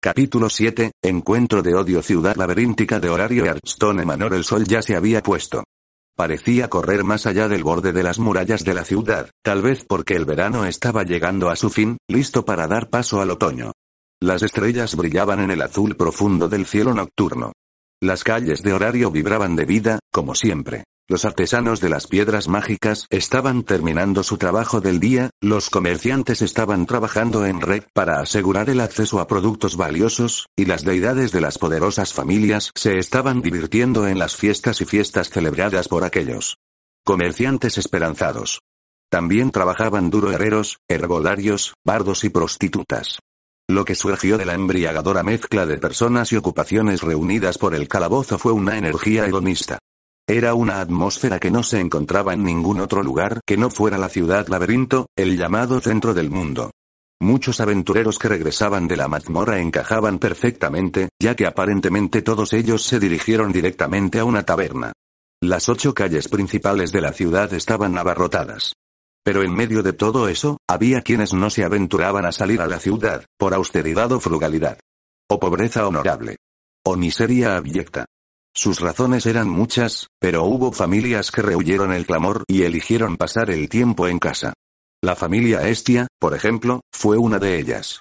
Capítulo 7, Encuentro de odio Ciudad laberíntica de horario Hearthstone Manor El sol ya se había puesto. Parecía correr más allá del borde de las murallas de la ciudad, tal vez porque el verano estaba llegando a su fin, listo para dar paso al otoño. Las estrellas brillaban en el azul profundo del cielo nocturno. Las calles de horario vibraban de vida, como siempre. Los artesanos de las piedras mágicas estaban terminando su trabajo del día, los comerciantes estaban trabajando en red para asegurar el acceso a productos valiosos, y las deidades de las poderosas familias se estaban divirtiendo en las fiestas y fiestas celebradas por aquellos comerciantes esperanzados. También trabajaban duro herreros, herbolarios, bardos y prostitutas. Lo que surgió de la embriagadora mezcla de personas y ocupaciones reunidas por el calabozo fue una energía hedonista. Era una atmósfera que no se encontraba en ningún otro lugar que no fuera la ciudad laberinto, el llamado centro del mundo. Muchos aventureros que regresaban de la mazmorra encajaban perfectamente, ya que aparentemente todos ellos se dirigieron directamente a una taberna. Las ocho calles principales de la ciudad estaban abarrotadas. Pero en medio de todo eso, había quienes no se aventuraban a salir a la ciudad, por austeridad o frugalidad. O pobreza honorable. O miseria abyecta. Sus razones eran muchas, pero hubo familias que rehuyeron el clamor y eligieron pasar el tiempo en casa. La familia Estia, por ejemplo, fue una de ellas.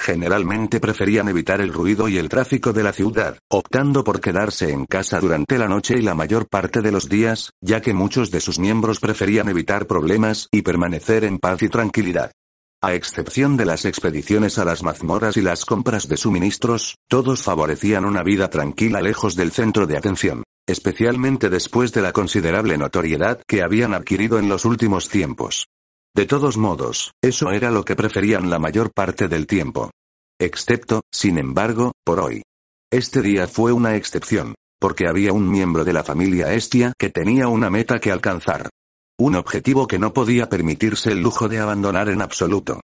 Generalmente preferían evitar el ruido y el tráfico de la ciudad, optando por quedarse en casa durante la noche y la mayor parte de los días, ya que muchos de sus miembros preferían evitar problemas y permanecer en paz y tranquilidad. A excepción de las expediciones a las mazmorras y las compras de suministros, todos favorecían una vida tranquila lejos del centro de atención, especialmente después de la considerable notoriedad que habían adquirido en los últimos tiempos. De todos modos, eso era lo que preferían la mayor parte del tiempo. Excepto, sin embargo, por hoy. Este día fue una excepción, porque había un miembro de la familia Estia que tenía una meta que alcanzar. Un objetivo que no podía permitirse el lujo de abandonar en absoluto.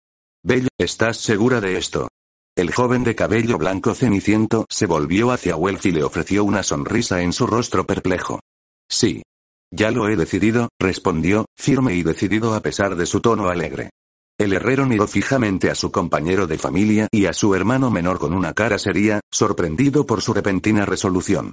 Bell, ¿estás segura de esto? El joven de cabello blanco ceniciento se volvió hacia Wells y le ofreció una sonrisa en su rostro perplejo. Sí. Ya lo he decidido, respondió, firme y decidido a pesar de su tono alegre. El herrero miró fijamente a su compañero de familia y a su hermano menor con una cara seria, sorprendido por su repentina resolución.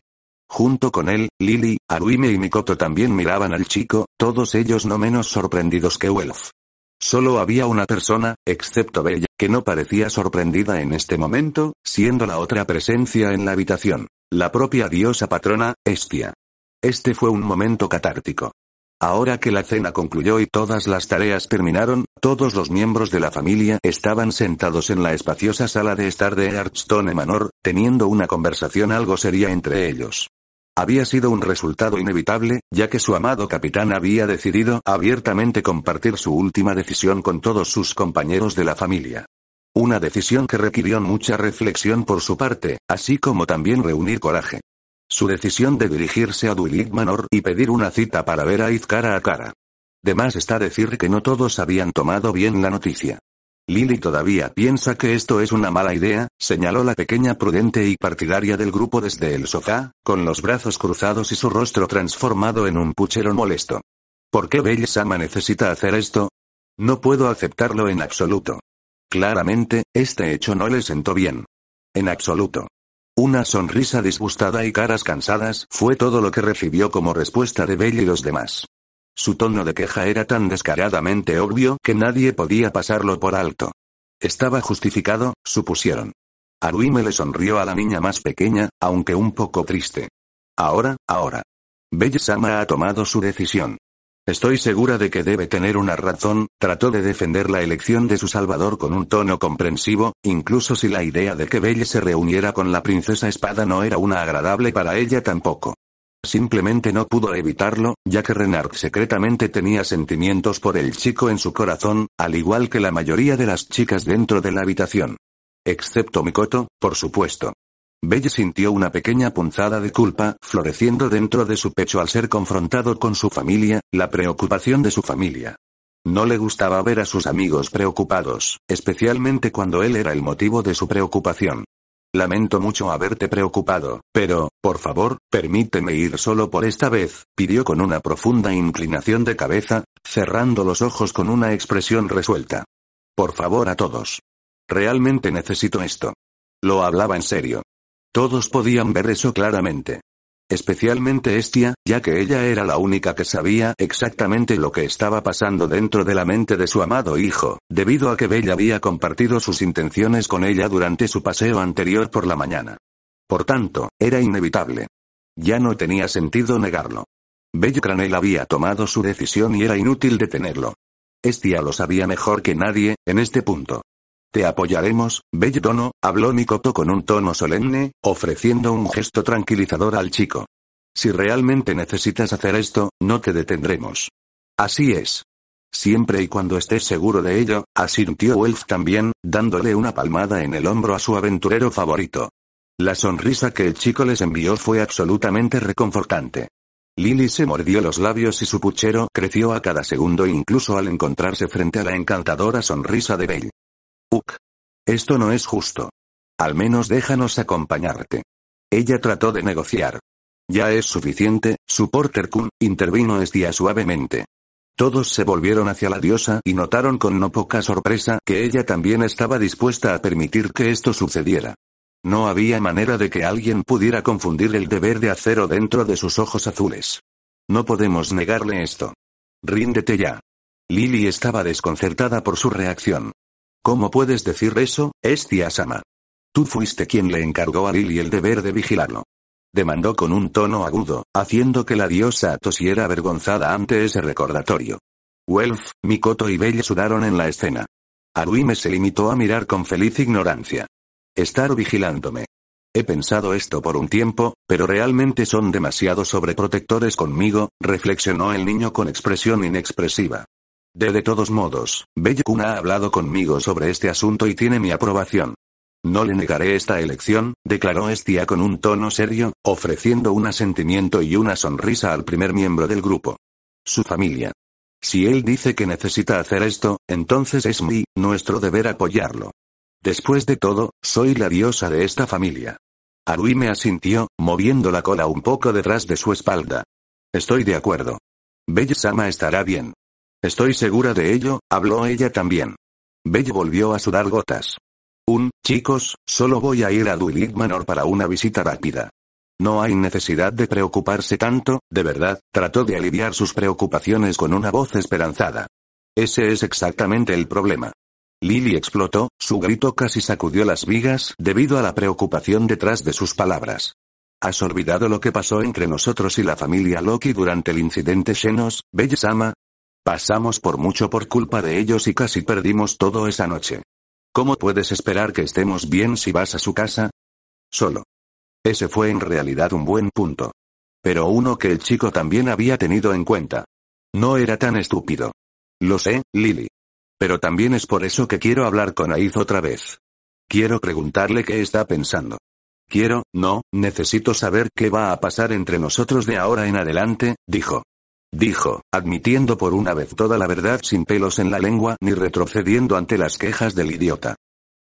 Junto con él, Lily, Aruime y Mikoto también miraban al chico, todos ellos no menos sorprendidos que Welf. Solo había una persona, excepto Bella, que no parecía sorprendida en este momento, siendo la otra presencia en la habitación, la propia diosa patrona, Estia. Este fue un momento catártico. Ahora que la cena concluyó y todas las tareas terminaron, todos los miembros de la familia estaban sentados en la espaciosa sala de estar de Hearthstone Manor, teniendo una conversación algo seria entre ellos. Había sido un resultado inevitable, ya que su amado capitán había decidido abiertamente compartir su última decisión con todos sus compañeros de la familia. Una decisión que requirió mucha reflexión por su parte, así como también reunir coraje. Su decisión de dirigirse a Dulit Manor y pedir una cita para ver a Iz cara a cara. De está decir que no todos habían tomado bien la noticia. Lily todavía piensa que esto es una mala idea, señaló la pequeña prudente y partidaria del grupo desde el sofá, con los brazos cruzados y su rostro transformado en un puchero molesto. ¿Por qué Belle Sama necesita hacer esto? No puedo aceptarlo en absoluto. Claramente, este hecho no le sentó bien. En absoluto. Una sonrisa disgustada y caras cansadas fue todo lo que recibió como respuesta de Belle y los demás. Su tono de queja era tan descaradamente obvio que nadie podía pasarlo por alto. Estaba justificado, supusieron. Aruime le sonrió a la niña más pequeña, aunque un poco triste. Ahora, ahora. Sama ha tomado su decisión. Estoy segura de que debe tener una razón, trató de defender la elección de su salvador con un tono comprensivo, incluso si la idea de que Belle se reuniera con la princesa Espada no era una agradable para ella tampoco. Simplemente no pudo evitarlo, ya que Renard secretamente tenía sentimientos por el chico en su corazón, al igual que la mayoría de las chicas dentro de la habitación. Excepto Mikoto, por supuesto. Belle sintió una pequeña punzada de culpa floreciendo dentro de su pecho al ser confrontado con su familia, la preocupación de su familia. No le gustaba ver a sus amigos preocupados, especialmente cuando él era el motivo de su preocupación. Lamento mucho haberte preocupado, pero, por favor, permíteme ir solo por esta vez, pidió con una profunda inclinación de cabeza, cerrando los ojos con una expresión resuelta. Por favor a todos. Realmente necesito esto. Lo hablaba en serio. Todos podían ver eso claramente. Especialmente Estia, ya que ella era la única que sabía exactamente lo que estaba pasando dentro de la mente de su amado hijo, debido a que Bella había compartido sus intenciones con ella durante su paseo anterior por la mañana. Por tanto, era inevitable. Ya no tenía sentido negarlo. Bella Cranel había tomado su decisión y era inútil detenerlo. Estia lo sabía mejor que nadie, en este punto. Te apoyaremos, Dono, habló Mikoto con un tono solemne, ofreciendo un gesto tranquilizador al chico. Si realmente necesitas hacer esto, no te detendremos. Así es. Siempre y cuando estés seguro de ello, asintió Wolf también, dándole una palmada en el hombro a su aventurero favorito. La sonrisa que el chico les envió fue absolutamente reconfortante. Lily se mordió los labios y su puchero creció a cada segundo incluso al encontrarse frente a la encantadora sonrisa de Bell. Uck. Esto no es justo. Al menos déjanos acompañarte. Ella trató de negociar. Ya es suficiente, su Porter-kun, intervino Estia suavemente. Todos se volvieron hacia la diosa y notaron con no poca sorpresa que ella también estaba dispuesta a permitir que esto sucediera. No había manera de que alguien pudiera confundir el deber de acero dentro de sus ojos azules. No podemos negarle esto. Ríndete ya. Lily estaba desconcertada por su reacción. ¿Cómo puedes decir eso, Estia-sama? Tú fuiste quien le encargó a Lily el deber de vigilarlo. Demandó con un tono agudo, haciendo que la diosa tosiera avergonzada ante ese recordatorio. Welf, Mikoto y Belle sudaron en la escena. Aruime se limitó a mirar con feliz ignorancia. Estar vigilándome. He pensado esto por un tiempo, pero realmente son demasiado sobreprotectores conmigo, reflexionó el niño con expresión inexpresiva. De, todos modos, Bello ha hablado conmigo sobre este asunto y tiene mi aprobación. No le negaré esta elección, declaró Estia con un tono serio, ofreciendo un asentimiento y una sonrisa al primer miembro del grupo. Su familia. Si él dice que necesita hacer esto, entonces es mi, nuestro deber apoyarlo. Después de todo, soy la diosa de esta familia. Arui me asintió, moviendo la cola un poco detrás de su espalda. Estoy de acuerdo. sama estará bien. Estoy segura de ello, habló ella también. Belle volvió a sudar gotas. Un, chicos, solo voy a ir a Duilig Manor para una visita rápida. No hay necesidad de preocuparse tanto, de verdad, trató de aliviar sus preocupaciones con una voz esperanzada. Ese es exactamente el problema. Lily explotó, su grito casi sacudió las vigas debido a la preocupación detrás de sus palabras. ¿Has olvidado lo que pasó entre nosotros y la familia Loki durante el incidente Shenos, belle Pasamos por mucho por culpa de ellos y casi perdimos todo esa noche. ¿Cómo puedes esperar que estemos bien si vas a su casa? Solo. Ese fue en realidad un buen punto. Pero uno que el chico también había tenido en cuenta. No era tan estúpido. Lo sé, Lily. Pero también es por eso que quiero hablar con Aiz otra vez. Quiero preguntarle qué está pensando. Quiero, no, necesito saber qué va a pasar entre nosotros de ahora en adelante, dijo dijo, admitiendo por una vez toda la verdad sin pelos en la lengua ni retrocediendo ante las quejas del idiota.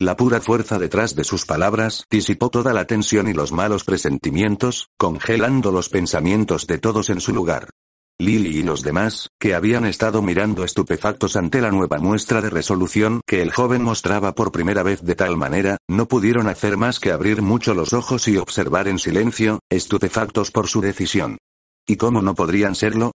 La pura fuerza detrás de sus palabras disipó toda la tensión y los malos presentimientos, congelando los pensamientos de todos en su lugar. Lily y los demás, que habían estado mirando estupefactos ante la nueva muestra de resolución que el joven mostraba por primera vez de tal manera, no pudieron hacer más que abrir mucho los ojos y observar en silencio, estupefactos por su decisión. ¿Y cómo no podrían serlo?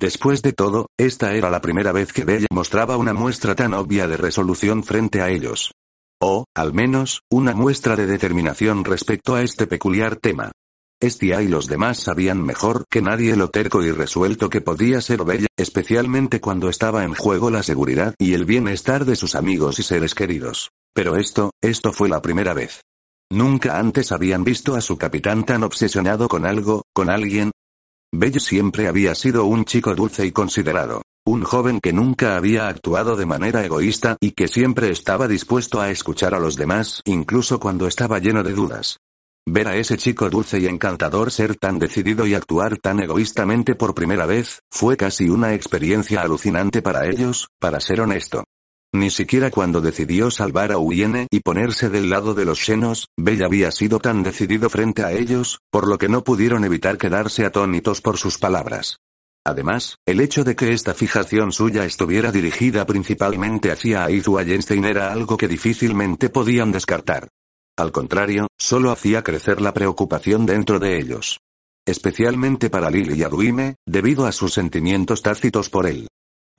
Después de todo, esta era la primera vez que Bella mostraba una muestra tan obvia de resolución frente a ellos. O, al menos, una muestra de determinación respecto a este peculiar tema. Estia y los demás sabían mejor que nadie lo terco y resuelto que podía ser Bella, especialmente cuando estaba en juego la seguridad y el bienestar de sus amigos y seres queridos. Pero esto, esto fue la primera vez. Nunca antes habían visto a su capitán tan obsesionado con algo, con alguien, Bell siempre había sido un chico dulce y considerado. Un joven que nunca había actuado de manera egoísta y que siempre estaba dispuesto a escuchar a los demás, incluso cuando estaba lleno de dudas. Ver a ese chico dulce y encantador ser tan decidido y actuar tan egoístamente por primera vez, fue casi una experiencia alucinante para ellos, para ser honesto. Ni siquiera cuando decidió salvar a Uyene y ponerse del lado de los senos, Bella había sido tan decidido frente a ellos, por lo que no pudieron evitar quedarse atónitos por sus palabras. Además, el hecho de que esta fijación suya estuviera dirigida principalmente hacia Aizu Einstein era algo que difícilmente podían descartar. Al contrario, solo hacía crecer la preocupación dentro de ellos. Especialmente para Lily y Aruime, debido a sus sentimientos tácitos por él.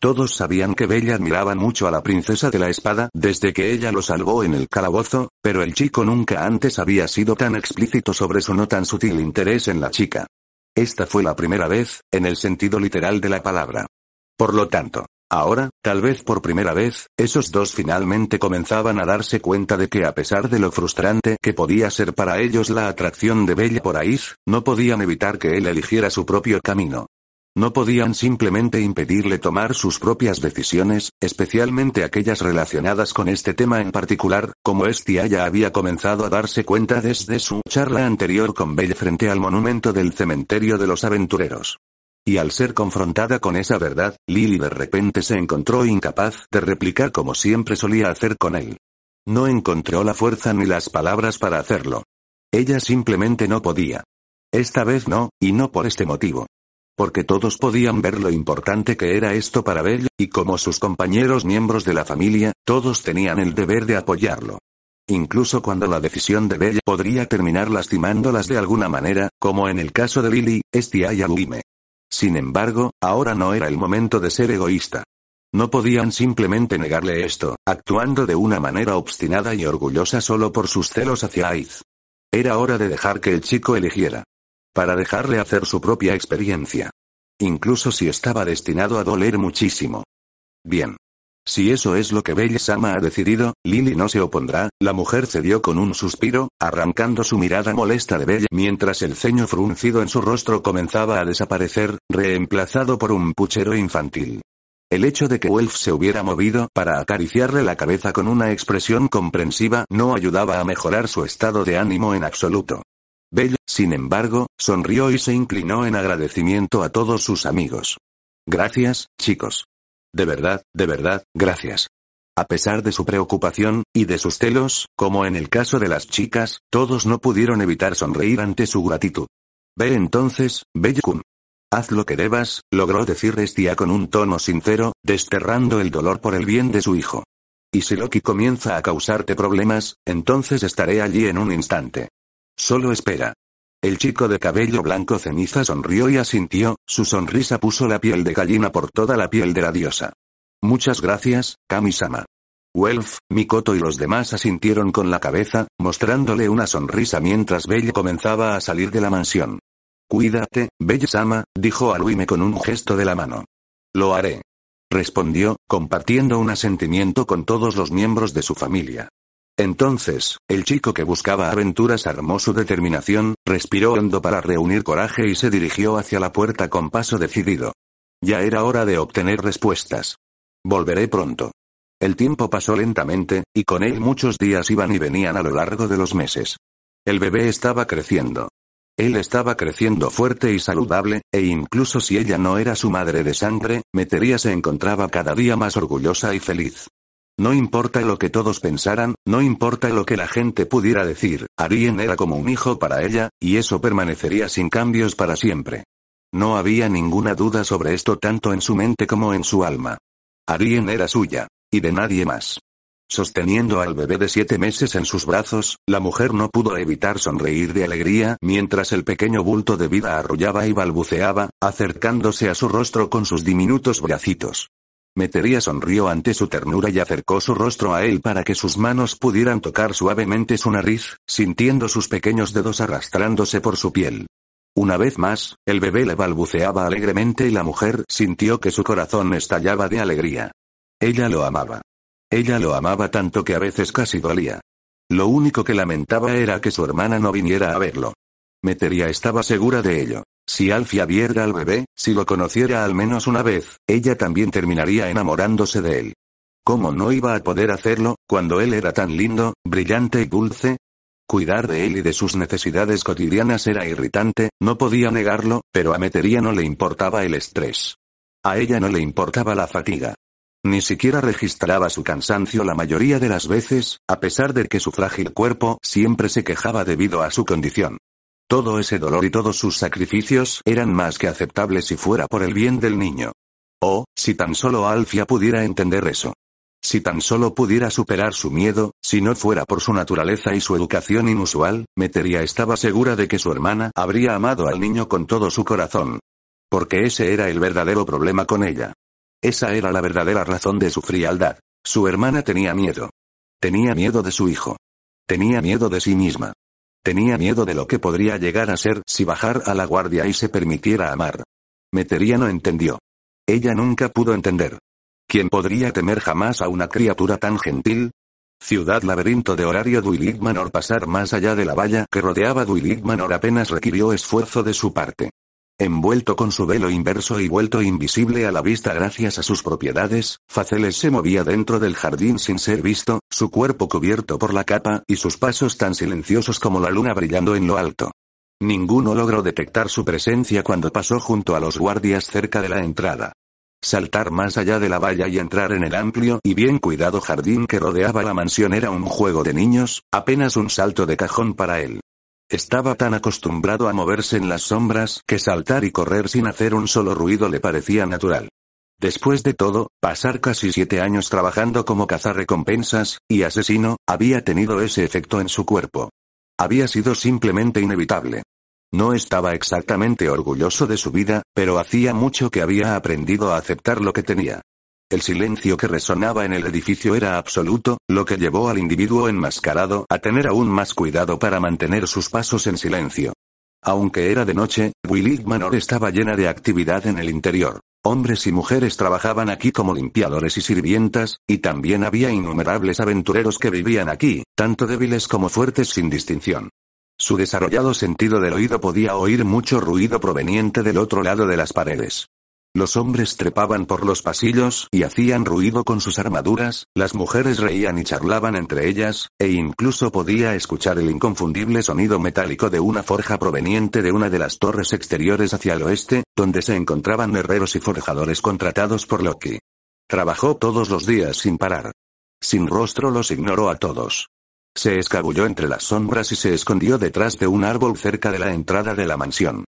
Todos sabían que Bella admiraba mucho a la princesa de la espada desde que ella lo salvó en el calabozo, pero el chico nunca antes había sido tan explícito sobre su no tan sutil interés en la chica. Esta fue la primera vez, en el sentido literal de la palabra. Por lo tanto, ahora, tal vez por primera vez, esos dos finalmente comenzaban a darse cuenta de que a pesar de lo frustrante que podía ser para ellos la atracción de Bella por Ais, no podían evitar que él eligiera su propio camino. No podían simplemente impedirle tomar sus propias decisiones, especialmente aquellas relacionadas con este tema en particular, como Estia ya había comenzado a darse cuenta desde su charla anterior con Belle frente al monumento del cementerio de los aventureros. Y al ser confrontada con esa verdad, Lily de repente se encontró incapaz de replicar como siempre solía hacer con él. No encontró la fuerza ni las palabras para hacerlo. Ella simplemente no podía. Esta vez no, y no por este motivo porque todos podían ver lo importante que era esto para Bell, y como sus compañeros miembros de la familia, todos tenían el deber de apoyarlo. Incluso cuando la decisión de Bell podría terminar lastimándolas de alguna manera, como en el caso de Lily, Estia y Aluime. Sin embargo, ahora no era el momento de ser egoísta. No podían simplemente negarle esto, actuando de una manera obstinada y orgullosa solo por sus celos hacia Aiz. Era hora de dejar que el chico eligiera para dejarle hacer su propia experiencia. Incluso si estaba destinado a doler muchísimo. Bien. Si eso es lo que Sama ha decidido, Lily no se opondrá, la mujer cedió con un suspiro, arrancando su mirada molesta de Belle mientras el ceño fruncido en su rostro comenzaba a desaparecer, reemplazado por un puchero infantil. El hecho de que Wolf se hubiera movido para acariciarle la cabeza con una expresión comprensiva no ayudaba a mejorar su estado de ánimo en absoluto. Bell, sin embargo, sonrió y se inclinó en agradecimiento a todos sus amigos. Gracias, chicos. De verdad, de verdad, gracias. A pesar de su preocupación, y de sus celos, como en el caso de las chicas, todos no pudieron evitar sonreír ante su gratitud. Ve entonces, Bell-kun. Haz lo que debas, logró decir Restia con un tono sincero, desterrando el dolor por el bien de su hijo. Y si Loki comienza a causarte problemas, entonces estaré allí en un instante. Solo espera. El chico de cabello blanco ceniza sonrió y asintió, su sonrisa puso la piel de gallina por toda la piel de la diosa. Muchas gracias, Kami-sama. Welf, Mikoto y los demás asintieron con la cabeza, mostrándole una sonrisa mientras Bella comenzaba a salir de la mansión. Cuídate, bella sama dijo Aruime con un gesto de la mano. Lo haré. Respondió, compartiendo un asentimiento con todos los miembros de su familia. Entonces, el chico que buscaba aventuras armó su determinación, respiró hondo para reunir coraje y se dirigió hacia la puerta con paso decidido. Ya era hora de obtener respuestas. Volveré pronto. El tiempo pasó lentamente, y con él muchos días iban y venían a lo largo de los meses. El bebé estaba creciendo. Él estaba creciendo fuerte y saludable, e incluso si ella no era su madre de sangre, Metería se encontraba cada día más orgullosa y feliz. No importa lo que todos pensaran, no importa lo que la gente pudiera decir, Arien era como un hijo para ella, y eso permanecería sin cambios para siempre. No había ninguna duda sobre esto tanto en su mente como en su alma. Arien era suya, y de nadie más. Sosteniendo al bebé de siete meses en sus brazos, la mujer no pudo evitar sonreír de alegría mientras el pequeño bulto de vida arrullaba y balbuceaba, acercándose a su rostro con sus diminutos bracitos. Metería sonrió ante su ternura y acercó su rostro a él para que sus manos pudieran tocar suavemente su nariz, sintiendo sus pequeños dedos arrastrándose por su piel. Una vez más, el bebé le balbuceaba alegremente y la mujer sintió que su corazón estallaba de alegría. Ella lo amaba. Ella lo amaba tanto que a veces casi dolía. Lo único que lamentaba era que su hermana no viniera a verlo. Metería estaba segura de ello. Si Alfia viera al bebé, si lo conociera al menos una vez, ella también terminaría enamorándose de él. ¿Cómo no iba a poder hacerlo, cuando él era tan lindo, brillante y dulce? Cuidar de él y de sus necesidades cotidianas era irritante, no podía negarlo, pero a Metería no le importaba el estrés. A ella no le importaba la fatiga. Ni siquiera registraba su cansancio la mayoría de las veces, a pesar de que su frágil cuerpo siempre se quejaba debido a su condición. Todo ese dolor y todos sus sacrificios eran más que aceptables si fuera por el bien del niño. Oh, si tan solo Alfia pudiera entender eso. Si tan solo pudiera superar su miedo, si no fuera por su naturaleza y su educación inusual, Meteria estaba segura de que su hermana habría amado al niño con todo su corazón. Porque ese era el verdadero problema con ella. Esa era la verdadera razón de su frialdad. Su hermana tenía miedo. Tenía miedo de su hijo. Tenía miedo de sí misma. Tenía miedo de lo que podría llegar a ser si bajar a la guardia y se permitiera amar. Metería no entendió. Ella nunca pudo entender. ¿Quién podría temer jamás a una criatura tan gentil? Ciudad laberinto de horario Duilig pasar más allá de la valla que rodeaba Duilig apenas requirió esfuerzo de su parte. Envuelto con su velo inverso y vuelto invisible a la vista gracias a sus propiedades, Faceles se movía dentro del jardín sin ser visto, su cuerpo cubierto por la capa y sus pasos tan silenciosos como la luna brillando en lo alto. Ninguno logró detectar su presencia cuando pasó junto a los guardias cerca de la entrada. Saltar más allá de la valla y entrar en el amplio y bien cuidado jardín que rodeaba la mansión era un juego de niños, apenas un salto de cajón para él. Estaba tan acostumbrado a moverse en las sombras que saltar y correr sin hacer un solo ruido le parecía natural. Después de todo, pasar casi siete años trabajando como recompensas y asesino, había tenido ese efecto en su cuerpo. Había sido simplemente inevitable. No estaba exactamente orgulloso de su vida, pero hacía mucho que había aprendido a aceptar lo que tenía. El silencio que resonaba en el edificio era absoluto, lo que llevó al individuo enmascarado a tener aún más cuidado para mantener sus pasos en silencio. Aunque era de noche, Willig Manor estaba llena de actividad en el interior. Hombres y mujeres trabajaban aquí como limpiadores y sirvientas, y también había innumerables aventureros que vivían aquí, tanto débiles como fuertes sin distinción. Su desarrollado sentido del oído podía oír mucho ruido proveniente del otro lado de las paredes. Los hombres trepaban por los pasillos y hacían ruido con sus armaduras, las mujeres reían y charlaban entre ellas, e incluso podía escuchar el inconfundible sonido metálico de una forja proveniente de una de las torres exteriores hacia el oeste, donde se encontraban herreros y forjadores contratados por Loki. Trabajó todos los días sin parar. Sin rostro los ignoró a todos. Se escabulló entre las sombras y se escondió detrás de un árbol cerca de la entrada de la mansión.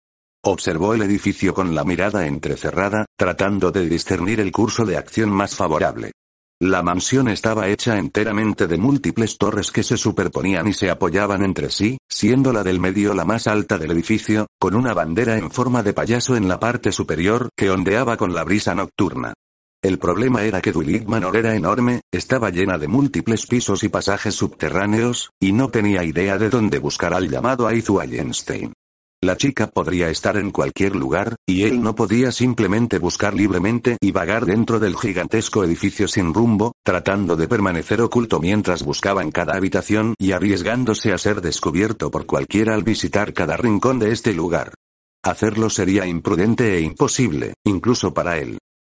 Observó el edificio con la mirada entrecerrada, tratando de discernir el curso de acción más favorable. La mansión estaba hecha enteramente de múltiples torres que se superponían y se apoyaban entre sí, siendo la del medio la más alta del edificio, con una bandera en forma de payaso en la parte superior que ondeaba con la brisa nocturna. El problema era que Duligmanor Manor era enorme, estaba llena de múltiples pisos y pasajes subterráneos, y no tenía idea de dónde buscar al llamado Aizu Allenstein. La chica podría estar en cualquier lugar, y él no podía simplemente buscar libremente y vagar dentro del gigantesco edificio sin rumbo, tratando de permanecer oculto mientras buscaba en cada habitación y arriesgándose a ser descubierto por cualquiera al visitar cada rincón de este lugar. Hacerlo sería imprudente e imposible, incluso para él.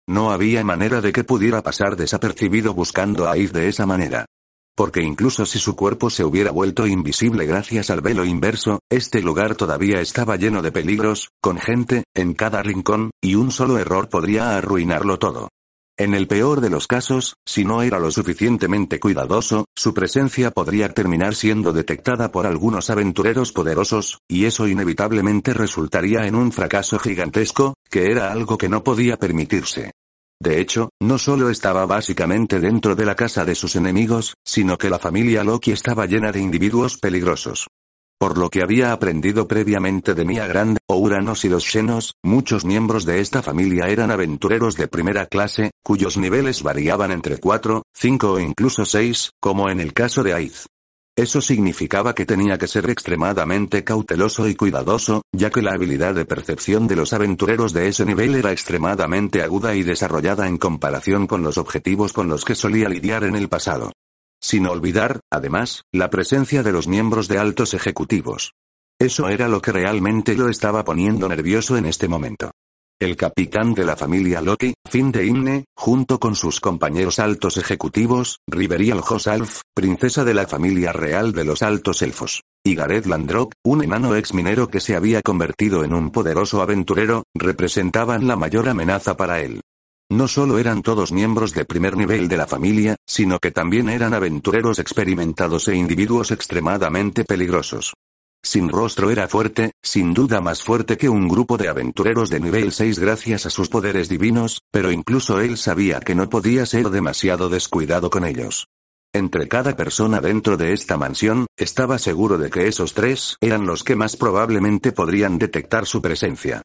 No había manera de que pudiera pasar desapercibido buscando a ir de esa manera porque incluso si su cuerpo se hubiera vuelto invisible gracias al velo inverso, este lugar todavía estaba lleno de peligros, con gente, en cada rincón, y un solo error podría arruinarlo todo. En el peor de los casos, si no era lo suficientemente cuidadoso, su presencia podría terminar siendo detectada por algunos aventureros poderosos, y eso inevitablemente resultaría en un fracaso gigantesco, que era algo que no podía permitirse. De hecho, no solo estaba básicamente dentro de la casa de sus enemigos, sino que la familia Loki estaba llena de individuos peligrosos. Por lo que había aprendido previamente de Mia Grande, o y los Xenos, muchos miembros de esta familia eran aventureros de primera clase, cuyos niveles variaban entre 4, 5 o incluso 6, como en el caso de Aiz. Eso significaba que tenía que ser extremadamente cauteloso y cuidadoso, ya que la habilidad de percepción de los aventureros de ese nivel era extremadamente aguda y desarrollada en comparación con los objetivos con los que solía lidiar en el pasado. Sin olvidar, además, la presencia de los miembros de altos ejecutivos. Eso era lo que realmente lo estaba poniendo nervioso en este momento. El capitán de la familia Loki, Finn de Inne, junto con sus compañeros altos ejecutivos, Riverial Josalf, princesa de la familia real de los altos elfos. Y Gareth Landrock, un enano ex minero que se había convertido en un poderoso aventurero, representaban la mayor amenaza para él. No solo eran todos miembros de primer nivel de la familia, sino que también eran aventureros experimentados e individuos extremadamente peligrosos. Sin rostro era fuerte, sin duda más fuerte que un grupo de aventureros de nivel 6 gracias a sus poderes divinos, pero incluso él sabía que no podía ser demasiado descuidado con ellos. Entre cada persona dentro de esta mansión, estaba seguro de que esos tres eran los que más probablemente podrían detectar su presencia.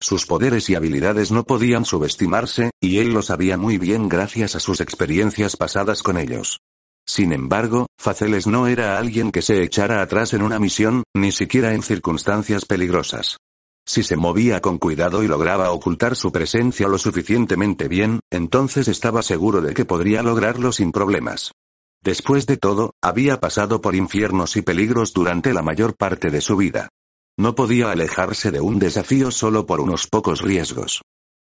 Sus poderes y habilidades no podían subestimarse, y él lo sabía muy bien gracias a sus experiencias pasadas con ellos. Sin embargo, Faceles no era alguien que se echara atrás en una misión, ni siquiera en circunstancias peligrosas. Si se movía con cuidado y lograba ocultar su presencia lo suficientemente bien, entonces estaba seguro de que podría lograrlo sin problemas. Después de todo, había pasado por infiernos y peligros durante la mayor parte de su vida. No podía alejarse de un desafío solo por unos pocos riesgos.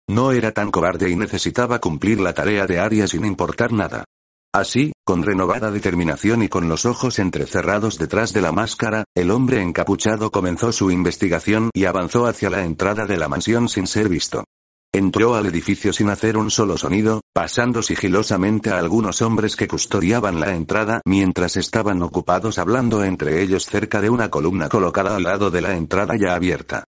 No era tan cobarde y necesitaba cumplir la tarea de Aria sin importar nada. Así, con renovada determinación y con los ojos entrecerrados detrás de la máscara, el hombre encapuchado comenzó su investigación y avanzó hacia la entrada de la mansión sin ser visto. Entró al edificio sin hacer un solo sonido, pasando sigilosamente a algunos hombres que custodiaban la entrada mientras estaban ocupados hablando entre ellos cerca de una columna colocada al lado de la entrada ya abierta.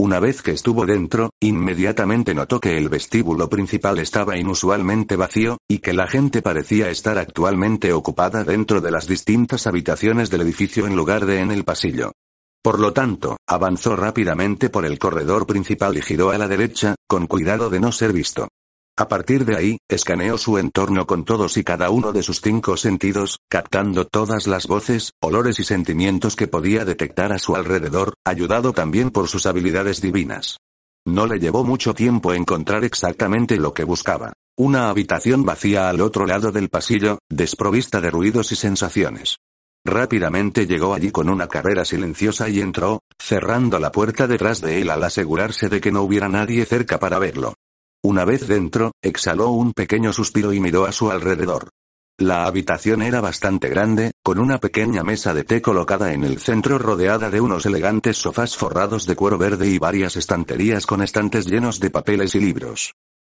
Una vez que estuvo dentro, inmediatamente notó que el vestíbulo principal estaba inusualmente vacío, y que la gente parecía estar actualmente ocupada dentro de las distintas habitaciones del edificio en lugar de en el pasillo. Por lo tanto, avanzó rápidamente por el corredor principal y giró a la derecha, con cuidado de no ser visto. A partir de ahí, escaneó su entorno con todos y cada uno de sus cinco sentidos, captando todas las voces, olores y sentimientos que podía detectar a su alrededor, ayudado también por sus habilidades divinas. No le llevó mucho tiempo encontrar exactamente lo que buscaba. Una habitación vacía al otro lado del pasillo, desprovista de ruidos y sensaciones. Rápidamente llegó allí con una carrera silenciosa y entró, cerrando la puerta detrás de él al asegurarse de que no hubiera nadie cerca para verlo. Una vez dentro, exhaló un pequeño suspiro y miró a su alrededor. La habitación era bastante grande, con una pequeña mesa de té colocada en el centro rodeada de unos elegantes sofás forrados de cuero verde y varias estanterías con estantes llenos de papeles y libros.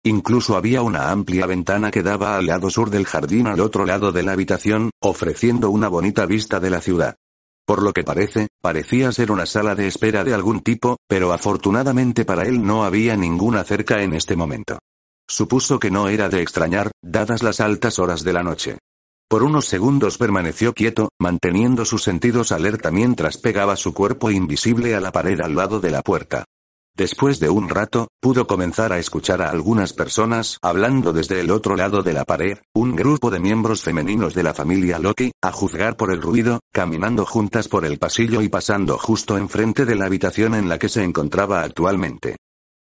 Incluso había una amplia ventana que daba al lado sur del jardín al otro lado de la habitación, ofreciendo una bonita vista de la ciudad. Por lo que parece, parecía ser una sala de espera de algún tipo, pero afortunadamente para él no había ninguna cerca en este momento. Supuso que no era de extrañar, dadas las altas horas de la noche. Por unos segundos permaneció quieto, manteniendo sus sentidos alerta mientras pegaba su cuerpo invisible a la pared al lado de la puerta. Después de un rato, pudo comenzar a escuchar a algunas personas hablando desde el otro lado de la pared, un grupo de miembros femeninos de la familia Loki, a juzgar por el ruido, caminando juntas por el pasillo y pasando justo enfrente de la habitación en la que se encontraba actualmente.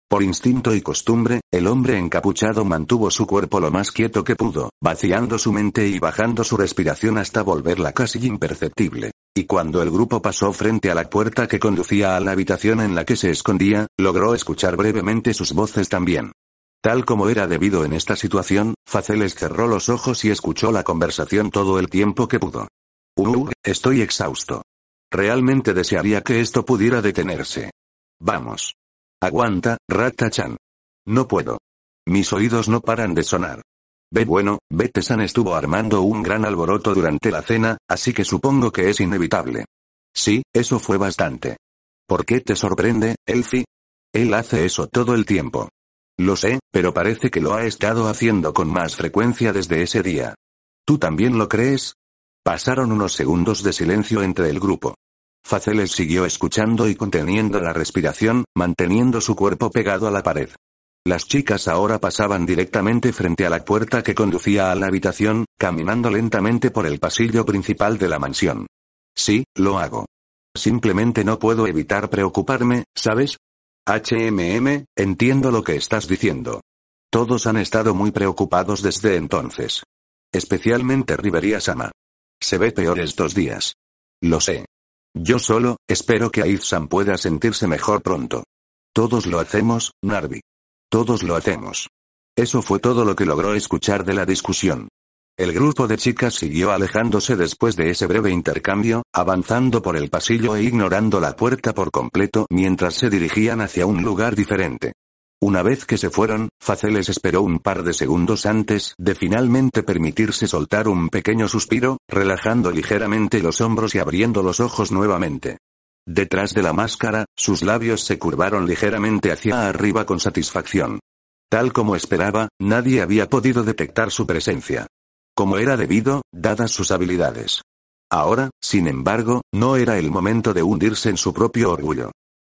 Por instinto y costumbre, el hombre encapuchado mantuvo su cuerpo lo más quieto que pudo, vaciando su mente y bajando su respiración hasta volverla casi imperceptible y cuando el grupo pasó frente a la puerta que conducía a la habitación en la que se escondía, logró escuchar brevemente sus voces también. Tal como era debido en esta situación, Faceles cerró los ojos y escuchó la conversación todo el tiempo que pudo. Uh, estoy exhausto. Realmente desearía que esto pudiera detenerse. Vamos. Aguanta, Ratachan. No puedo. Mis oídos no paran de sonar. Ve bueno, Betesan estuvo armando un gran alboroto durante la cena, así que supongo que es inevitable. Sí, eso fue bastante. ¿Por qué te sorprende, Elfi? Él hace eso todo el tiempo. Lo sé, pero parece que lo ha estado haciendo con más frecuencia desde ese día. ¿Tú también lo crees? Pasaron unos segundos de silencio entre el grupo. Faceles siguió escuchando y conteniendo la respiración, manteniendo su cuerpo pegado a la pared. Las chicas ahora pasaban directamente frente a la puerta que conducía a la habitación, caminando lentamente por el pasillo principal de la mansión. Sí, lo hago. Simplemente no puedo evitar preocuparme, ¿sabes? HMM, entiendo lo que estás diciendo. Todos han estado muy preocupados desde entonces. Especialmente Rivería Sama. Se ve peor estos días. Lo sé. Yo solo, espero que Aizan pueda sentirse mejor pronto. Todos lo hacemos, Narvi. Todos lo hacemos. Eso fue todo lo que logró escuchar de la discusión. El grupo de chicas siguió alejándose después de ese breve intercambio, avanzando por el pasillo e ignorando la puerta por completo mientras se dirigían hacia un lugar diferente. Una vez que se fueron, Faceles esperó un par de segundos antes de finalmente permitirse soltar un pequeño suspiro, relajando ligeramente los hombros y abriendo los ojos nuevamente. Detrás de la máscara, sus labios se curvaron ligeramente hacia arriba con satisfacción. Tal como esperaba, nadie había podido detectar su presencia. Como era debido, dadas sus habilidades. Ahora, sin embargo, no era el momento de hundirse en su propio orgullo.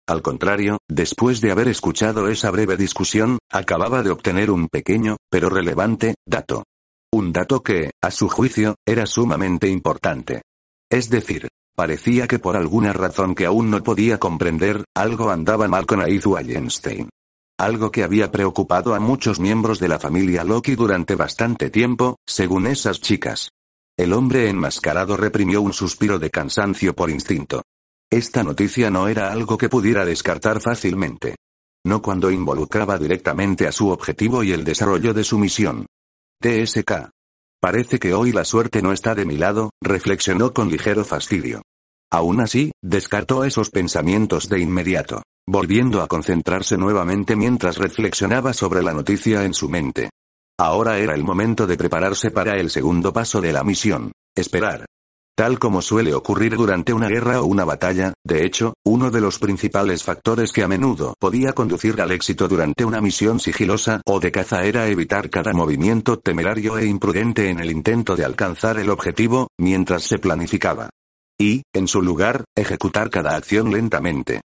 Al contrario, después de haber escuchado esa breve discusión, acababa de obtener un pequeño, pero relevante, dato. Un dato que, a su juicio, era sumamente importante. Es decir, Parecía que por alguna razón que aún no podía comprender, algo andaba mal con Aizu Allenstein. Algo que había preocupado a muchos miembros de la familia Loki durante bastante tiempo, según esas chicas. El hombre enmascarado reprimió un suspiro de cansancio por instinto. Esta noticia no era algo que pudiera descartar fácilmente. No cuando involucraba directamente a su objetivo y el desarrollo de su misión. TSK. Parece que hoy la suerte no está de mi lado, reflexionó con ligero fastidio. Aún así, descartó esos pensamientos de inmediato, volviendo a concentrarse nuevamente mientras reflexionaba sobre la noticia en su mente. Ahora era el momento de prepararse para el segundo paso de la misión, esperar, Tal como suele ocurrir durante una guerra o una batalla, de hecho, uno de los principales factores que a menudo podía conducir al éxito durante una misión sigilosa o de caza era evitar cada movimiento temerario e imprudente en el intento de alcanzar el objetivo, mientras se planificaba. Y, en su lugar, ejecutar cada acción lentamente.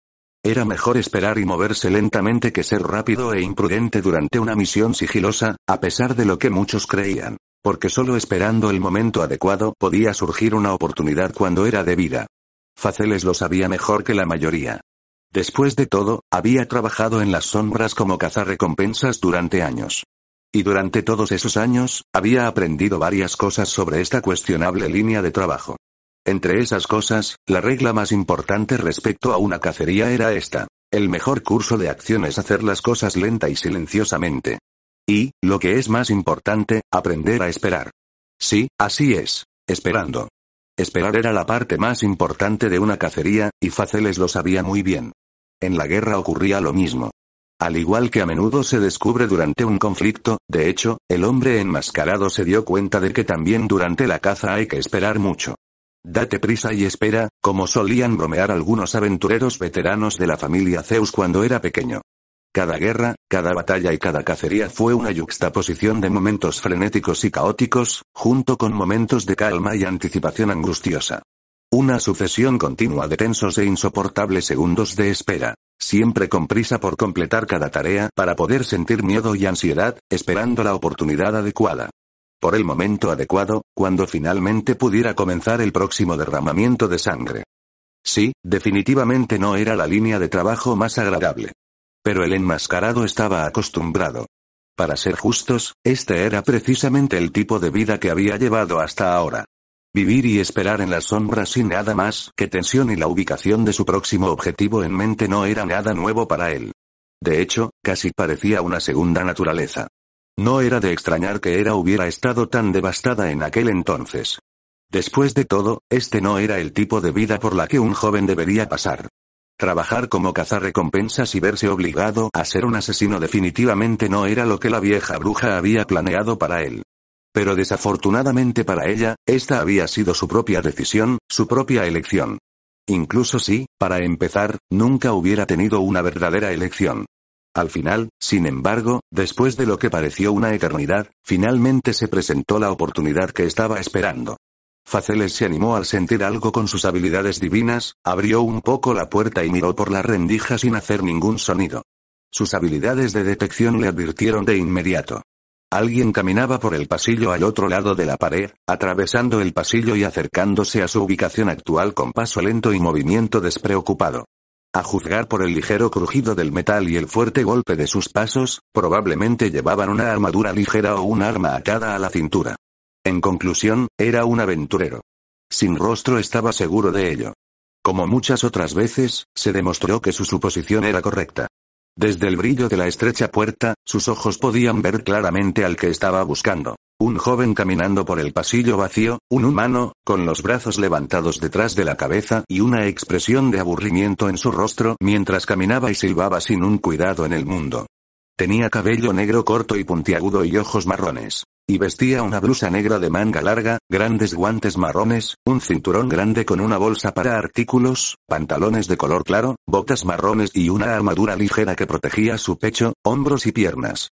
Era mejor esperar y moverse lentamente que ser rápido e imprudente durante una misión sigilosa, a pesar de lo que muchos creían porque solo esperando el momento adecuado podía surgir una oportunidad cuando era debida. Faceles lo sabía mejor que la mayoría. Después de todo, había trabajado en las sombras como recompensas durante años. Y durante todos esos años, había aprendido varias cosas sobre esta cuestionable línea de trabajo. Entre esas cosas, la regla más importante respecto a una cacería era esta. El mejor curso de acción es hacer las cosas lenta y silenciosamente. Y, lo que es más importante, aprender a esperar. Sí, así es, esperando. Esperar era la parte más importante de una cacería, y Faceles lo sabía muy bien. En la guerra ocurría lo mismo. Al igual que a menudo se descubre durante un conflicto, de hecho, el hombre enmascarado se dio cuenta de que también durante la caza hay que esperar mucho. Date prisa y espera, como solían bromear algunos aventureros veteranos de la familia Zeus cuando era pequeño. Cada guerra, cada batalla y cada cacería fue una yuxtaposición de momentos frenéticos y caóticos, junto con momentos de calma y anticipación angustiosa. Una sucesión continua de tensos e insoportables segundos de espera, siempre con prisa por completar cada tarea para poder sentir miedo y ansiedad, esperando la oportunidad adecuada. Por el momento adecuado, cuando finalmente pudiera comenzar el próximo derramamiento de sangre. Sí, definitivamente no era la línea de trabajo más agradable. Pero el enmascarado estaba acostumbrado. Para ser justos, este era precisamente el tipo de vida que había llevado hasta ahora. Vivir y esperar en la sombra sin nada más que tensión y la ubicación de su próximo objetivo en mente no era nada nuevo para él. De hecho, casi parecía una segunda naturaleza. No era de extrañar que Era hubiera estado tan devastada en aquel entonces. Después de todo, este no era el tipo de vida por la que un joven debería pasar. Trabajar como recompensas y verse obligado a ser un asesino definitivamente no era lo que la vieja bruja había planeado para él. Pero desafortunadamente para ella, esta había sido su propia decisión, su propia elección. Incluso si, para empezar, nunca hubiera tenido una verdadera elección. Al final, sin embargo, después de lo que pareció una eternidad, finalmente se presentó la oportunidad que estaba esperando. Faceles se animó al sentir algo con sus habilidades divinas, abrió un poco la puerta y miró por la rendija sin hacer ningún sonido. Sus habilidades de detección le advirtieron de inmediato. Alguien caminaba por el pasillo al otro lado de la pared, atravesando el pasillo y acercándose a su ubicación actual con paso lento y movimiento despreocupado. A juzgar por el ligero crujido del metal y el fuerte golpe de sus pasos, probablemente llevaban una armadura ligera o un arma atada a la cintura. En conclusión, era un aventurero. Sin rostro estaba seguro de ello. Como muchas otras veces, se demostró que su suposición era correcta. Desde el brillo de la estrecha puerta, sus ojos podían ver claramente al que estaba buscando. Un joven caminando por el pasillo vacío, un humano, con los brazos levantados detrás de la cabeza y una expresión de aburrimiento en su rostro mientras caminaba y silbaba sin un cuidado en el mundo. Tenía cabello negro corto y puntiagudo y ojos marrones. Y vestía una blusa negra de manga larga, grandes guantes marrones, un cinturón grande con una bolsa para artículos, pantalones de color claro, botas marrones y una armadura ligera que protegía su pecho, hombros y piernas.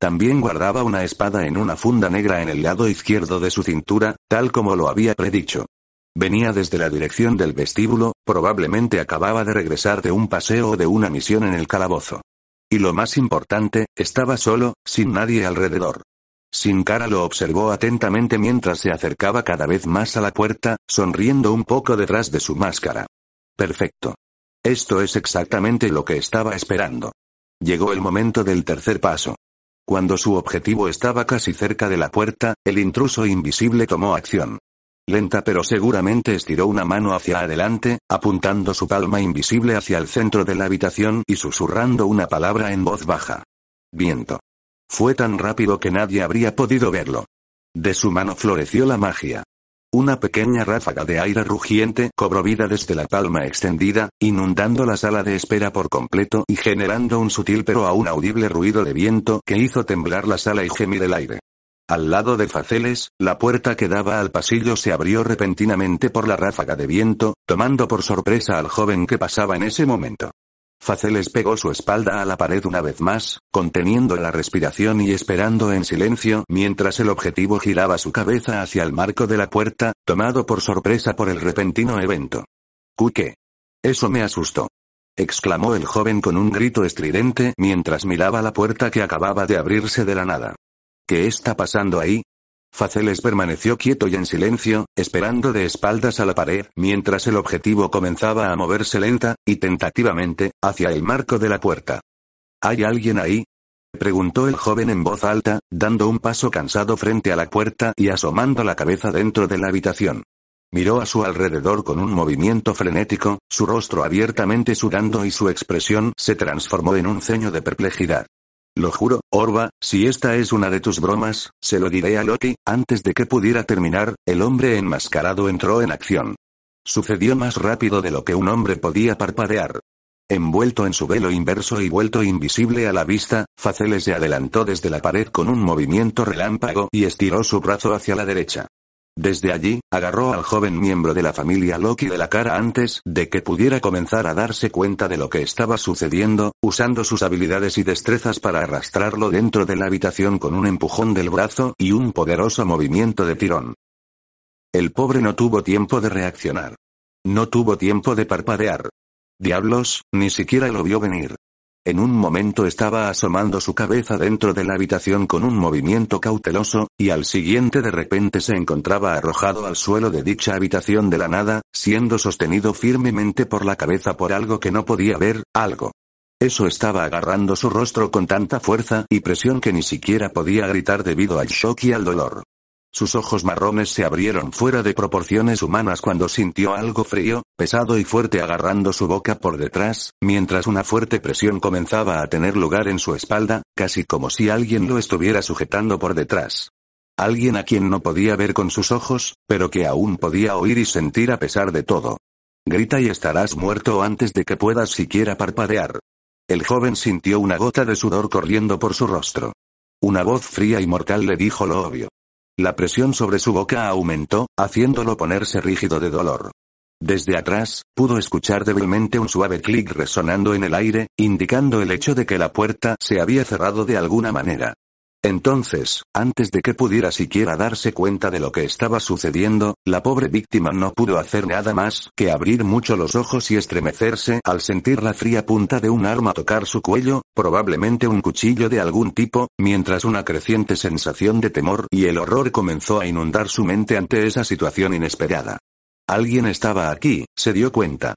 También guardaba una espada en una funda negra en el lado izquierdo de su cintura, tal como lo había predicho. Venía desde la dirección del vestíbulo, probablemente acababa de regresar de un paseo o de una misión en el calabozo. Y lo más importante, estaba solo, sin nadie alrededor. Sin cara lo observó atentamente mientras se acercaba cada vez más a la puerta, sonriendo un poco detrás de su máscara. Perfecto. Esto es exactamente lo que estaba esperando. Llegó el momento del tercer paso. Cuando su objetivo estaba casi cerca de la puerta, el intruso invisible tomó acción. Lenta pero seguramente estiró una mano hacia adelante, apuntando su palma invisible hacia el centro de la habitación y susurrando una palabra en voz baja. Viento. Fue tan rápido que nadie habría podido verlo. De su mano floreció la magia. Una pequeña ráfaga de aire rugiente cobró vida desde la palma extendida, inundando la sala de espera por completo y generando un sutil pero aún audible ruido de viento que hizo temblar la sala y gemir el aire. Al lado de Faceles, la puerta que daba al pasillo se abrió repentinamente por la ráfaga de viento, tomando por sorpresa al joven que pasaba en ese momento. Faceles pegó su espalda a la pared una vez más, conteniendo la respiración y esperando en silencio mientras el objetivo giraba su cabeza hacia el marco de la puerta, tomado por sorpresa por el repentino evento. ¿Qué? Eso me asustó. exclamó el joven con un grito estridente mientras miraba la puerta que acababa de abrirse de la nada. ¿Qué está pasando ahí? Faceles permaneció quieto y en silencio, esperando de espaldas a la pared, mientras el objetivo comenzaba a moverse lenta, y tentativamente, hacia el marco de la puerta. ¿Hay alguien ahí? preguntó el joven en voz alta, dando un paso cansado frente a la puerta y asomando la cabeza dentro de la habitación. Miró a su alrededor con un movimiento frenético, su rostro abiertamente sudando y su expresión se transformó en un ceño de perplejidad. Lo juro, Orba, si esta es una de tus bromas, se lo diré a Loki. Antes de que pudiera terminar, el hombre enmascarado entró en acción. Sucedió más rápido de lo que un hombre podía parpadear. Envuelto en su velo inverso y vuelto invisible a la vista, Facele se adelantó desde la pared con un movimiento relámpago y estiró su brazo hacia la derecha. Desde allí, agarró al joven miembro de la familia Loki de la cara antes de que pudiera comenzar a darse cuenta de lo que estaba sucediendo, usando sus habilidades y destrezas para arrastrarlo dentro de la habitación con un empujón del brazo y un poderoso movimiento de tirón. El pobre no tuvo tiempo de reaccionar. No tuvo tiempo de parpadear. Diablos, ni siquiera lo vio venir. En un momento estaba asomando su cabeza dentro de la habitación con un movimiento cauteloso, y al siguiente de repente se encontraba arrojado al suelo de dicha habitación de la nada, siendo sostenido firmemente por la cabeza por algo que no podía ver, algo. Eso estaba agarrando su rostro con tanta fuerza y presión que ni siquiera podía gritar debido al shock y al dolor. Sus ojos marrones se abrieron fuera de proporciones humanas cuando sintió algo frío, pesado y fuerte agarrando su boca por detrás, mientras una fuerte presión comenzaba a tener lugar en su espalda, casi como si alguien lo estuviera sujetando por detrás. Alguien a quien no podía ver con sus ojos, pero que aún podía oír y sentir a pesar de todo. Grita y estarás muerto antes de que puedas siquiera parpadear. El joven sintió una gota de sudor corriendo por su rostro. Una voz fría y mortal le dijo lo obvio. La presión sobre su boca aumentó, haciéndolo ponerse rígido de dolor. Desde atrás, pudo escuchar débilmente un suave clic resonando en el aire, indicando el hecho de que la puerta se había cerrado de alguna manera. Entonces, antes de que pudiera siquiera darse cuenta de lo que estaba sucediendo, la pobre víctima no pudo hacer nada más que abrir mucho los ojos y estremecerse al sentir la fría punta de un arma tocar su cuello, probablemente un cuchillo de algún tipo, mientras una creciente sensación de temor y el horror comenzó a inundar su mente ante esa situación inesperada. Alguien estaba aquí, se dio cuenta.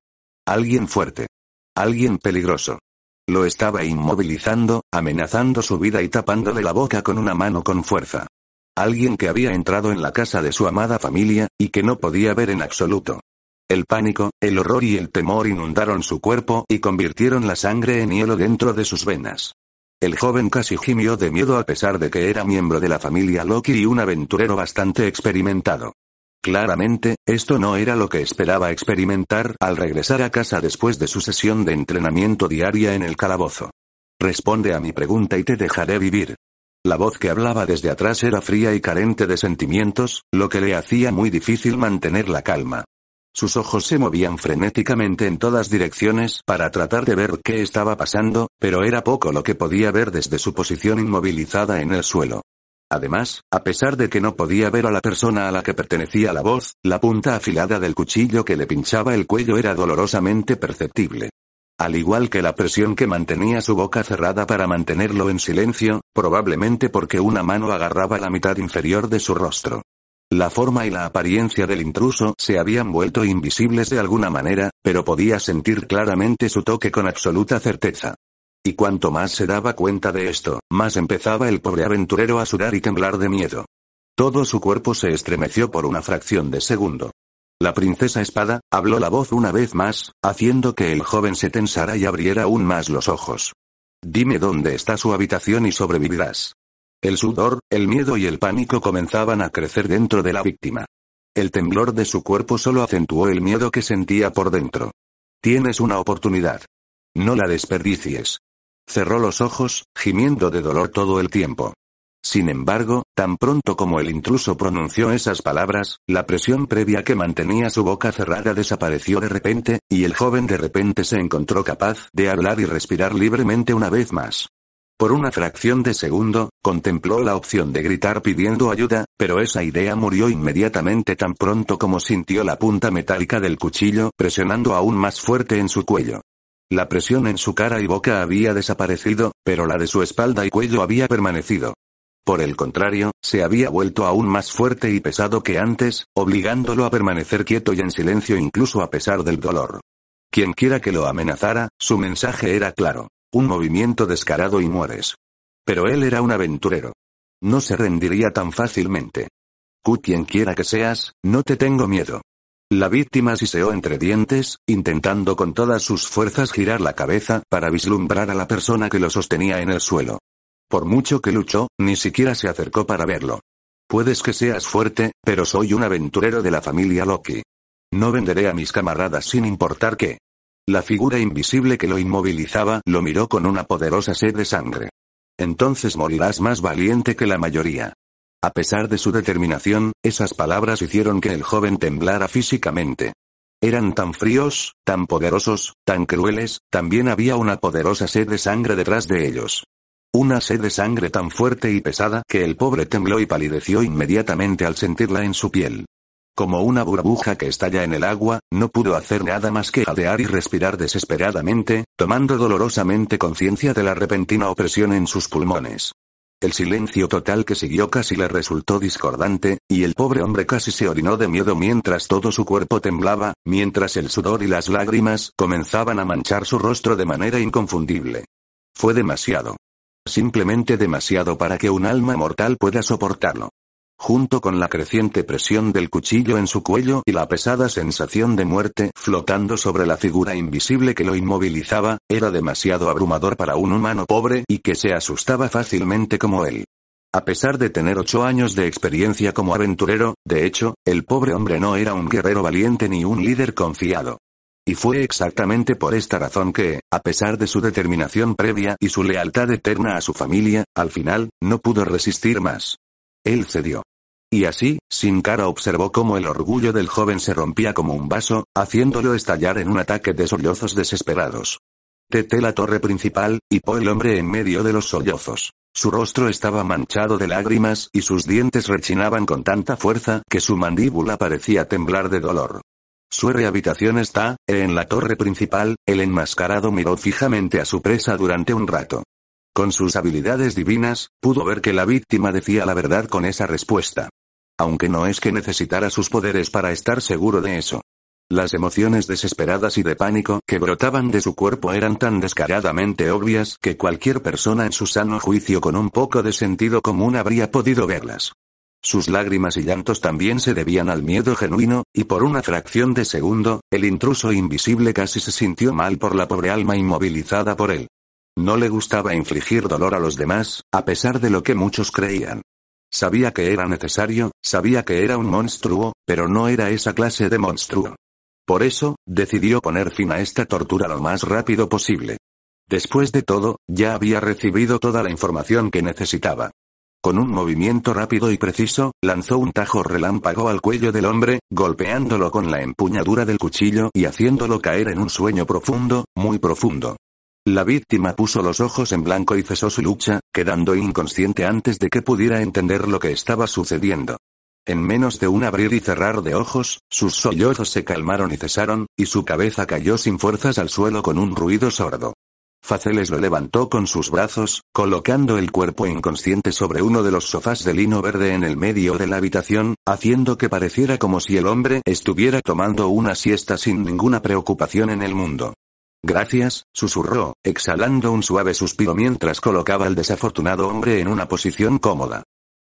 Alguien fuerte. Alguien peligroso. Lo estaba inmovilizando, amenazando su vida y tapándole la boca con una mano con fuerza. Alguien que había entrado en la casa de su amada familia, y que no podía ver en absoluto. El pánico, el horror y el temor inundaron su cuerpo y convirtieron la sangre en hielo dentro de sus venas. El joven casi gimió de miedo a pesar de que era miembro de la familia Loki y un aventurero bastante experimentado. Claramente, esto no era lo que esperaba experimentar al regresar a casa después de su sesión de entrenamiento diaria en el calabozo. Responde a mi pregunta y te dejaré vivir. La voz que hablaba desde atrás era fría y carente de sentimientos, lo que le hacía muy difícil mantener la calma. Sus ojos se movían frenéticamente en todas direcciones para tratar de ver qué estaba pasando, pero era poco lo que podía ver desde su posición inmovilizada en el suelo. Además, a pesar de que no podía ver a la persona a la que pertenecía la voz, la punta afilada del cuchillo que le pinchaba el cuello era dolorosamente perceptible. Al igual que la presión que mantenía su boca cerrada para mantenerlo en silencio, probablemente porque una mano agarraba la mitad inferior de su rostro. La forma y la apariencia del intruso se habían vuelto invisibles de alguna manera, pero podía sentir claramente su toque con absoluta certeza. Y cuanto más se daba cuenta de esto, más empezaba el pobre aventurero a sudar y temblar de miedo. Todo su cuerpo se estremeció por una fracción de segundo. La princesa espada, habló la voz una vez más, haciendo que el joven se tensara y abriera aún más los ojos. Dime dónde está su habitación y sobrevivirás. El sudor, el miedo y el pánico comenzaban a crecer dentro de la víctima. El temblor de su cuerpo solo acentuó el miedo que sentía por dentro. Tienes una oportunidad. No la desperdicies. Cerró los ojos, gimiendo de dolor todo el tiempo. Sin embargo, tan pronto como el intruso pronunció esas palabras, la presión previa que mantenía su boca cerrada desapareció de repente, y el joven de repente se encontró capaz de hablar y respirar libremente una vez más. Por una fracción de segundo, contempló la opción de gritar pidiendo ayuda, pero esa idea murió inmediatamente tan pronto como sintió la punta metálica del cuchillo presionando aún más fuerte en su cuello. La presión en su cara y boca había desaparecido, pero la de su espalda y cuello había permanecido. Por el contrario, se había vuelto aún más fuerte y pesado que antes, obligándolo a permanecer quieto y en silencio incluso a pesar del dolor. Quienquiera que lo amenazara, su mensaje era claro. Un movimiento descarado y mueres. Pero él era un aventurero. No se rendiría tan fácilmente. Q quiera que seas, no te tengo miedo. La víctima siseó entre dientes, intentando con todas sus fuerzas girar la cabeza para vislumbrar a la persona que lo sostenía en el suelo. Por mucho que luchó, ni siquiera se acercó para verlo. Puedes que seas fuerte, pero soy un aventurero de la familia Loki. No venderé a mis camaradas sin importar qué. La figura invisible que lo inmovilizaba lo miró con una poderosa sed de sangre. Entonces morirás más valiente que la mayoría. A pesar de su determinación, esas palabras hicieron que el joven temblara físicamente. Eran tan fríos, tan poderosos, tan crueles, también había una poderosa sed de sangre detrás de ellos. Una sed de sangre tan fuerte y pesada que el pobre tembló y palideció inmediatamente al sentirla en su piel. Como una burbuja que estalla en el agua, no pudo hacer nada más que jadear y respirar desesperadamente, tomando dolorosamente conciencia de la repentina opresión en sus pulmones. El silencio total que siguió casi le resultó discordante, y el pobre hombre casi se orinó de miedo mientras todo su cuerpo temblaba, mientras el sudor y las lágrimas comenzaban a manchar su rostro de manera inconfundible. Fue demasiado. Simplemente demasiado para que un alma mortal pueda soportarlo junto con la creciente presión del cuchillo en su cuello y la pesada sensación de muerte flotando sobre la figura invisible que lo inmovilizaba, era demasiado abrumador para un humano pobre y que se asustaba fácilmente como él. A pesar de tener ocho años de experiencia como aventurero, de hecho, el pobre hombre no era un guerrero valiente ni un líder confiado. Y fue exactamente por esta razón que, a pesar de su determinación previa y su lealtad eterna a su familia, al final, no pudo resistir más. Él cedió. Y así, sin cara observó cómo el orgullo del joven se rompía como un vaso, haciéndolo estallar en un ataque de sollozos desesperados. Tete la torre principal, y Po el hombre en medio de los sollozos. Su rostro estaba manchado de lágrimas y sus dientes rechinaban con tanta fuerza que su mandíbula parecía temblar de dolor. Su rehabitación está, en la torre principal, el enmascarado miró fijamente a su presa durante un rato. Con sus habilidades divinas, pudo ver que la víctima decía la verdad con esa respuesta. Aunque no es que necesitara sus poderes para estar seguro de eso. Las emociones desesperadas y de pánico que brotaban de su cuerpo eran tan descaradamente obvias que cualquier persona en su sano juicio con un poco de sentido común habría podido verlas. Sus lágrimas y llantos también se debían al miedo genuino, y por una fracción de segundo, el intruso invisible casi se sintió mal por la pobre alma inmovilizada por él. No le gustaba infligir dolor a los demás, a pesar de lo que muchos creían. Sabía que era necesario, sabía que era un monstruo, pero no era esa clase de monstruo. Por eso, decidió poner fin a esta tortura lo más rápido posible. Después de todo, ya había recibido toda la información que necesitaba. Con un movimiento rápido y preciso, lanzó un tajo relámpago al cuello del hombre, golpeándolo con la empuñadura del cuchillo y haciéndolo caer en un sueño profundo, muy profundo. La víctima puso los ojos en blanco y cesó su lucha, quedando inconsciente antes de que pudiera entender lo que estaba sucediendo. En menos de un abrir y cerrar de ojos, sus sollozos se calmaron y cesaron, y su cabeza cayó sin fuerzas al suelo con un ruido sordo. Faceles lo levantó con sus brazos, colocando el cuerpo inconsciente sobre uno de los sofás de lino verde en el medio de la habitación, haciendo que pareciera como si el hombre estuviera tomando una siesta sin ninguna preocupación en el mundo. Gracias, susurró, exhalando un suave suspiro mientras colocaba al desafortunado hombre en una posición cómoda.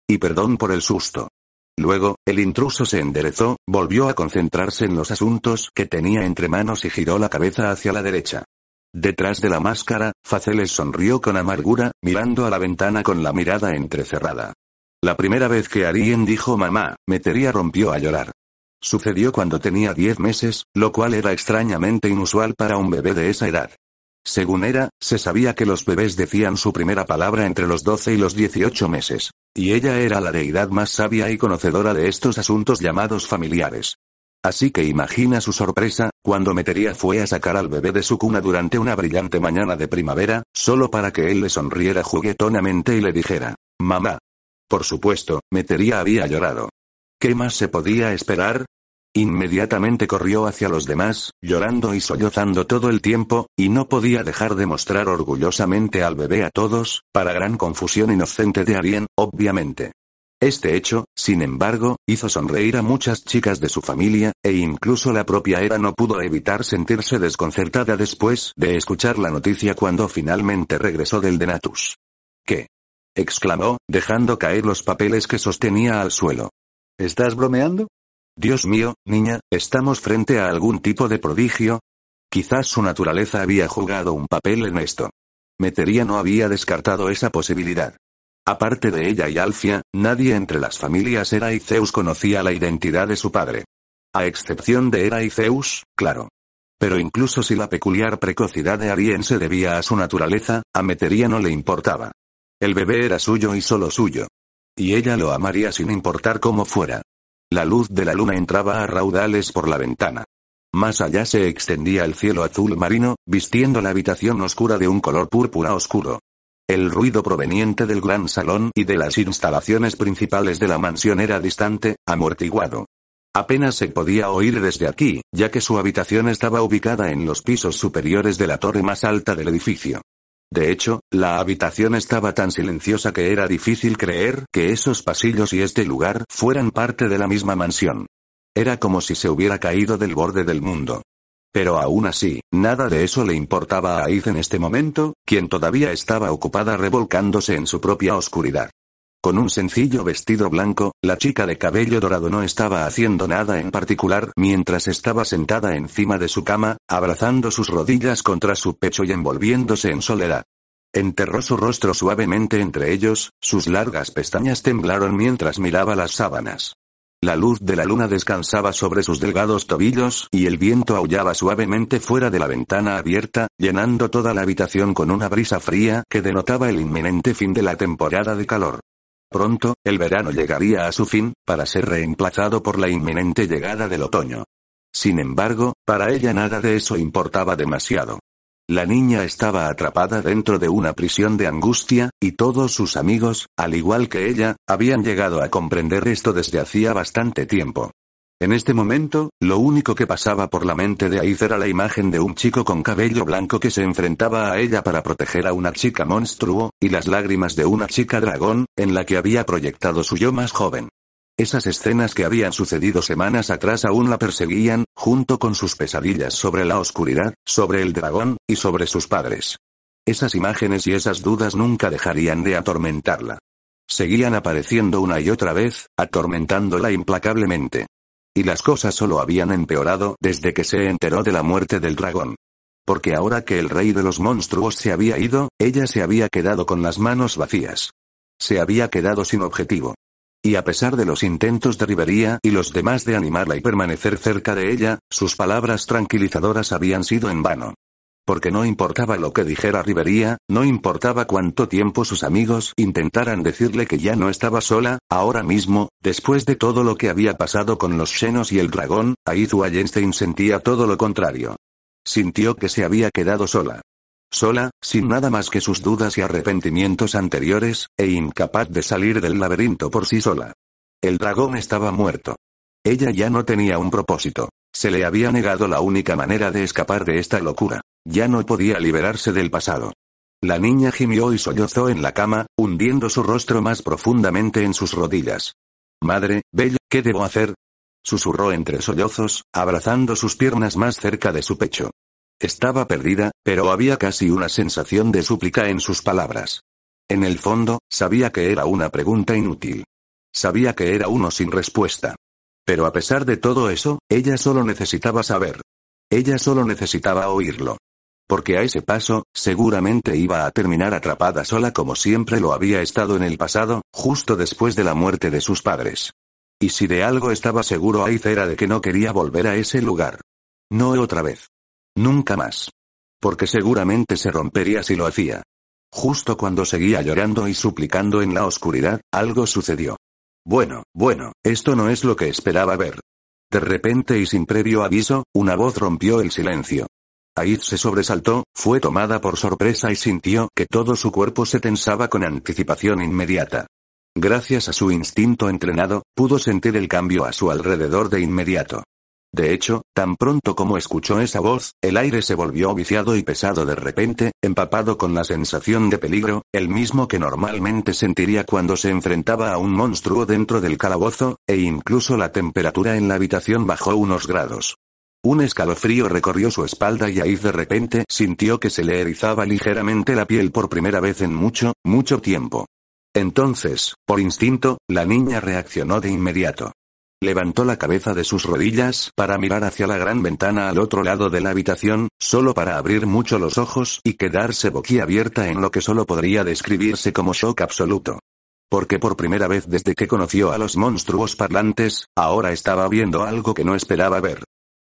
Y perdón por el susto. Luego, el intruso se enderezó, volvió a concentrarse en los asuntos que tenía entre manos y giró la cabeza hacia la derecha. Detrás de la máscara, Faceles sonrió con amargura, mirando a la ventana con la mirada entrecerrada. La primera vez que Arien dijo mamá, Metería rompió a llorar. Sucedió cuando tenía 10 meses, lo cual era extrañamente inusual para un bebé de esa edad. Según era, se sabía que los bebés decían su primera palabra entre los 12 y los 18 meses. Y ella era la deidad más sabia y conocedora de estos asuntos llamados familiares. Así que imagina su sorpresa, cuando Metería fue a sacar al bebé de su cuna durante una brillante mañana de primavera, solo para que él le sonriera juguetonamente y le dijera, Mamá. Por supuesto, Metería había llorado. ¿Qué más se podía esperar? Inmediatamente corrió hacia los demás, llorando y sollozando todo el tiempo, y no podía dejar de mostrar orgullosamente al bebé a todos, para gran confusión inocente de Arien, obviamente. Este hecho, sin embargo, hizo sonreír a muchas chicas de su familia, e incluso la propia Era no pudo evitar sentirse desconcertada después de escuchar la noticia cuando finalmente regresó del Denatus. ¿Qué? exclamó, dejando caer los papeles que sostenía al suelo. ¿Estás bromeando? Dios mío, niña, ¿estamos frente a algún tipo de prodigio? Quizás su naturaleza había jugado un papel en esto. Metería no había descartado esa posibilidad. Aparte de ella y Alfia, nadie entre las familias Era y Zeus conocía la identidad de su padre. A excepción de Era y Zeus, claro. Pero incluso si la peculiar precocidad de Arien se debía a su naturaleza, a Metería no le importaba. El bebé era suyo y solo suyo. Y ella lo amaría sin importar cómo fuera. La luz de la luna entraba a raudales por la ventana. Más allá se extendía el cielo azul marino, vistiendo la habitación oscura de un color púrpura oscuro. El ruido proveniente del gran salón y de las instalaciones principales de la mansión era distante, amortiguado. Apenas se podía oír desde aquí, ya que su habitación estaba ubicada en los pisos superiores de la torre más alta del edificio. De hecho, la habitación estaba tan silenciosa que era difícil creer que esos pasillos y este lugar fueran parte de la misma mansión. Era como si se hubiera caído del borde del mundo. Pero aún así, nada de eso le importaba a Aiz en este momento, quien todavía estaba ocupada revolcándose en su propia oscuridad. Con un sencillo vestido blanco, la chica de cabello dorado no estaba haciendo nada en particular mientras estaba sentada encima de su cama, abrazando sus rodillas contra su pecho y envolviéndose en soledad. Enterró su rostro suavemente entre ellos, sus largas pestañas temblaron mientras miraba las sábanas. La luz de la luna descansaba sobre sus delgados tobillos y el viento aullaba suavemente fuera de la ventana abierta, llenando toda la habitación con una brisa fría que denotaba el inminente fin de la temporada de calor. Pronto, el verano llegaría a su fin, para ser reemplazado por la inminente llegada del otoño. Sin embargo, para ella nada de eso importaba demasiado. La niña estaba atrapada dentro de una prisión de angustia, y todos sus amigos, al igual que ella, habían llegado a comprender esto desde hacía bastante tiempo. En este momento, lo único que pasaba por la mente de Aiz era la imagen de un chico con cabello blanco que se enfrentaba a ella para proteger a una chica monstruo, y las lágrimas de una chica dragón, en la que había proyectado su yo más joven. Esas escenas que habían sucedido semanas atrás aún la perseguían, junto con sus pesadillas sobre la oscuridad, sobre el dragón, y sobre sus padres. Esas imágenes y esas dudas nunca dejarían de atormentarla. Seguían apareciendo una y otra vez, atormentándola implacablemente. Y las cosas solo habían empeorado desde que se enteró de la muerte del dragón. Porque ahora que el rey de los monstruos se había ido, ella se había quedado con las manos vacías. Se había quedado sin objetivo. Y a pesar de los intentos de Rivería y los demás de animarla y permanecer cerca de ella, sus palabras tranquilizadoras habían sido en vano. Porque no importaba lo que dijera Rivería, no importaba cuánto tiempo sus amigos intentaran decirle que ya no estaba sola, ahora mismo, después de todo lo que había pasado con los senos y el dragón, Aizu Einstein sentía todo lo contrario. Sintió que se había quedado sola. Sola, sin nada más que sus dudas y arrepentimientos anteriores, e incapaz de salir del laberinto por sí sola. El dragón estaba muerto. Ella ya no tenía un propósito. Se le había negado la única manera de escapar de esta locura. Ya no podía liberarse del pasado. La niña gimió y sollozó en la cama, hundiendo su rostro más profundamente en sus rodillas. Madre, Bella, ¿qué debo hacer? susurró entre sollozos, abrazando sus piernas más cerca de su pecho. Estaba perdida, pero había casi una sensación de súplica en sus palabras. En el fondo, sabía que era una pregunta inútil. Sabía que era uno sin respuesta. Pero a pesar de todo eso, ella solo necesitaba saber. Ella solo necesitaba oírlo. Porque a ese paso, seguramente iba a terminar atrapada sola como siempre lo había estado en el pasado, justo después de la muerte de sus padres. Y si de algo estaba seguro ahí era de que no quería volver a ese lugar. No otra vez. Nunca más. Porque seguramente se rompería si lo hacía. Justo cuando seguía llorando y suplicando en la oscuridad, algo sucedió. Bueno, bueno, esto no es lo que esperaba ver. De repente y sin previo aviso, una voz rompió el silencio. Aid se sobresaltó, fue tomada por sorpresa y sintió que todo su cuerpo se tensaba con anticipación inmediata. Gracias a su instinto entrenado, pudo sentir el cambio a su alrededor de inmediato. De hecho, tan pronto como escuchó esa voz, el aire se volvió viciado y pesado de repente, empapado con la sensación de peligro, el mismo que normalmente sentiría cuando se enfrentaba a un monstruo dentro del calabozo, e incluso la temperatura en la habitación bajó unos grados. Un escalofrío recorrió su espalda y ahí de repente sintió que se le erizaba ligeramente la piel por primera vez en mucho, mucho tiempo. Entonces, por instinto, la niña reaccionó de inmediato. Levantó la cabeza de sus rodillas para mirar hacia la gran ventana al otro lado de la habitación, solo para abrir mucho los ojos y quedarse boquiabierta en lo que solo podría describirse como shock absoluto. Porque por primera vez desde que conoció a los monstruos parlantes, ahora estaba viendo algo que no esperaba ver.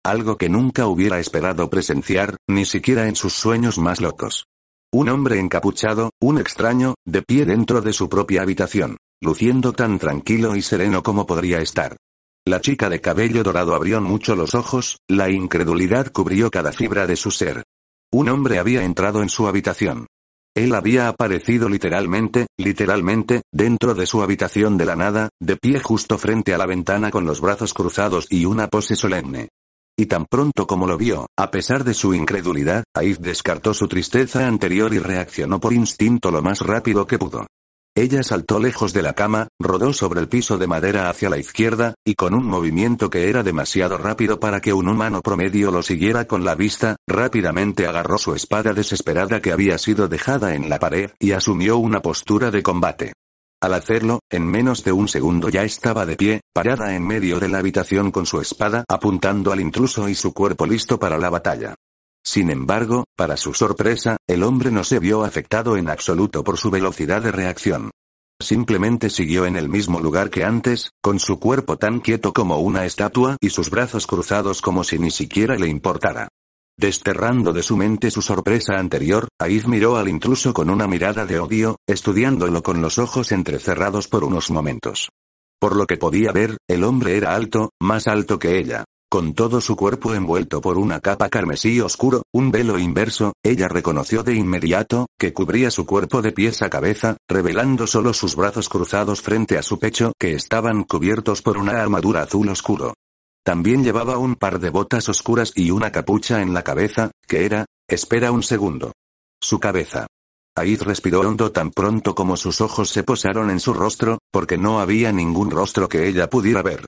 Algo que nunca hubiera esperado presenciar, ni siquiera en sus sueños más locos. Un hombre encapuchado, un extraño, de pie dentro de su propia habitación, luciendo tan tranquilo y sereno como podría estar. La chica de cabello dorado abrió mucho los ojos, la incredulidad cubrió cada fibra de su ser. Un hombre había entrado en su habitación. Él había aparecido literalmente, literalmente, dentro de su habitación de la nada, de pie justo frente a la ventana con los brazos cruzados y una pose solemne. Y tan pronto como lo vio, a pesar de su incredulidad, Aiz descartó su tristeza anterior y reaccionó por instinto lo más rápido que pudo. Ella saltó lejos de la cama, rodó sobre el piso de madera hacia la izquierda, y con un movimiento que era demasiado rápido para que un humano promedio lo siguiera con la vista, rápidamente agarró su espada desesperada que había sido dejada en la pared, y asumió una postura de combate. Al hacerlo, en menos de un segundo ya estaba de pie, parada en medio de la habitación con su espada apuntando al intruso y su cuerpo listo para la batalla. Sin embargo, para su sorpresa, el hombre no se vio afectado en absoluto por su velocidad de reacción. Simplemente siguió en el mismo lugar que antes, con su cuerpo tan quieto como una estatua y sus brazos cruzados como si ni siquiera le importara. Desterrando de su mente su sorpresa anterior, Aiz miró al intruso con una mirada de odio, estudiándolo con los ojos entrecerrados por unos momentos. Por lo que podía ver, el hombre era alto, más alto que ella, con todo su cuerpo envuelto por una capa carmesí oscuro, un velo inverso, ella reconoció de inmediato, que cubría su cuerpo de pies a cabeza, revelando solo sus brazos cruzados frente a su pecho que estaban cubiertos por una armadura azul oscuro. También llevaba un par de botas oscuras y una capucha en la cabeza, que era, espera un segundo. Su cabeza. Aid respiró hondo tan pronto como sus ojos se posaron en su rostro, porque no había ningún rostro que ella pudiera ver.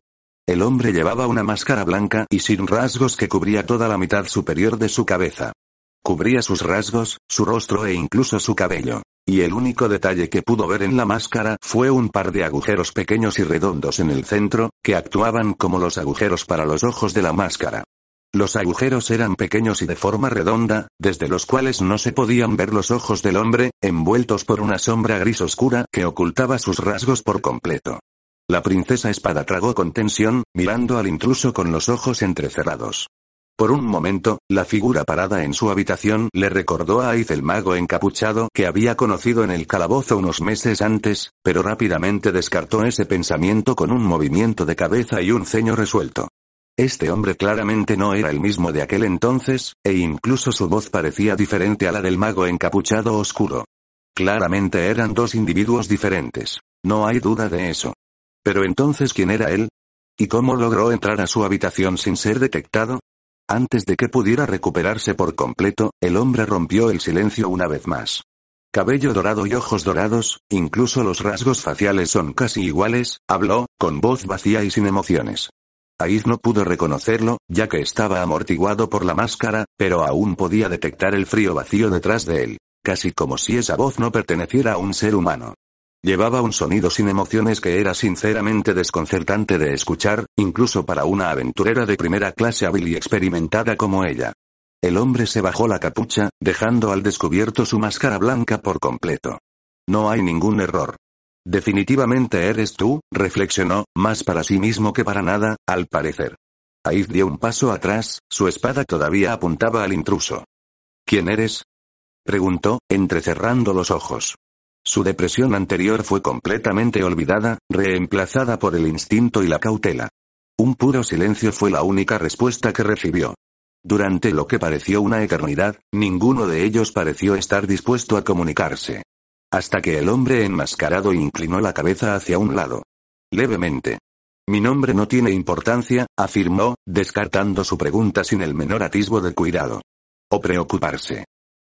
El hombre llevaba una máscara blanca y sin rasgos que cubría toda la mitad superior de su cabeza. Cubría sus rasgos, su rostro e incluso su cabello. Y el único detalle que pudo ver en la máscara fue un par de agujeros pequeños y redondos en el centro, que actuaban como los agujeros para los ojos de la máscara. Los agujeros eran pequeños y de forma redonda, desde los cuales no se podían ver los ojos del hombre, envueltos por una sombra gris oscura que ocultaba sus rasgos por completo. La princesa espada tragó con tensión, mirando al intruso con los ojos entrecerrados. Por un momento, la figura parada en su habitación le recordó a Aiz el mago encapuchado que había conocido en el calabozo unos meses antes, pero rápidamente descartó ese pensamiento con un movimiento de cabeza y un ceño resuelto. Este hombre claramente no era el mismo de aquel entonces, e incluso su voz parecía diferente a la del mago encapuchado oscuro. Claramente eran dos individuos diferentes. No hay duda de eso. Pero entonces, ¿quién era él? ¿Y cómo logró entrar a su habitación sin ser detectado? Antes de que pudiera recuperarse por completo, el hombre rompió el silencio una vez más. Cabello dorado y ojos dorados, incluso los rasgos faciales son casi iguales, habló, con voz vacía y sin emociones. Aiz no pudo reconocerlo, ya que estaba amortiguado por la máscara, pero aún podía detectar el frío vacío detrás de él, casi como si esa voz no perteneciera a un ser humano. Llevaba un sonido sin emociones que era sinceramente desconcertante de escuchar, incluso para una aventurera de primera clase hábil y experimentada como ella. El hombre se bajó la capucha, dejando al descubierto su máscara blanca por completo. No hay ningún error. Definitivamente eres tú, reflexionó, más para sí mismo que para nada, al parecer. Aid dio un paso atrás, su espada todavía apuntaba al intruso. ¿Quién eres? preguntó, entrecerrando los ojos. Su depresión anterior fue completamente olvidada, reemplazada por el instinto y la cautela. Un puro silencio fue la única respuesta que recibió. Durante lo que pareció una eternidad, ninguno de ellos pareció estar dispuesto a comunicarse. Hasta que el hombre enmascarado inclinó la cabeza hacia un lado. Levemente. Mi nombre no tiene importancia, afirmó, descartando su pregunta sin el menor atisbo de cuidado. O preocuparse.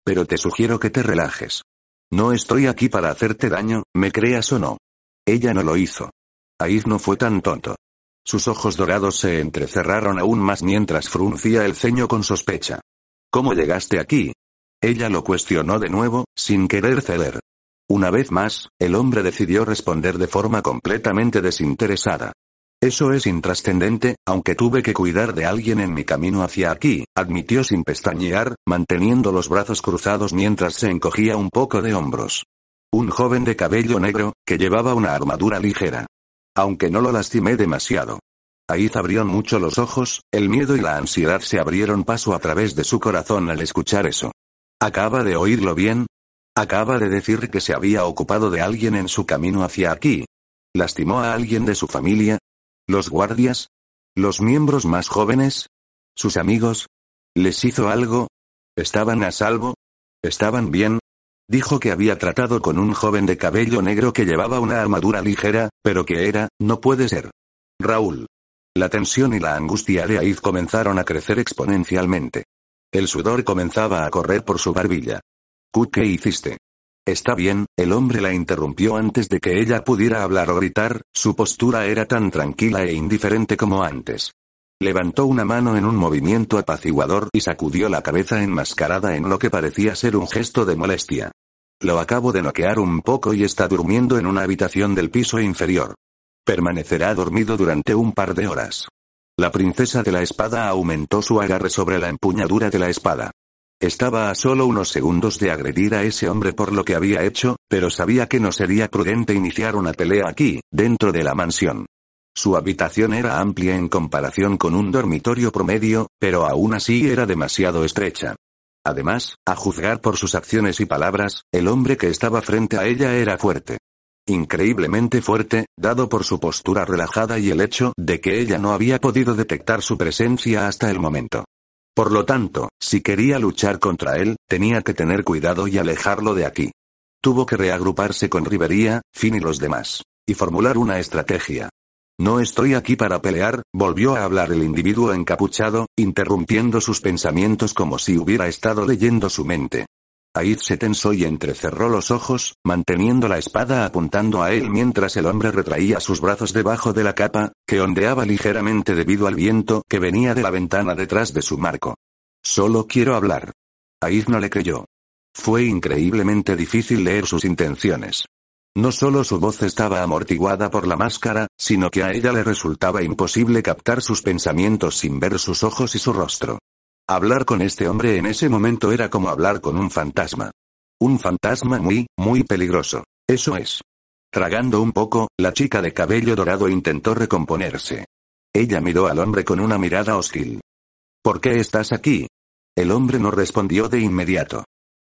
Pero te sugiero que te relajes. No estoy aquí para hacerte daño, me creas o no. Ella no lo hizo. Aiz no fue tan tonto. Sus ojos dorados se entrecerraron aún más mientras fruncía el ceño con sospecha. ¿Cómo llegaste aquí? Ella lo cuestionó de nuevo, sin querer ceder. Una vez más, el hombre decidió responder de forma completamente desinteresada. Eso es intrascendente, aunque tuve que cuidar de alguien en mi camino hacia aquí, admitió sin pestañear, manteniendo los brazos cruzados mientras se encogía un poco de hombros. Un joven de cabello negro, que llevaba una armadura ligera. Aunque no lo lastimé demasiado. Ahí abrió mucho los ojos, el miedo y la ansiedad se abrieron paso a través de su corazón al escuchar eso. ¿Acaba de oírlo bien? Acaba de decir que se había ocupado de alguien en su camino hacia aquí. ¿Lastimó a alguien de su familia? ¿Los guardias? ¿Los miembros más jóvenes? ¿Sus amigos? ¿Les hizo algo? ¿Estaban a salvo? ¿Estaban bien? Dijo que había tratado con un joven de cabello negro que llevaba una armadura ligera, pero que era, no puede ser. Raúl. La tensión y la angustia de Aiz comenzaron a crecer exponencialmente. El sudor comenzaba a correr por su barbilla. ¿Qué hiciste? Está bien, el hombre la interrumpió antes de que ella pudiera hablar o gritar, su postura era tan tranquila e indiferente como antes. Levantó una mano en un movimiento apaciguador y sacudió la cabeza enmascarada en lo que parecía ser un gesto de molestia. Lo acabo de noquear un poco y está durmiendo en una habitación del piso inferior. Permanecerá dormido durante un par de horas. La princesa de la espada aumentó su agarre sobre la empuñadura de la espada. Estaba a solo unos segundos de agredir a ese hombre por lo que había hecho, pero sabía que no sería prudente iniciar una pelea aquí, dentro de la mansión. Su habitación era amplia en comparación con un dormitorio promedio, pero aún así era demasiado estrecha. Además, a juzgar por sus acciones y palabras, el hombre que estaba frente a ella era fuerte. Increíblemente fuerte, dado por su postura relajada y el hecho de que ella no había podido detectar su presencia hasta el momento. Por lo tanto, si quería luchar contra él, tenía que tener cuidado y alejarlo de aquí. Tuvo que reagruparse con Rivería, Finn y los demás. Y formular una estrategia. No estoy aquí para pelear, volvió a hablar el individuo encapuchado, interrumpiendo sus pensamientos como si hubiera estado leyendo su mente. Aid se tensó y entrecerró los ojos, manteniendo la espada apuntando a él mientras el hombre retraía sus brazos debajo de la capa, que ondeaba ligeramente debido al viento que venía de la ventana detrás de su marco. Solo quiero hablar. Aid no le creyó. Fue increíblemente difícil leer sus intenciones. No solo su voz estaba amortiguada por la máscara, sino que a ella le resultaba imposible captar sus pensamientos sin ver sus ojos y su rostro. Hablar con este hombre en ese momento era como hablar con un fantasma. Un fantasma muy, muy peligroso. Eso es. Tragando un poco, la chica de cabello dorado intentó recomponerse. Ella miró al hombre con una mirada hostil. ¿Por qué estás aquí? El hombre no respondió de inmediato.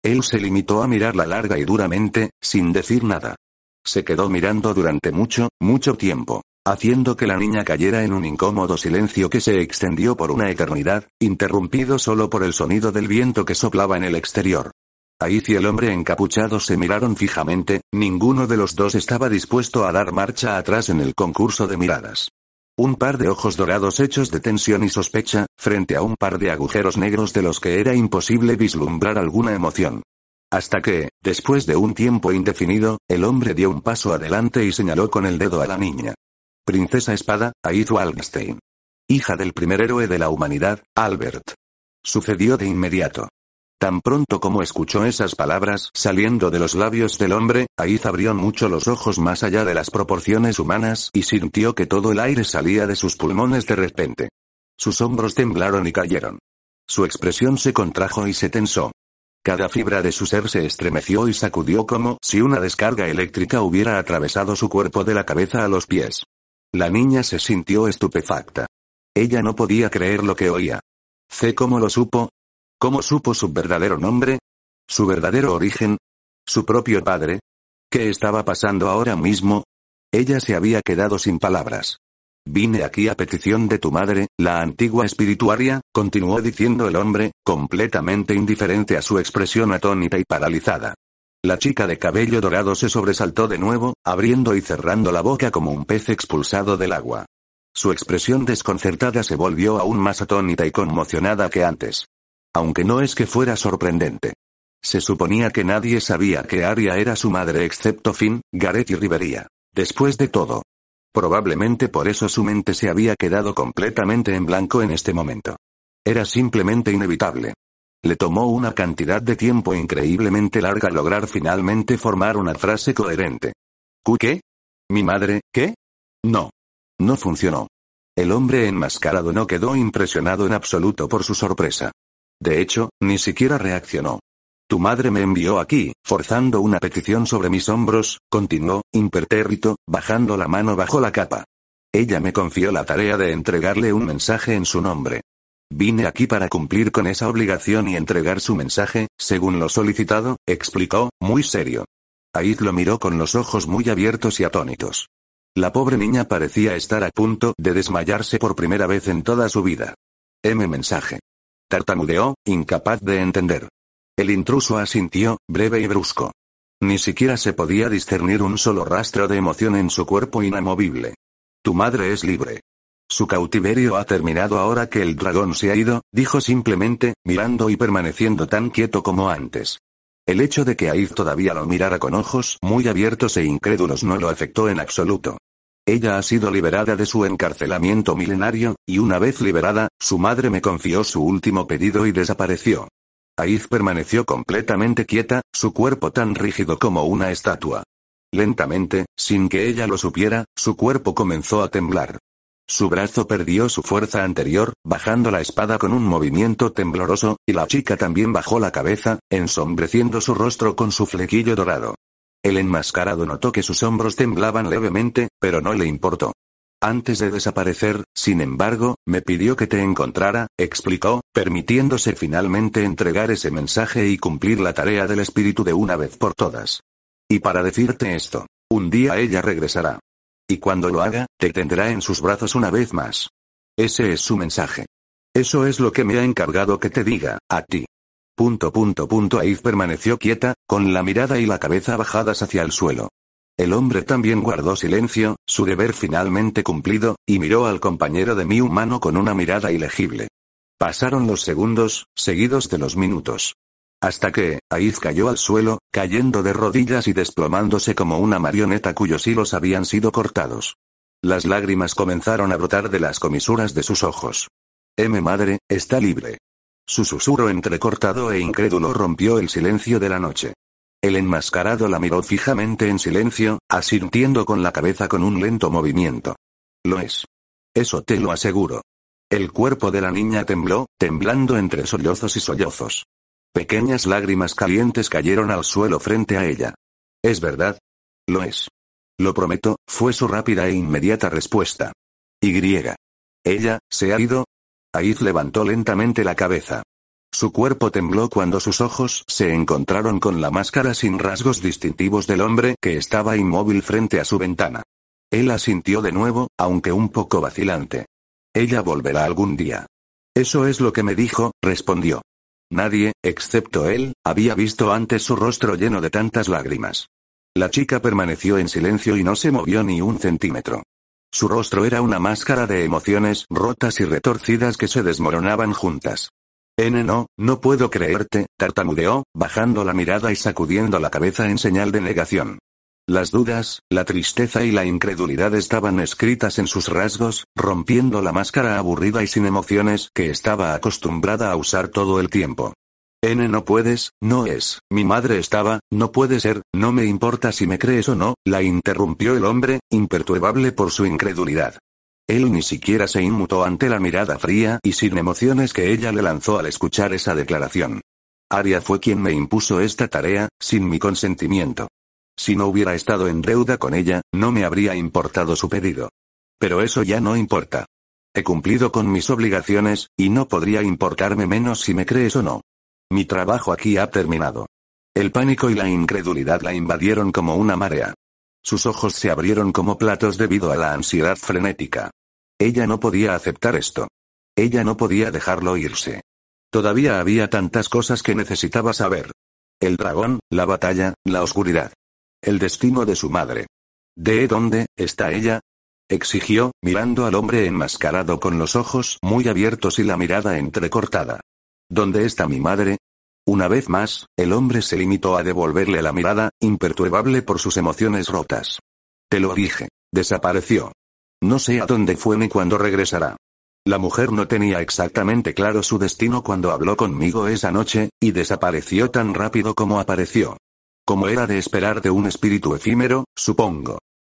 Él se limitó a mirarla larga y duramente, sin decir nada. Se quedó mirando durante mucho, mucho tiempo haciendo que la niña cayera en un incómodo silencio que se extendió por una eternidad, interrumpido solo por el sonido del viento que soplaba en el exterior. Ahí y el hombre encapuchado se miraron fijamente, ninguno de los dos estaba dispuesto a dar marcha atrás en el concurso de miradas. Un par de ojos dorados hechos de tensión y sospecha, frente a un par de agujeros negros de los que era imposible vislumbrar alguna emoción. Hasta que, después de un tiempo indefinido, el hombre dio un paso adelante y señaló con el dedo a la niña. Princesa Espada, Aizu wallenstein Hija del primer héroe de la humanidad, Albert. Sucedió de inmediato. Tan pronto como escuchó esas palabras saliendo de los labios del hombre, Aiz abrió mucho los ojos más allá de las proporciones humanas y sintió que todo el aire salía de sus pulmones de repente. Sus hombros temblaron y cayeron. Su expresión se contrajo y se tensó. Cada fibra de su ser se estremeció y sacudió como si una descarga eléctrica hubiera atravesado su cuerpo de la cabeza a los pies. La niña se sintió estupefacta. Ella no podía creer lo que oía. cómo lo supo? ¿Cómo supo su verdadero nombre? ¿Su verdadero origen? ¿Su propio padre? ¿Qué estaba pasando ahora mismo? Ella se había quedado sin palabras. Vine aquí a petición de tu madre, la antigua espirituaria, continuó diciendo el hombre, completamente indiferente a su expresión atónita y paralizada. La chica de cabello dorado se sobresaltó de nuevo, abriendo y cerrando la boca como un pez expulsado del agua. Su expresión desconcertada se volvió aún más atónita y conmocionada que antes. Aunque no es que fuera sorprendente. Se suponía que nadie sabía que Aria era su madre excepto Finn, Gareth y Riveria. Después de todo. Probablemente por eso su mente se había quedado completamente en blanco en este momento. Era simplemente inevitable. Le tomó una cantidad de tiempo increíblemente larga lograr finalmente formar una frase coherente. ¿Qué? ¿Mi madre, qué? No. No funcionó. El hombre enmascarado no quedó impresionado en absoluto por su sorpresa. De hecho, ni siquiera reaccionó. Tu madre me envió aquí, forzando una petición sobre mis hombros, continuó, impertérrito, bajando la mano bajo la capa. Ella me confió la tarea de entregarle un mensaje en su nombre. Vine aquí para cumplir con esa obligación y entregar su mensaje, según lo solicitado, explicó, muy serio. Aid lo miró con los ojos muy abiertos y atónitos. La pobre niña parecía estar a punto de desmayarse por primera vez en toda su vida. M mensaje. Tartamudeó, incapaz de entender. El intruso asintió, breve y brusco. Ni siquiera se podía discernir un solo rastro de emoción en su cuerpo inamovible. Tu madre es libre. Su cautiverio ha terminado ahora que el dragón se ha ido, dijo simplemente, mirando y permaneciendo tan quieto como antes. El hecho de que Aiz todavía lo mirara con ojos muy abiertos e incrédulos no lo afectó en absoluto. Ella ha sido liberada de su encarcelamiento milenario, y una vez liberada, su madre me confió su último pedido y desapareció. Aiz permaneció completamente quieta, su cuerpo tan rígido como una estatua. Lentamente, sin que ella lo supiera, su cuerpo comenzó a temblar. Su brazo perdió su fuerza anterior, bajando la espada con un movimiento tembloroso, y la chica también bajó la cabeza, ensombreciendo su rostro con su flequillo dorado. El enmascarado notó que sus hombros temblaban levemente, pero no le importó. Antes de desaparecer, sin embargo, me pidió que te encontrara, explicó, permitiéndose finalmente entregar ese mensaje y cumplir la tarea del espíritu de una vez por todas. Y para decirte esto, un día ella regresará. Y cuando lo haga, te tendrá en sus brazos una vez más. Ese es su mensaje. Eso es lo que me ha encargado que te diga, a ti. Punto punto punto permaneció quieta, con la mirada y la cabeza bajadas hacia el suelo. El hombre también guardó silencio, su deber finalmente cumplido, y miró al compañero de mi humano con una mirada ilegible. Pasaron los segundos, seguidos de los minutos. Hasta que, Aiz cayó al suelo, cayendo de rodillas y desplomándose como una marioneta cuyos hilos habían sido cortados. Las lágrimas comenzaron a brotar de las comisuras de sus ojos. M madre, está libre. Su susurro entrecortado e incrédulo rompió el silencio de la noche. El enmascarado la miró fijamente en silencio, asintiendo con la cabeza con un lento movimiento. Lo es. Eso te lo aseguro. El cuerpo de la niña tembló, temblando entre sollozos y sollozos. Pequeñas lágrimas calientes cayeron al suelo frente a ella. ¿Es verdad? Lo es. Lo prometo, fue su rápida e inmediata respuesta. Y. Ella, ¿se ha ido? Aiz levantó lentamente la cabeza. Su cuerpo tembló cuando sus ojos se encontraron con la máscara sin rasgos distintivos del hombre que estaba inmóvil frente a su ventana. Él asintió de nuevo, aunque un poco vacilante. Ella volverá algún día. Eso es lo que me dijo, respondió. Nadie, excepto él, había visto antes su rostro lleno de tantas lágrimas. La chica permaneció en silencio y no se movió ni un centímetro. Su rostro era una máscara de emociones rotas y retorcidas que se desmoronaban juntas. N no, no puedo creerte, tartamudeó, bajando la mirada y sacudiendo la cabeza en señal de negación. Las dudas, la tristeza y la incredulidad estaban escritas en sus rasgos, rompiendo la máscara aburrida y sin emociones que estaba acostumbrada a usar todo el tiempo. N no puedes, no es, mi madre estaba, no puede ser, no me importa si me crees o no, la interrumpió el hombre, imperturbable por su incredulidad. Él ni siquiera se inmutó ante la mirada fría y sin emociones que ella le lanzó al escuchar esa declaración. Aria fue quien me impuso esta tarea, sin mi consentimiento. Si no hubiera estado en deuda con ella, no me habría importado su pedido. Pero eso ya no importa. He cumplido con mis obligaciones, y no podría importarme menos si me crees o no. Mi trabajo aquí ha terminado. El pánico y la incredulidad la invadieron como una marea. Sus ojos se abrieron como platos debido a la ansiedad frenética. Ella no podía aceptar esto. Ella no podía dejarlo irse. Todavía había tantas cosas que necesitaba saber. El dragón, la batalla, la oscuridad el destino de su madre. ¿De dónde está ella? exigió, mirando al hombre enmascarado con los ojos muy abiertos y la mirada entrecortada. ¿Dónde está mi madre? Una vez más, el hombre se limitó a devolverle la mirada, imperturbable por sus emociones rotas. Te lo dije. Desapareció. No sé a dónde fue ni cuándo regresará. La mujer no tenía exactamente claro su destino cuando habló conmigo esa noche, y desapareció tan rápido como apareció. Como era de esperar de un espíritu efímero, supongo.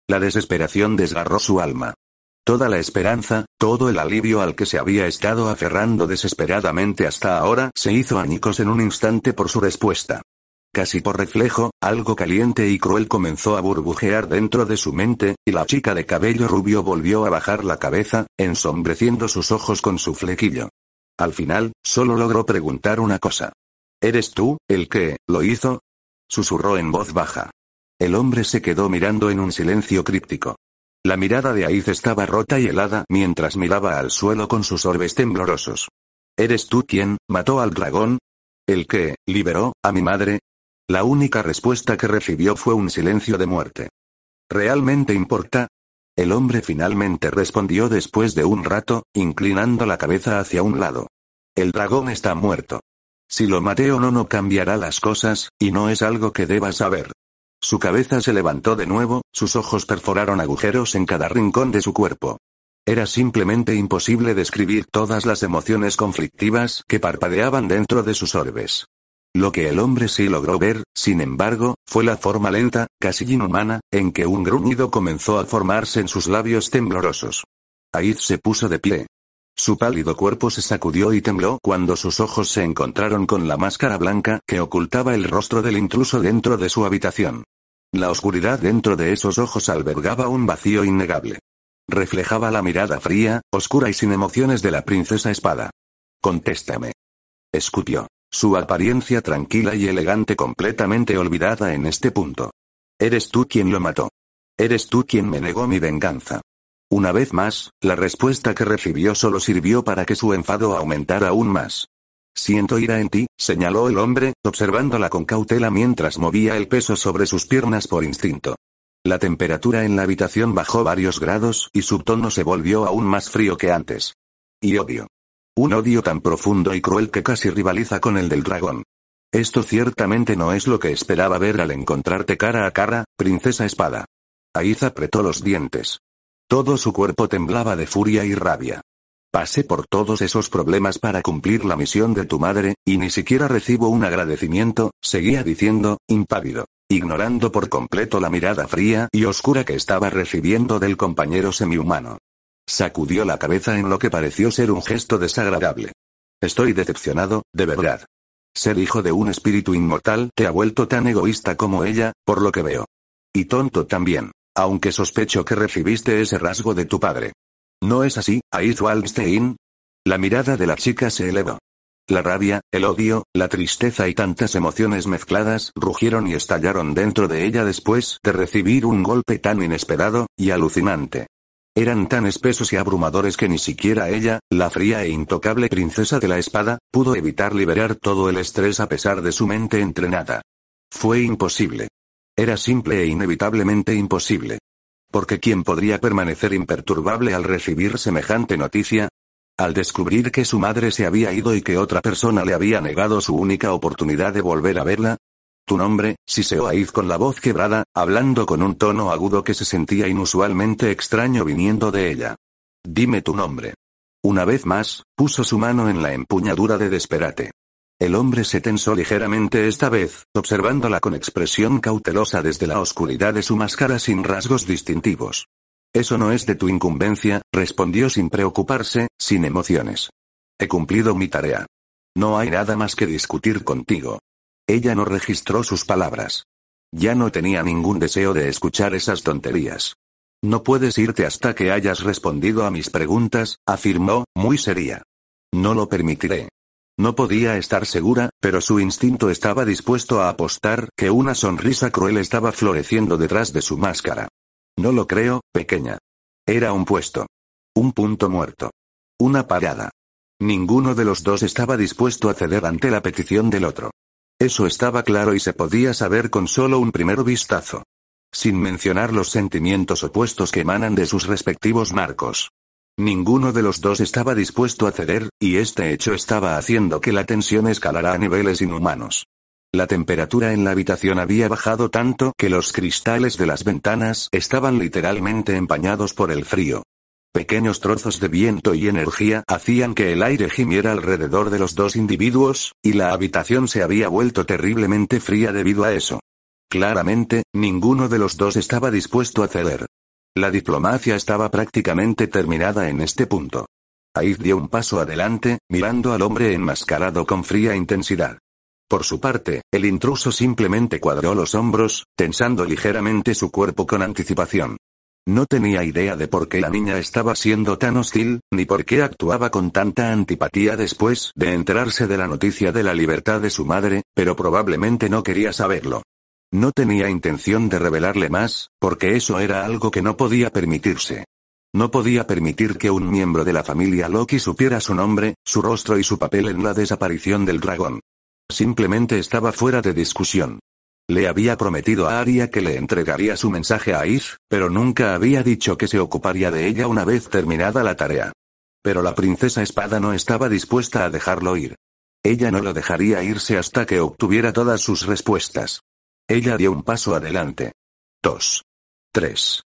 La desesperación desgarró su alma. Toda la esperanza, todo el alivio al que se había estado aferrando desesperadamente hasta ahora, se hizo añicos en un instante por su respuesta. Casi por reflejo, algo caliente y cruel comenzó a burbujear dentro de su mente, y la chica de cabello rubio volvió a bajar la cabeza, ensombreciendo sus ojos con su flequillo. Al final, solo logró preguntar una cosa. ¿Eres tú, el que, lo hizo? Susurró en voz baja. El hombre se quedó mirando en un silencio críptico. La mirada de Aiz estaba rota y helada mientras miraba al suelo con sus orbes temblorosos. ¿Eres tú quien mató al dragón? ¿El que liberó a mi madre? La única respuesta que recibió fue un silencio de muerte. ¿Realmente importa? El hombre finalmente respondió después de un rato, inclinando la cabeza hacia un lado. El dragón está muerto. Si lo maté o no no cambiará las cosas, y no es algo que deba saber. Su cabeza se levantó de nuevo, sus ojos perforaron agujeros en cada rincón de su cuerpo. Era simplemente imposible describir todas las emociones conflictivas que parpadeaban dentro de sus orbes. Lo que el hombre sí logró ver, sin embargo, fue la forma lenta, casi inhumana, en que un gruñido comenzó a formarse en sus labios temblorosos. Aiz se puso de pie, su pálido cuerpo se sacudió y tembló cuando sus ojos se encontraron con la máscara blanca que ocultaba el rostro del intruso dentro de su habitación. La oscuridad dentro de esos ojos albergaba un vacío innegable. Reflejaba la mirada fría, oscura y sin emociones de la princesa espada. Contéstame. Escupió. Su apariencia tranquila y elegante completamente olvidada en este punto. Eres tú quien lo mató. Eres tú quien me negó mi venganza. Una vez más, la respuesta que recibió solo sirvió para que su enfado aumentara aún más. Siento ira en ti, señaló el hombre, observándola con cautela mientras movía el peso sobre sus piernas por instinto. La temperatura en la habitación bajó varios grados y su tono se volvió aún más frío que antes. Y odio. Un odio tan profundo y cruel que casi rivaliza con el del dragón. Esto ciertamente no es lo que esperaba ver al encontrarte cara a cara, princesa espada. Aiz apretó los dientes. Todo su cuerpo temblaba de furia y rabia. Pasé por todos esos problemas para cumplir la misión de tu madre, y ni siquiera recibo un agradecimiento, seguía diciendo, impávido, ignorando por completo la mirada fría y oscura que estaba recibiendo del compañero semihumano. Sacudió la cabeza en lo que pareció ser un gesto desagradable. Estoy decepcionado, de verdad. Ser hijo de un espíritu inmortal te ha vuelto tan egoísta como ella, por lo que veo. Y tonto también aunque sospecho que recibiste ese rasgo de tu padre. ¿No es así, Aiz La mirada de la chica se elevó. La rabia, el odio, la tristeza y tantas emociones mezcladas rugieron y estallaron dentro de ella después de recibir un golpe tan inesperado y alucinante. Eran tan espesos y abrumadores que ni siquiera ella, la fría e intocable princesa de la espada, pudo evitar liberar todo el estrés a pesar de su mente entrenada. Fue imposible. Era simple e inevitablemente imposible. Porque ¿quién podría permanecer imperturbable al recibir semejante noticia? Al descubrir que su madre se había ido y que otra persona le había negado su única oportunidad de volver a verla. Tu nombre, Siseo Aiz con la voz quebrada, hablando con un tono agudo que se sentía inusualmente extraño viniendo de ella. Dime tu nombre. Una vez más, puso su mano en la empuñadura de Desperate. El hombre se tensó ligeramente esta vez, observándola con expresión cautelosa desde la oscuridad de su máscara sin rasgos distintivos. Eso no es de tu incumbencia, respondió sin preocuparse, sin emociones. He cumplido mi tarea. No hay nada más que discutir contigo. Ella no registró sus palabras. Ya no tenía ningún deseo de escuchar esas tonterías. No puedes irte hasta que hayas respondido a mis preguntas, afirmó, muy seria. No lo permitiré. No podía estar segura, pero su instinto estaba dispuesto a apostar que una sonrisa cruel estaba floreciendo detrás de su máscara. No lo creo, pequeña. Era un puesto. Un punto muerto. Una parada. Ninguno de los dos estaba dispuesto a ceder ante la petición del otro. Eso estaba claro y se podía saber con solo un primer vistazo. Sin mencionar los sentimientos opuestos que emanan de sus respectivos marcos. Ninguno de los dos estaba dispuesto a ceder, y este hecho estaba haciendo que la tensión escalara a niveles inhumanos. La temperatura en la habitación había bajado tanto que los cristales de las ventanas estaban literalmente empañados por el frío. Pequeños trozos de viento y energía hacían que el aire gimiera alrededor de los dos individuos, y la habitación se había vuelto terriblemente fría debido a eso. Claramente, ninguno de los dos estaba dispuesto a ceder. La diplomacia estaba prácticamente terminada en este punto. Aid dio un paso adelante, mirando al hombre enmascarado con fría intensidad. Por su parte, el intruso simplemente cuadró los hombros, tensando ligeramente su cuerpo con anticipación. No tenía idea de por qué la niña estaba siendo tan hostil, ni por qué actuaba con tanta antipatía después de enterarse de la noticia de la libertad de su madre, pero probablemente no quería saberlo. No tenía intención de revelarle más, porque eso era algo que no podía permitirse. No podía permitir que un miembro de la familia Loki supiera su nombre, su rostro y su papel en la desaparición del dragón. Simplemente estaba fuera de discusión. Le había prometido a Aria que le entregaría su mensaje a Is, pero nunca había dicho que se ocuparía de ella una vez terminada la tarea. Pero la princesa espada no estaba dispuesta a dejarlo ir. Ella no lo dejaría irse hasta que obtuviera todas sus respuestas. Ella dio un paso adelante. Dos. Tres.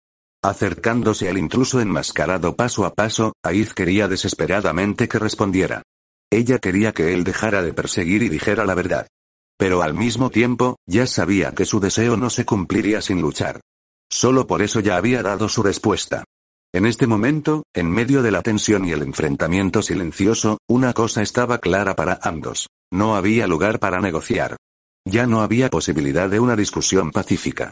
Acercándose al intruso enmascarado paso a paso, Aiz quería desesperadamente que respondiera. Ella quería que él dejara de perseguir y dijera la verdad. Pero al mismo tiempo, ya sabía que su deseo no se cumpliría sin luchar. Solo por eso ya había dado su respuesta. En este momento, en medio de la tensión y el enfrentamiento silencioso, una cosa estaba clara para ambos. No había lugar para negociar. Ya no había posibilidad de una discusión pacífica.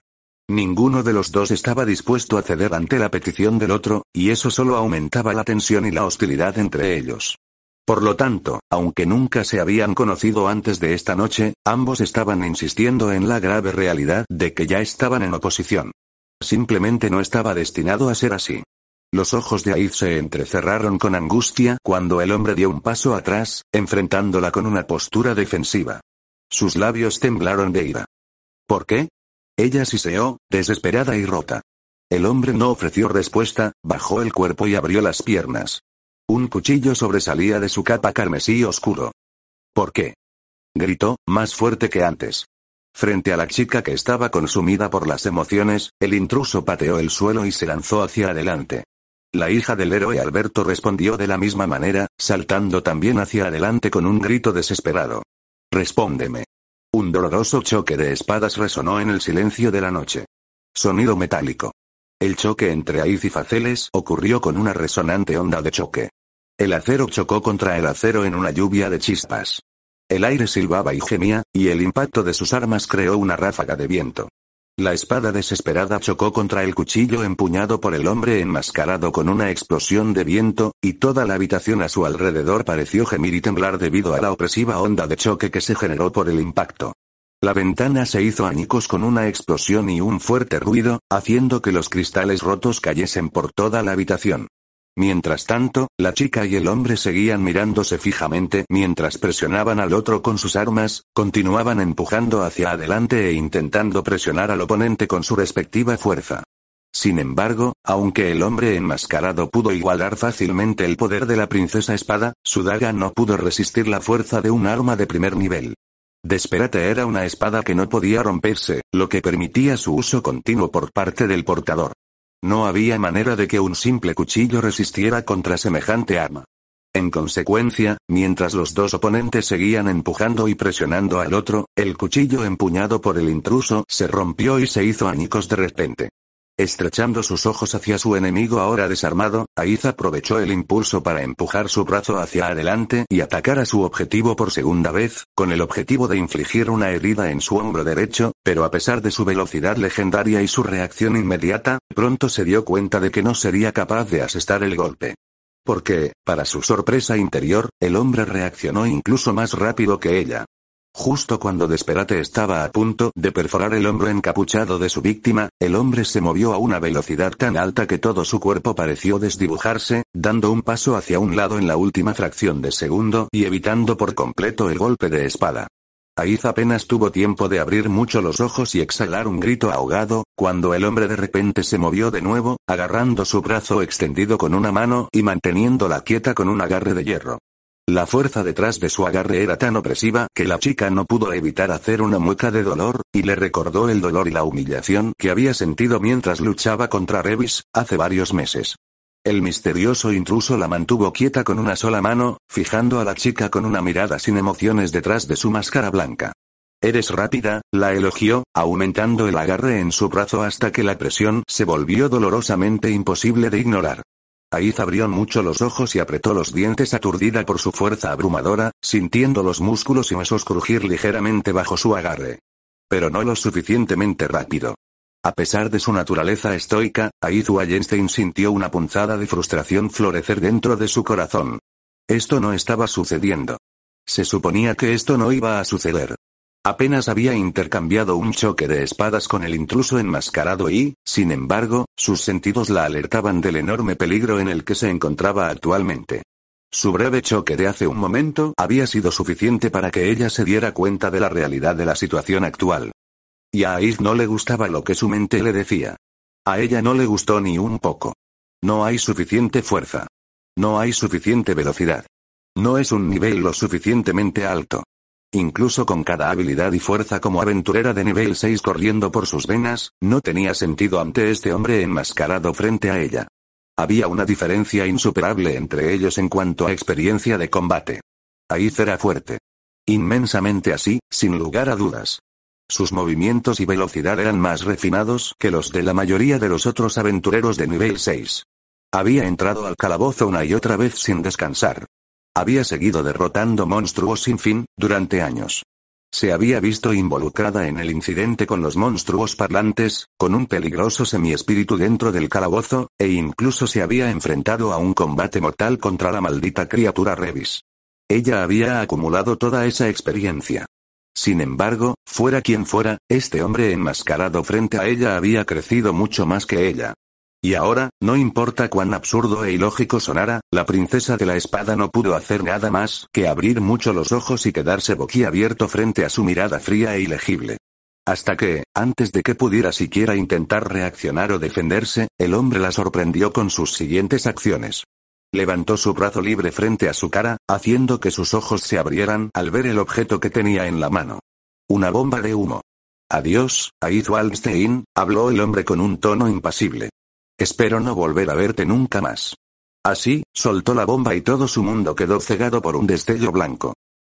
Ninguno de los dos estaba dispuesto a ceder ante la petición del otro, y eso solo aumentaba la tensión y la hostilidad entre ellos. Por lo tanto, aunque nunca se habían conocido antes de esta noche, ambos estaban insistiendo en la grave realidad de que ya estaban en oposición. Simplemente no estaba destinado a ser así. Los ojos de Aiz se entrecerraron con angustia cuando el hombre dio un paso atrás, enfrentándola con una postura defensiva. Sus labios temblaron de ira. ¿Por qué? Ella siseó, desesperada y rota. El hombre no ofreció respuesta, bajó el cuerpo y abrió las piernas. Un cuchillo sobresalía de su capa carmesí oscuro. ¿Por qué? gritó, más fuerte que antes. Frente a la chica que estaba consumida por las emociones, el intruso pateó el suelo y se lanzó hacia adelante. La hija del héroe Alberto respondió de la misma manera, saltando también hacia adelante con un grito desesperado. Respóndeme. Un doloroso choque de espadas resonó en el silencio de la noche. Sonido metálico. El choque entre Aiz y Faceles ocurrió con una resonante onda de choque. El acero chocó contra el acero en una lluvia de chispas. El aire silbaba y gemía, y el impacto de sus armas creó una ráfaga de viento. La espada desesperada chocó contra el cuchillo empuñado por el hombre enmascarado con una explosión de viento, y toda la habitación a su alrededor pareció gemir y temblar debido a la opresiva onda de choque que se generó por el impacto. La ventana se hizo añicos con una explosión y un fuerte ruido, haciendo que los cristales rotos cayesen por toda la habitación. Mientras tanto, la chica y el hombre seguían mirándose fijamente mientras presionaban al otro con sus armas, continuaban empujando hacia adelante e intentando presionar al oponente con su respectiva fuerza. Sin embargo, aunque el hombre enmascarado pudo igualar fácilmente el poder de la princesa espada, su daga no pudo resistir la fuerza de un arma de primer nivel. Desperate era una espada que no podía romperse, lo que permitía su uso continuo por parte del portador. No había manera de que un simple cuchillo resistiera contra semejante arma. En consecuencia, mientras los dos oponentes seguían empujando y presionando al otro, el cuchillo empuñado por el intruso se rompió y se hizo añicos de repente. Estrechando sus ojos hacia su enemigo ahora desarmado, Aiza aprovechó el impulso para empujar su brazo hacia adelante y atacar a su objetivo por segunda vez, con el objetivo de infligir una herida en su hombro derecho, pero a pesar de su velocidad legendaria y su reacción inmediata, pronto se dio cuenta de que no sería capaz de asestar el golpe. Porque, para su sorpresa interior, el hombre reaccionó incluso más rápido que ella. Justo cuando Desperate estaba a punto de perforar el hombro encapuchado de su víctima, el hombre se movió a una velocidad tan alta que todo su cuerpo pareció desdibujarse, dando un paso hacia un lado en la última fracción de segundo y evitando por completo el golpe de espada. Aiz apenas tuvo tiempo de abrir mucho los ojos y exhalar un grito ahogado, cuando el hombre de repente se movió de nuevo, agarrando su brazo extendido con una mano y manteniéndola quieta con un agarre de hierro. La fuerza detrás de su agarre era tan opresiva que la chica no pudo evitar hacer una mueca de dolor, y le recordó el dolor y la humillación que había sentido mientras luchaba contra Revis, hace varios meses. El misterioso intruso la mantuvo quieta con una sola mano, fijando a la chica con una mirada sin emociones detrás de su máscara blanca. Eres rápida, la elogió, aumentando el agarre en su brazo hasta que la presión se volvió dolorosamente imposible de ignorar. Aiz abrió mucho los ojos y apretó los dientes aturdida por su fuerza abrumadora, sintiendo los músculos y huesos crujir ligeramente bajo su agarre. Pero no lo suficientemente rápido. A pesar de su naturaleza estoica, Aiz Wallenstein sintió una punzada de frustración florecer dentro de su corazón. Esto no estaba sucediendo. Se suponía que esto no iba a suceder. Apenas había intercambiado un choque de espadas con el intruso enmascarado y, sin embargo, sus sentidos la alertaban del enorme peligro en el que se encontraba actualmente. Su breve choque de hace un momento había sido suficiente para que ella se diera cuenta de la realidad de la situación actual. Y a Aiz no le gustaba lo que su mente le decía. A ella no le gustó ni un poco. No hay suficiente fuerza. No hay suficiente velocidad. No es un nivel lo suficientemente alto incluso con cada habilidad y fuerza como aventurera de nivel 6 corriendo por sus venas, no tenía sentido ante este hombre enmascarado frente a ella. Había una diferencia insuperable entre ellos en cuanto a experiencia de combate. Aiz era fuerte. Inmensamente así, sin lugar a dudas. Sus movimientos y velocidad eran más refinados que los de la mayoría de los otros aventureros de nivel 6. Había entrado al calabozo una y otra vez sin descansar. Había seguido derrotando monstruos sin fin, durante años. Se había visto involucrada en el incidente con los monstruos parlantes, con un peligroso semiespíritu dentro del calabozo, e incluso se había enfrentado a un combate mortal contra la maldita criatura Revis. Ella había acumulado toda esa experiencia. Sin embargo, fuera quien fuera, este hombre enmascarado frente a ella había crecido mucho más que ella, y ahora, no importa cuán absurdo e ilógico sonara, la princesa de la espada no pudo hacer nada más que abrir mucho los ojos y quedarse boquiabierto frente a su mirada fría e ilegible. Hasta que, antes de que pudiera siquiera intentar reaccionar o defenderse, el hombre la sorprendió con sus siguientes acciones. Levantó su brazo libre frente a su cara, haciendo que sus ojos se abrieran al ver el objeto que tenía en la mano. Una bomba de humo. Adiós, Aizwalstein, habló el hombre con un tono impasible. Espero no volver a verte nunca más. Así, soltó la bomba y todo su mundo quedó cegado por un destello blanco.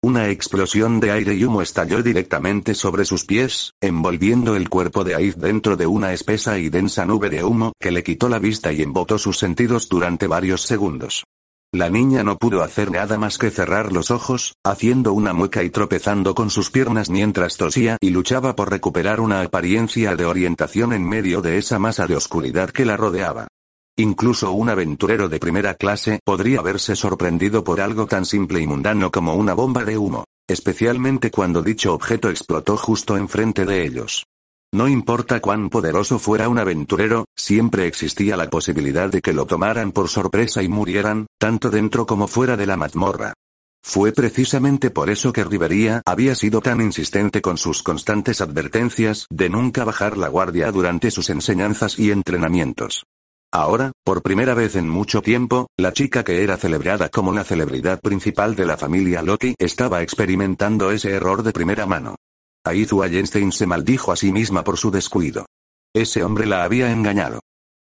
Una explosión de aire y humo estalló directamente sobre sus pies, envolviendo el cuerpo de Aiz dentro de una espesa y densa nube de humo que le quitó la vista y embotó sus sentidos durante varios segundos. La niña no pudo hacer nada más que cerrar los ojos, haciendo una mueca y tropezando con sus piernas mientras tosía y luchaba por recuperar una apariencia de orientación en medio de esa masa de oscuridad que la rodeaba. Incluso un aventurero de primera clase podría haberse sorprendido por algo tan simple y mundano como una bomba de humo, especialmente cuando dicho objeto explotó justo enfrente de ellos. No importa cuán poderoso fuera un aventurero, siempre existía la posibilidad de que lo tomaran por sorpresa y murieran, tanto dentro como fuera de la mazmorra. Fue precisamente por eso que Rivería había sido tan insistente con sus constantes advertencias de nunca bajar la guardia durante sus enseñanzas y entrenamientos. Ahora, por primera vez en mucho tiempo, la chica que era celebrada como la celebridad principal de la familia Loki estaba experimentando ese error de primera mano. Aizu Allenstein se maldijo a sí misma por su descuido. Ese hombre la había engañado.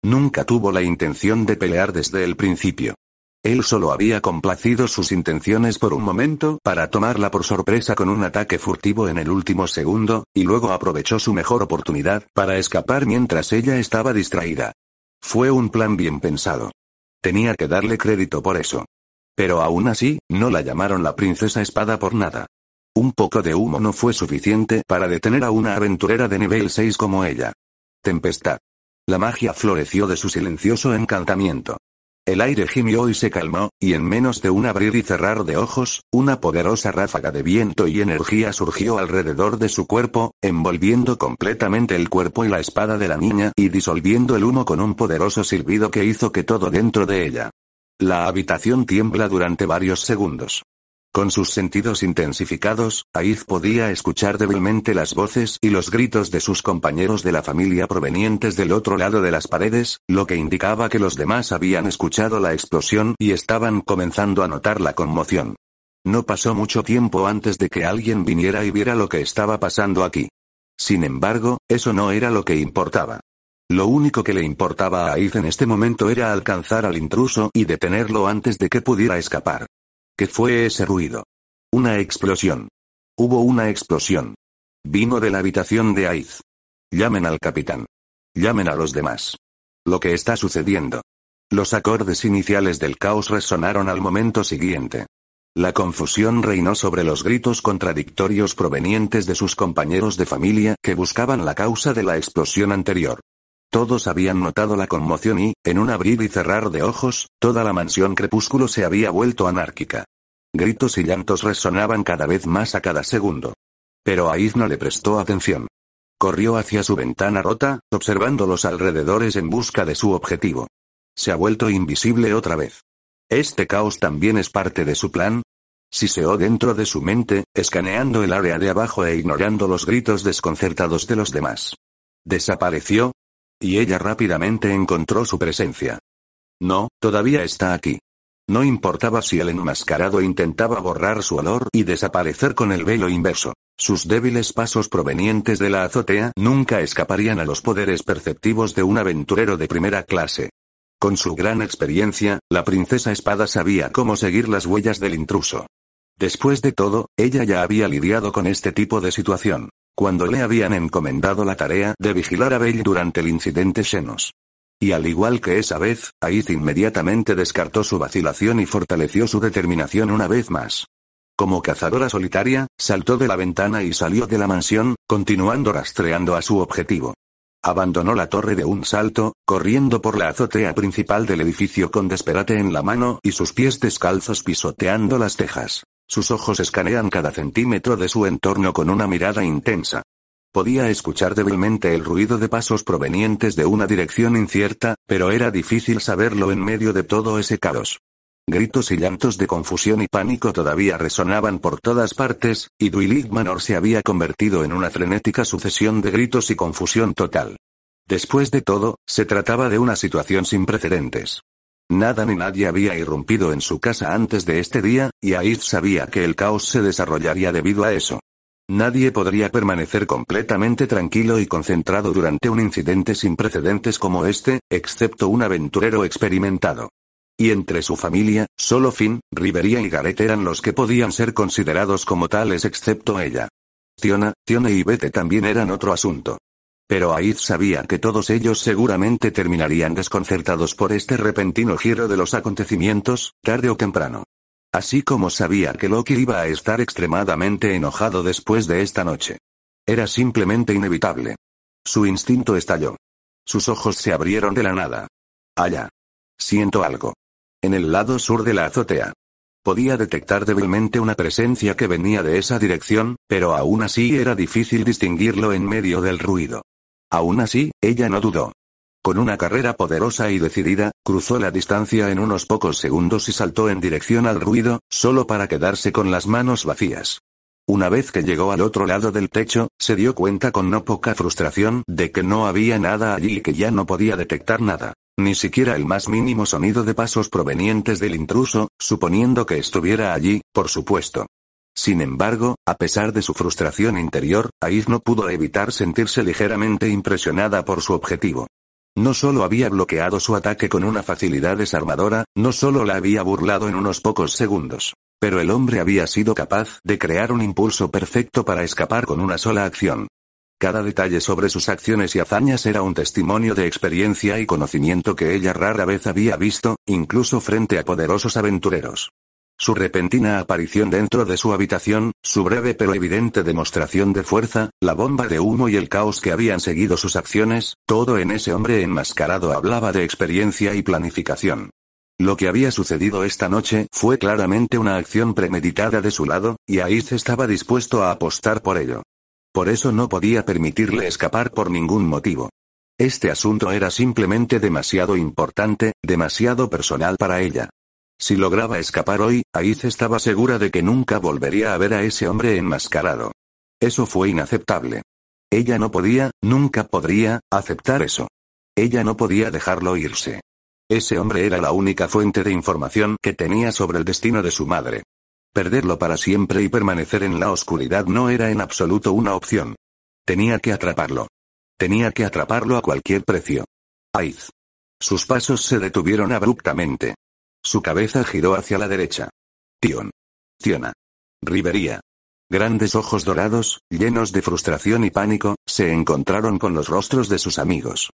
Nunca tuvo la intención de pelear desde el principio. Él solo había complacido sus intenciones por un momento para tomarla por sorpresa con un ataque furtivo en el último segundo, y luego aprovechó su mejor oportunidad para escapar mientras ella estaba distraída. Fue un plan bien pensado. Tenía que darle crédito por eso. Pero aún así, no la llamaron la princesa espada por nada. Un poco de humo no fue suficiente para detener a una aventurera de nivel 6 como ella. Tempestad. La magia floreció de su silencioso encantamiento. El aire gimió y se calmó, y en menos de un abrir y cerrar de ojos, una poderosa ráfaga de viento y energía surgió alrededor de su cuerpo, envolviendo completamente el cuerpo y la espada de la niña y disolviendo el humo con un poderoso silbido que hizo que todo dentro de ella. La habitación tiembla durante varios segundos. Con sus sentidos intensificados, Aiz podía escuchar débilmente las voces y los gritos de sus compañeros de la familia provenientes del otro lado de las paredes, lo que indicaba que los demás habían escuchado la explosión y estaban comenzando a notar la conmoción. No pasó mucho tiempo antes de que alguien viniera y viera lo que estaba pasando aquí. Sin embargo, eso no era lo que importaba. Lo único que le importaba a Aiz en este momento era alcanzar al intruso y detenerlo antes de que pudiera escapar. ¿Qué fue ese ruido? Una explosión. Hubo una explosión. Vino de la habitación de Aiz. Llamen al capitán. Llamen a los demás. Lo que está sucediendo. Los acordes iniciales del caos resonaron al momento siguiente. La confusión reinó sobre los gritos contradictorios provenientes de sus compañeros de familia que buscaban la causa de la explosión anterior. Todos habían notado la conmoción y, en un abrir y cerrar de ojos, toda la mansión crepúsculo se había vuelto anárquica. Gritos y llantos resonaban cada vez más a cada segundo. Pero Aiz no le prestó atención. Corrió hacia su ventana rota, observando los alrededores en busca de su objetivo. Se ha vuelto invisible otra vez. ¿Este caos también es parte de su plan? Siseó dentro de su mente, escaneando el área de abajo e ignorando los gritos desconcertados de los demás. Desapareció, y ella rápidamente encontró su presencia. No, todavía está aquí. No importaba si el enmascarado intentaba borrar su olor y desaparecer con el velo inverso. Sus débiles pasos provenientes de la azotea nunca escaparían a los poderes perceptivos de un aventurero de primera clase. Con su gran experiencia, la princesa Espada sabía cómo seguir las huellas del intruso. Después de todo, ella ya había lidiado con este tipo de situación cuando le habían encomendado la tarea de vigilar a Bell durante el incidente Xenos. Y al igual que esa vez, Aiz inmediatamente descartó su vacilación y fortaleció su determinación una vez más. Como cazadora solitaria, saltó de la ventana y salió de la mansión, continuando rastreando a su objetivo. Abandonó la torre de un salto, corriendo por la azotea principal del edificio con desperate en la mano y sus pies descalzos pisoteando las tejas. Sus ojos escanean cada centímetro de su entorno con una mirada intensa. Podía escuchar débilmente el ruido de pasos provenientes de una dirección incierta, pero era difícil saberlo en medio de todo ese caos. Gritos y llantos de confusión y pánico todavía resonaban por todas partes, y Duilig Manor se había convertido en una frenética sucesión de gritos y confusión total. Después de todo, se trataba de una situación sin precedentes. Nada ni nadie había irrumpido en su casa antes de este día, y Aiz sabía que el caos se desarrollaría debido a eso. Nadie podría permanecer completamente tranquilo y concentrado durante un incidente sin precedentes como este, excepto un aventurero experimentado. Y entre su familia, solo Finn, Riveria y Gareth eran los que podían ser considerados como tales excepto ella. Tiona, Tione y Bete también eran otro asunto. Pero Aid sabía que todos ellos seguramente terminarían desconcertados por este repentino giro de los acontecimientos, tarde o temprano. Así como sabía que Loki iba a estar extremadamente enojado después de esta noche. Era simplemente inevitable. Su instinto estalló. Sus ojos se abrieron de la nada. Allá. Siento algo. En el lado sur de la azotea. Podía detectar débilmente una presencia que venía de esa dirección, pero aún así era difícil distinguirlo en medio del ruido. Aún así, ella no dudó. Con una carrera poderosa y decidida, cruzó la distancia en unos pocos segundos y saltó en dirección al ruido, solo para quedarse con las manos vacías. Una vez que llegó al otro lado del techo, se dio cuenta con no poca frustración de que no había nada allí y que ya no podía detectar nada, ni siquiera el más mínimo sonido de pasos provenientes del intruso, suponiendo que estuviera allí, por supuesto. Sin embargo, a pesar de su frustración interior, Aiz no pudo evitar sentirse ligeramente impresionada por su objetivo. No solo había bloqueado su ataque con una facilidad desarmadora, no solo la había burlado en unos pocos segundos. Pero el hombre había sido capaz de crear un impulso perfecto para escapar con una sola acción. Cada detalle sobre sus acciones y hazañas era un testimonio de experiencia y conocimiento que ella rara vez había visto, incluso frente a poderosos aventureros. Su repentina aparición dentro de su habitación, su breve pero evidente demostración de fuerza, la bomba de humo y el caos que habían seguido sus acciones, todo en ese hombre enmascarado hablaba de experiencia y planificación. Lo que había sucedido esta noche fue claramente una acción premeditada de su lado, y Aiz estaba dispuesto a apostar por ello. Por eso no podía permitirle escapar por ningún motivo. Este asunto era simplemente demasiado importante, demasiado personal para ella. Si lograba escapar hoy, Aiz estaba segura de que nunca volvería a ver a ese hombre enmascarado. Eso fue inaceptable. Ella no podía, nunca podría, aceptar eso. Ella no podía dejarlo irse. Ese hombre era la única fuente de información que tenía sobre el destino de su madre. Perderlo para siempre y permanecer en la oscuridad no era en absoluto una opción. Tenía que atraparlo. Tenía que atraparlo a cualquier precio. Aiz. Sus pasos se detuvieron abruptamente. Su cabeza giró hacia la derecha. Tion. Tiona. Rivería. Grandes ojos dorados, llenos de frustración y pánico, se encontraron con los rostros de sus amigos.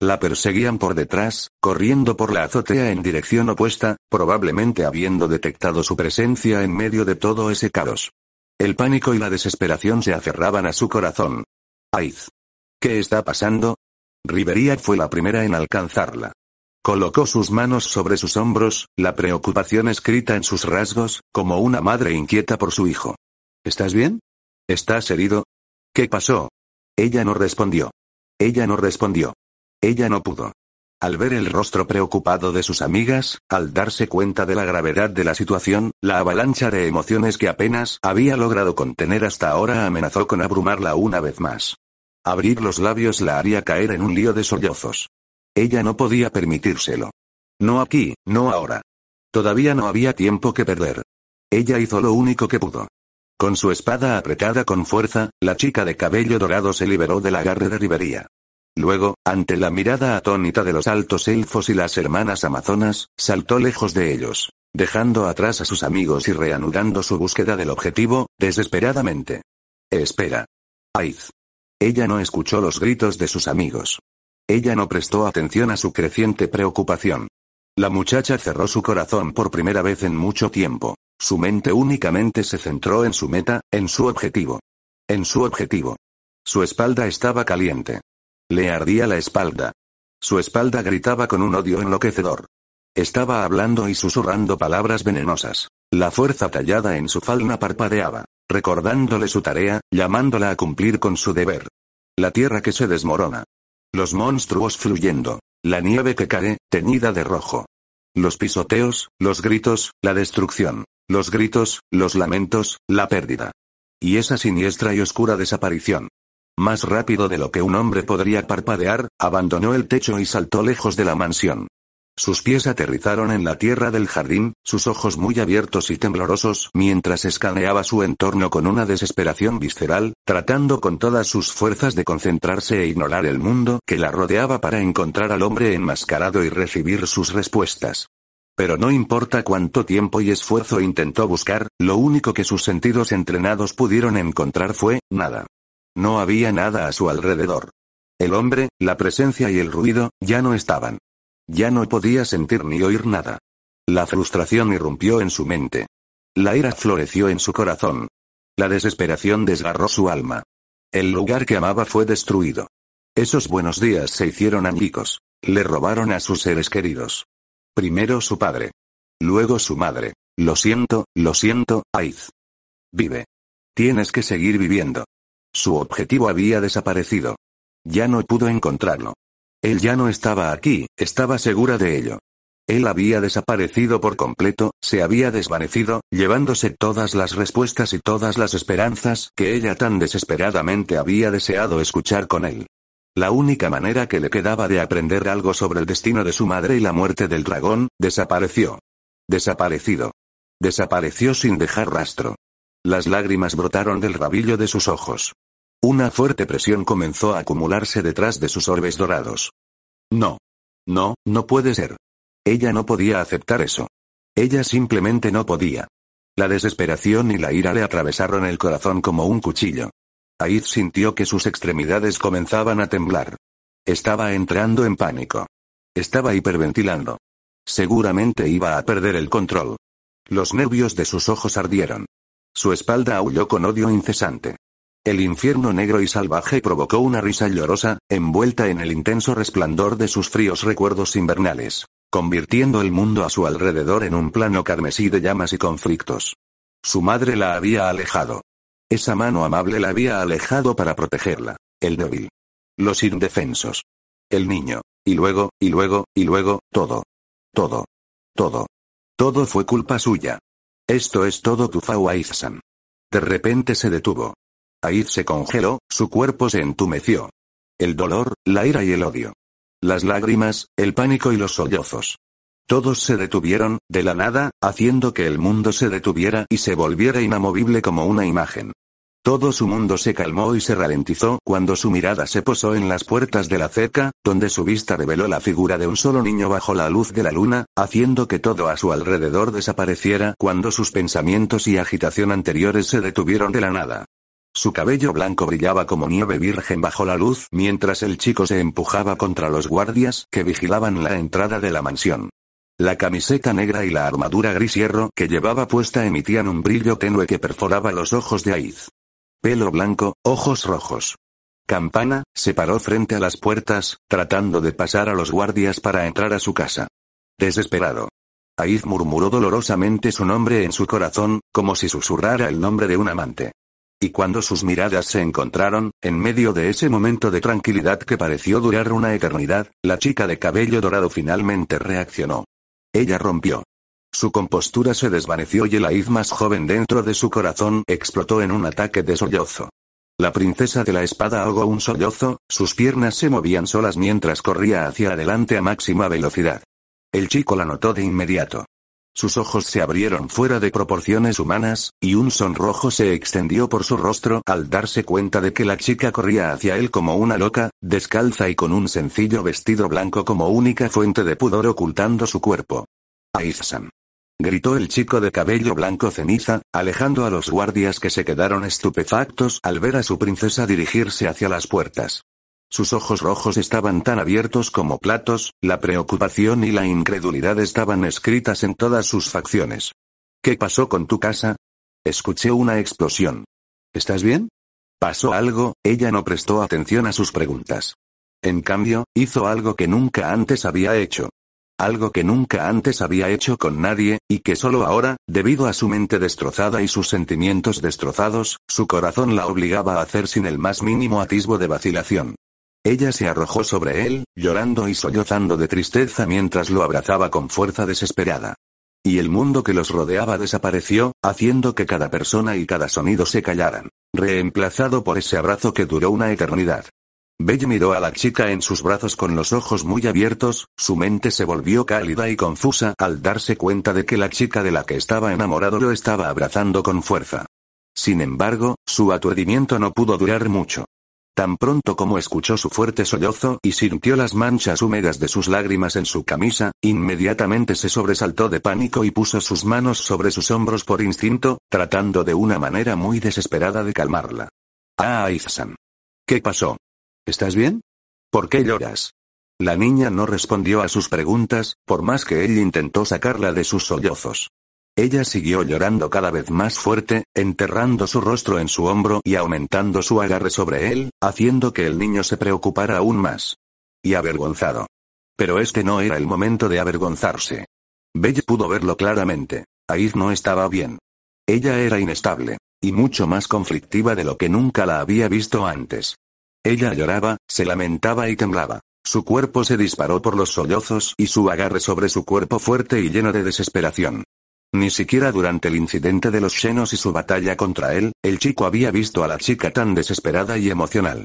La perseguían por detrás, corriendo por la azotea en dirección opuesta, probablemente habiendo detectado su presencia en medio de todo ese caos. El pánico y la desesperación se aferraban a su corazón. ¡Aiz! ¿Qué está pasando? Rivería fue la primera en alcanzarla. Colocó sus manos sobre sus hombros, la preocupación escrita en sus rasgos, como una madre inquieta por su hijo. ¿Estás bien? ¿Estás herido? ¿Qué pasó? Ella no respondió. Ella no respondió. Ella no pudo. Al ver el rostro preocupado de sus amigas, al darse cuenta de la gravedad de la situación, la avalancha de emociones que apenas había logrado contener hasta ahora amenazó con abrumarla una vez más. Abrir los labios la haría caer en un lío de sollozos. Ella no podía permitírselo. No aquí, no ahora. Todavía no había tiempo que perder. Ella hizo lo único que pudo. Con su espada apretada con fuerza, la chica de cabello dorado se liberó del agarre de Ribería. Luego, ante la mirada atónita de los altos elfos y las hermanas amazonas, saltó lejos de ellos, dejando atrás a sus amigos y reanudando su búsqueda del objetivo, desesperadamente. Espera. Aiz. Ella no escuchó los gritos de sus amigos. Ella no prestó atención a su creciente preocupación. La muchacha cerró su corazón por primera vez en mucho tiempo. Su mente únicamente se centró en su meta, en su objetivo. En su objetivo. Su espalda estaba caliente. Le ardía la espalda. Su espalda gritaba con un odio enloquecedor. Estaba hablando y susurrando palabras venenosas. La fuerza tallada en su falna parpadeaba, recordándole su tarea, llamándola a cumplir con su deber. La tierra que se desmorona. Los monstruos fluyendo. La nieve que cae, teñida de rojo. Los pisoteos, los gritos, la destrucción. Los gritos, los lamentos, la pérdida. Y esa siniestra y oscura desaparición. Más rápido de lo que un hombre podría parpadear, abandonó el techo y saltó lejos de la mansión. Sus pies aterrizaron en la tierra del jardín, sus ojos muy abiertos y temblorosos mientras escaneaba su entorno con una desesperación visceral, tratando con todas sus fuerzas de concentrarse e ignorar el mundo que la rodeaba para encontrar al hombre enmascarado y recibir sus respuestas. Pero no importa cuánto tiempo y esfuerzo intentó buscar, lo único que sus sentidos entrenados pudieron encontrar fue, nada. No había nada a su alrededor. El hombre, la presencia y el ruido, ya no estaban. Ya no podía sentir ni oír nada. La frustración irrumpió en su mente. La ira floreció en su corazón. La desesperación desgarró su alma. El lugar que amaba fue destruido. Esos buenos días se hicieron añicos. Le robaron a sus seres queridos. Primero su padre. Luego su madre. Lo siento, lo siento, Aiz. Vive. Tienes que seguir viviendo. Su objetivo había desaparecido. Ya no pudo encontrarlo. Él ya no estaba aquí, estaba segura de ello. Él había desaparecido por completo, se había desvanecido, llevándose todas las respuestas y todas las esperanzas que ella tan desesperadamente había deseado escuchar con él. La única manera que le quedaba de aprender algo sobre el destino de su madre y la muerte del dragón, desapareció. Desaparecido. Desapareció sin dejar rastro. Las lágrimas brotaron del rabillo de sus ojos. Una fuerte presión comenzó a acumularse detrás de sus orbes dorados. No. No, no puede ser. Ella no podía aceptar eso. Ella simplemente no podía. La desesperación y la ira le atravesaron el corazón como un cuchillo. Aiz sintió que sus extremidades comenzaban a temblar. Estaba entrando en pánico. Estaba hiperventilando. Seguramente iba a perder el control. Los nervios de sus ojos ardieron. Su espalda aulló con odio incesante. El infierno negro y salvaje provocó una risa llorosa, envuelta en el intenso resplandor de sus fríos recuerdos invernales, convirtiendo el mundo a su alrededor en un plano carmesí de llamas y conflictos. Su madre la había alejado. Esa mano amable la había alejado para protegerla, el débil. Los indefensos. El niño. Y luego, y luego, y luego, todo. Todo. Todo. Todo fue culpa suya. Esto es todo tu fawaiz De repente se detuvo. Aid se congeló, su cuerpo se entumeció. El dolor, la ira y el odio. Las lágrimas, el pánico y los sollozos. Todos se detuvieron, de la nada, haciendo que el mundo se detuviera y se volviera inamovible como una imagen. Todo su mundo se calmó y se ralentizó cuando su mirada se posó en las puertas de la cerca, donde su vista reveló la figura de un solo niño bajo la luz de la luna, haciendo que todo a su alrededor desapareciera cuando sus pensamientos y agitación anteriores se detuvieron de la nada. Su cabello blanco brillaba como nieve virgen bajo la luz mientras el chico se empujaba contra los guardias que vigilaban la entrada de la mansión. La camiseta negra y la armadura gris hierro que llevaba puesta emitían un brillo tenue que perforaba los ojos de Aiz. Pelo blanco, ojos rojos. Campana, se paró frente a las puertas, tratando de pasar a los guardias para entrar a su casa. Desesperado. Aiz murmuró dolorosamente su nombre en su corazón, como si susurrara el nombre de un amante. Y cuando sus miradas se encontraron, en medio de ese momento de tranquilidad que pareció durar una eternidad, la chica de cabello dorado finalmente reaccionó. Ella rompió. Su compostura se desvaneció y el aiz más joven dentro de su corazón explotó en un ataque de sollozo. La princesa de la espada ahogó un sollozo, sus piernas se movían solas mientras corría hacia adelante a máxima velocidad. El chico la notó de inmediato. Sus ojos se abrieron fuera de proporciones humanas, y un sonrojo se extendió por su rostro al darse cuenta de que la chica corría hacia él como una loca, descalza y con un sencillo vestido blanco como única fuente de pudor ocultando su cuerpo. Aizan gritó el chico de cabello blanco ceniza, alejando a los guardias que se quedaron estupefactos al ver a su princesa dirigirse hacia las puertas. Sus ojos rojos estaban tan abiertos como platos, la preocupación y la incredulidad estaban escritas en todas sus facciones. ¿Qué pasó con tu casa? Escuché una explosión. ¿Estás bien? Pasó algo, ella no prestó atención a sus preguntas. En cambio, hizo algo que nunca antes había hecho. Algo que nunca antes había hecho con nadie, y que solo ahora, debido a su mente destrozada y sus sentimientos destrozados, su corazón la obligaba a hacer sin el más mínimo atisbo de vacilación. Ella se arrojó sobre él, llorando y sollozando de tristeza mientras lo abrazaba con fuerza desesperada. Y el mundo que los rodeaba desapareció, haciendo que cada persona y cada sonido se callaran, reemplazado por ese abrazo que duró una eternidad. Belle miró a la chica en sus brazos con los ojos muy abiertos, su mente se volvió cálida y confusa al darse cuenta de que la chica de la que estaba enamorado lo estaba abrazando con fuerza. Sin embargo, su aturdimiento no pudo durar mucho. Tan pronto como escuchó su fuerte sollozo y sintió las manchas húmedas de sus lágrimas en su camisa, inmediatamente se sobresaltó de pánico y puso sus manos sobre sus hombros por instinto, tratando de una manera muy desesperada de calmarla. Ah, Aizan. ¿Qué pasó? ¿Estás bien? ¿Por qué lloras? La niña no respondió a sus preguntas, por más que él intentó sacarla de sus sollozos. Ella siguió llorando cada vez más fuerte, enterrando su rostro en su hombro y aumentando su agarre sobre él, haciendo que el niño se preocupara aún más. Y avergonzado. Pero este no era el momento de avergonzarse. Belle pudo verlo claramente. Aiz no estaba bien. Ella era inestable. Y mucho más conflictiva de lo que nunca la había visto antes. Ella lloraba, se lamentaba y temblaba. Su cuerpo se disparó por los sollozos y su agarre sobre su cuerpo fuerte y lleno de desesperación. Ni siquiera durante el incidente de los senos y su batalla contra él, el chico había visto a la chica tan desesperada y emocional.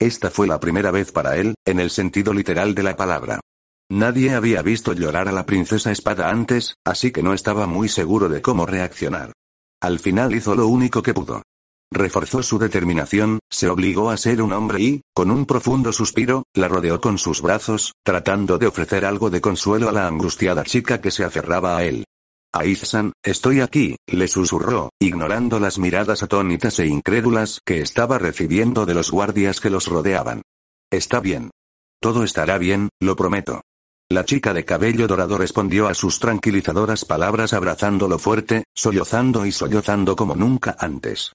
Esta fue la primera vez para él, en el sentido literal de la palabra. Nadie había visto llorar a la princesa espada antes, así que no estaba muy seguro de cómo reaccionar. Al final hizo lo único que pudo. Reforzó su determinación, se obligó a ser un hombre y, con un profundo suspiro, la rodeó con sus brazos, tratando de ofrecer algo de consuelo a la angustiada chica que se aferraba a él. Aizan, estoy aquí, le susurró, ignorando las miradas atónitas e incrédulas que estaba recibiendo de los guardias que los rodeaban. Está bien. Todo estará bien, lo prometo. La chica de cabello dorado respondió a sus tranquilizadoras palabras abrazándolo fuerte, sollozando y sollozando como nunca antes.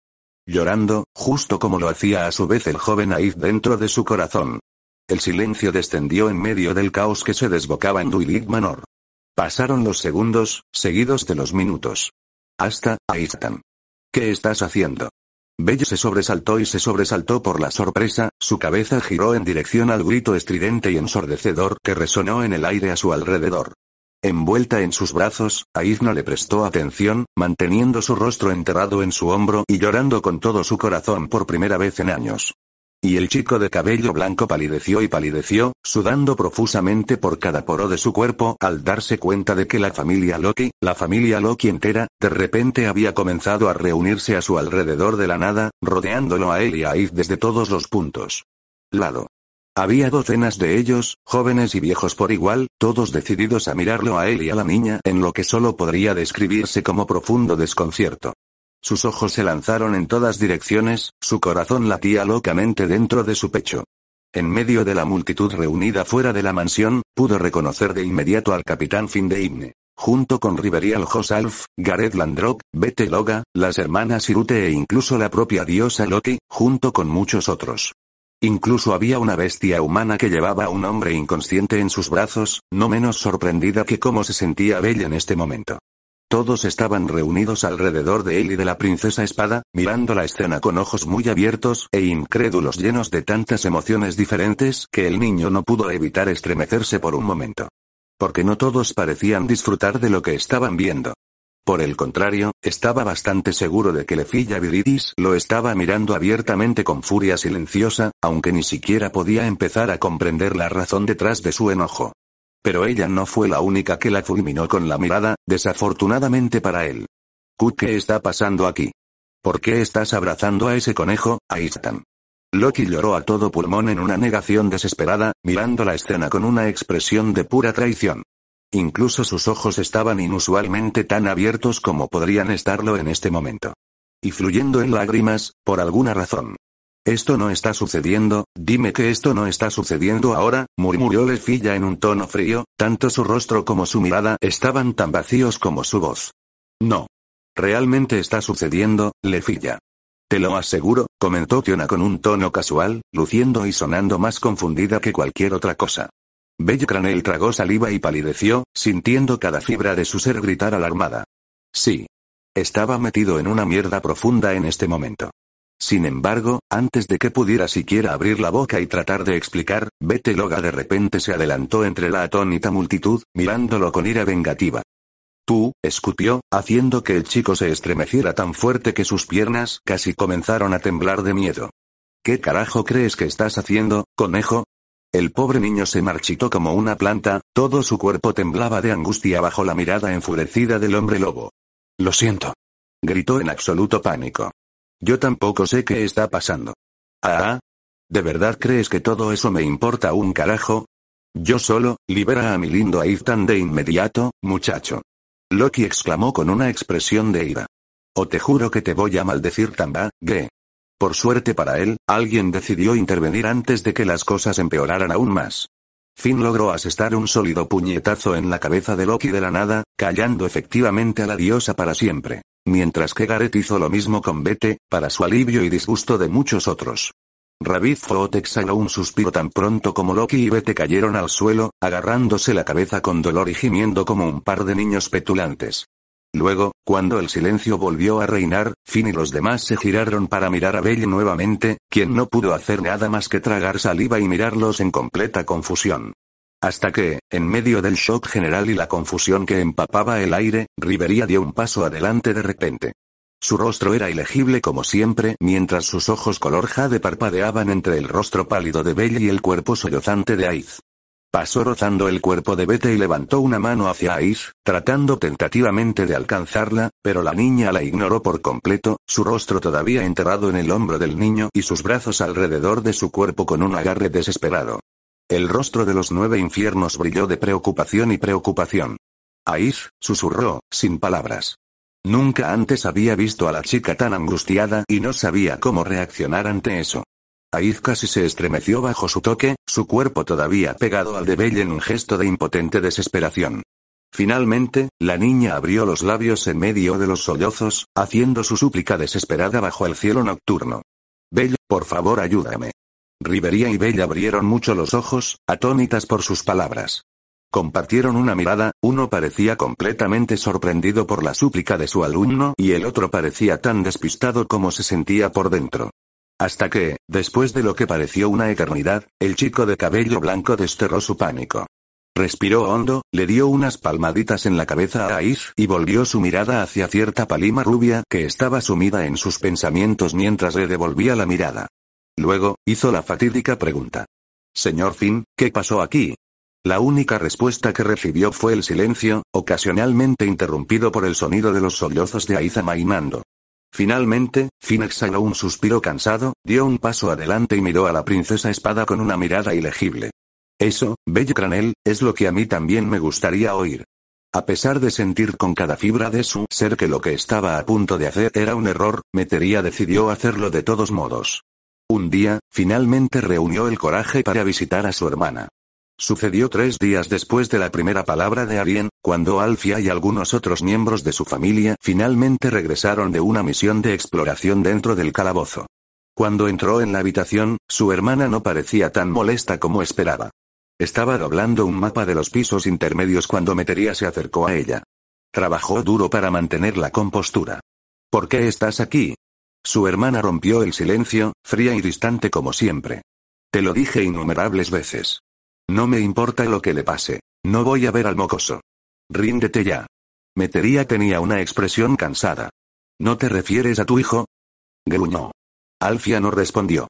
Llorando, justo como lo hacía a su vez el joven Aiz dentro de su corazón. El silencio descendió en medio del caos que se desbocaba en Twilight Manor. Pasaron los segundos, seguidos de los minutos. Hasta, están. ¿Qué estás haciendo? Bello se sobresaltó y se sobresaltó por la sorpresa, su cabeza giró en dirección al grito estridente y ensordecedor que resonó en el aire a su alrededor. Envuelta en sus brazos, Aizna le prestó atención, manteniendo su rostro enterrado en su hombro y llorando con todo su corazón por primera vez en años. Y el chico de cabello blanco palideció y palideció, sudando profusamente por cada poro de su cuerpo al darse cuenta de que la familia Loki, la familia Loki entera, de repente había comenzado a reunirse a su alrededor de la nada, rodeándolo a él y a Iz desde todos los puntos. Lado. Había docenas de ellos, jóvenes y viejos por igual, todos decididos a mirarlo a él y a la niña en lo que solo podría describirse como profundo desconcierto. Sus ojos se lanzaron en todas direcciones, su corazón latía locamente dentro de su pecho. En medio de la multitud reunida fuera de la mansión, pudo reconocer de inmediato al capitán Finn de Himne. Junto con Riverial Josalf, Gareth Landrock, Bete Loga, las hermanas Irute e incluso la propia diosa Loki, junto con muchos otros. Incluso había una bestia humana que llevaba a un hombre inconsciente en sus brazos, no menos sorprendida que cómo se sentía Bella en este momento. Todos estaban reunidos alrededor de él y de la princesa Espada, mirando la escena con ojos muy abiertos e incrédulos llenos de tantas emociones diferentes que el niño no pudo evitar estremecerse por un momento. Porque no todos parecían disfrutar de lo que estaban viendo. Por el contrario, estaba bastante seguro de que Lefilla Viridis lo estaba mirando abiertamente con furia silenciosa, aunque ni siquiera podía empezar a comprender la razón detrás de su enojo. Pero ella no fue la única que la fulminó con la mirada, desafortunadamente para él. ¿qué está pasando aquí? ¿Por qué estás abrazando a ese conejo, a Istan? Loki lloró a todo pulmón en una negación desesperada, mirando la escena con una expresión de pura traición. Incluso sus ojos estaban inusualmente tan abiertos como podrían estarlo en este momento. Y fluyendo en lágrimas, por alguna razón. Esto no está sucediendo, dime que esto no está sucediendo ahora, murmuró Lefilla en un tono frío, tanto su rostro como su mirada estaban tan vacíos como su voz. No. Realmente está sucediendo, Lefilla. Te lo aseguro, comentó Tiona con un tono casual, luciendo y sonando más confundida que cualquier otra cosa. Bella tragó saliva y palideció, sintiendo cada fibra de su ser gritar alarmada. Sí. Estaba metido en una mierda profunda en este momento. Sin embargo, antes de que pudiera siquiera abrir la boca y tratar de explicar, Bete Loga de repente se adelantó entre la atónita multitud, mirándolo con ira vengativa. Tú, escupió, haciendo que el chico se estremeciera tan fuerte que sus piernas casi comenzaron a temblar de miedo. ¿Qué carajo crees que estás haciendo, conejo? El pobre niño se marchitó como una planta, todo su cuerpo temblaba de angustia bajo la mirada enfurecida del hombre lobo. Lo siento. Gritó en absoluto pánico. Yo tampoco sé qué está pasando. Ah, ¿De verdad crees que todo eso me importa un carajo? Yo solo, libera a mi lindo Aiztan de inmediato, muchacho. Loki exclamó con una expresión de ira. O te juro que te voy a maldecir tamba, Gre. Por suerte para él, alguien decidió intervenir antes de que las cosas empeoraran aún más. Finn logró asestar un sólido puñetazo en la cabeza de Loki de la nada, callando efectivamente a la diosa para siempre mientras que Gareth hizo lo mismo con Bete, para su alivio y disgusto de muchos otros. Ravid Foot exhaló un suspiro tan pronto como Loki y Bete cayeron al suelo, agarrándose la cabeza con dolor y gimiendo como un par de niños petulantes. Luego, cuando el silencio volvió a reinar, Finn y los demás se giraron para mirar a Belle nuevamente, quien no pudo hacer nada más que tragar saliva y mirarlos en completa confusión. Hasta que, en medio del shock general y la confusión que empapaba el aire, Rivería dio un paso adelante de repente. Su rostro era ilegible como siempre, mientras sus ojos color jade parpadeaban entre el rostro pálido de Bella y el cuerpo sollozante de Aiz. Pasó rozando el cuerpo de Bete y levantó una mano hacia Aiz, tratando tentativamente de alcanzarla, pero la niña la ignoró por completo, su rostro todavía enterrado en el hombro del niño y sus brazos alrededor de su cuerpo con un agarre desesperado. El rostro de los nueve infiernos brilló de preocupación y preocupación. Aiz, susurró, sin palabras. Nunca antes había visto a la chica tan angustiada y no sabía cómo reaccionar ante eso. Aiz casi se estremeció bajo su toque, su cuerpo todavía pegado al de Bell en un gesto de impotente desesperación. Finalmente, la niña abrió los labios en medio de los sollozos, haciendo su súplica desesperada bajo el cielo nocturno. Bell, por favor ayúdame. Rivería y Bella abrieron mucho los ojos, atónitas por sus palabras. Compartieron una mirada, uno parecía completamente sorprendido por la súplica de su alumno y el otro parecía tan despistado como se sentía por dentro. Hasta que, después de lo que pareció una eternidad, el chico de cabello blanco desterró su pánico. Respiró hondo, le dio unas palmaditas en la cabeza a Ais y volvió su mirada hacia cierta palima rubia que estaba sumida en sus pensamientos mientras le devolvía la mirada. Luego, hizo la fatídica pregunta. Señor Finn, ¿qué pasó aquí? La única respuesta que recibió fue el silencio, ocasionalmente interrumpido por el sonido de los sollozos de Aiza y Finalmente, Finn exhaló un suspiro cansado, dio un paso adelante y miró a la princesa espada con una mirada ilegible. Eso, bello Cranel, es lo que a mí también me gustaría oír. A pesar de sentir con cada fibra de su ser que lo que estaba a punto de hacer era un error, Metería decidió hacerlo de todos modos. Un día, finalmente reunió el coraje para visitar a su hermana. Sucedió tres días después de la primera palabra de Arien, cuando Alfia y algunos otros miembros de su familia finalmente regresaron de una misión de exploración dentro del calabozo. Cuando entró en la habitación, su hermana no parecía tan molesta como esperaba. Estaba doblando un mapa de los pisos intermedios cuando Metería se acercó a ella. Trabajó duro para mantener la compostura. ¿Por qué estás aquí? Su hermana rompió el silencio, fría y distante como siempre. Te lo dije innumerables veces. No me importa lo que le pase. No voy a ver al mocoso. Ríndete ya. Metería tenía una expresión cansada. ¿No te refieres a tu hijo? Gruñó. Alfia no respondió.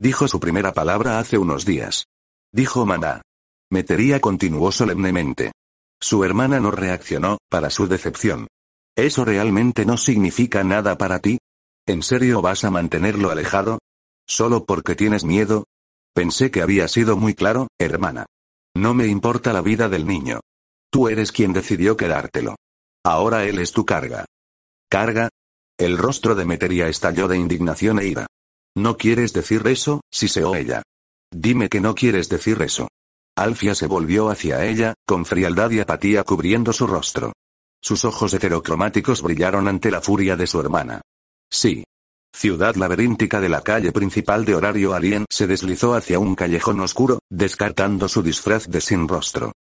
Dijo su primera palabra hace unos días. Dijo maná. Metería continuó solemnemente. Su hermana no reaccionó, para su decepción. ¿Eso realmente no significa nada para ti? ¿En serio vas a mantenerlo alejado? ¿Solo porque tienes miedo? Pensé que había sido muy claro, hermana. No me importa la vida del niño. Tú eres quien decidió quedártelo. Ahora él es tu carga. ¿Carga? El rostro de Meteria estalló de indignación e ira. ¿No quieres decir eso, si o ella? Dime que no quieres decir eso. Alfia se volvió hacia ella, con frialdad y apatía cubriendo su rostro. Sus ojos heterocromáticos brillaron ante la furia de su hermana. Sí. Ciudad laberíntica de la calle principal de horario Alien se deslizó hacia un callejón oscuro, descartando su disfraz de sin rostro.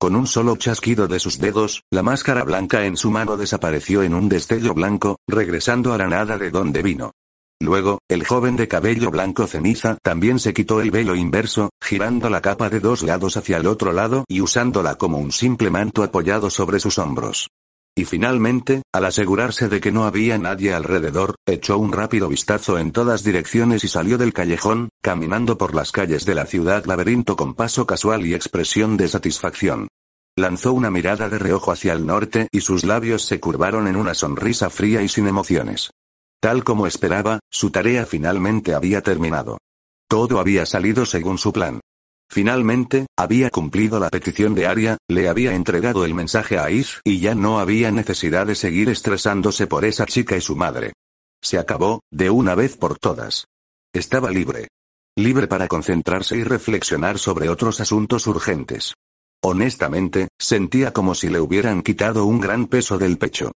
Con un solo chasquido de sus dedos, la máscara blanca en su mano desapareció en un destello blanco, regresando a la nada de donde vino. Luego, el joven de cabello blanco ceniza también se quitó el velo inverso, girando la capa de dos lados hacia el otro lado y usándola como un simple manto apoyado sobre sus hombros. Y finalmente, al asegurarse de que no había nadie alrededor, echó un rápido vistazo en todas direcciones y salió del callejón, caminando por las calles de la ciudad laberinto con paso casual y expresión de satisfacción. Lanzó una mirada de reojo hacia el norte y sus labios se curvaron en una sonrisa fría y sin emociones. Tal como esperaba, su tarea finalmente había terminado. Todo había salido según su plan. Finalmente, había cumplido la petición de Aria, le había entregado el mensaje a Is y ya no había necesidad de seguir estresándose por esa chica y su madre. Se acabó, de una vez por todas. Estaba libre. Libre para concentrarse y reflexionar sobre otros asuntos urgentes. Honestamente, sentía como si le hubieran quitado un gran peso del pecho.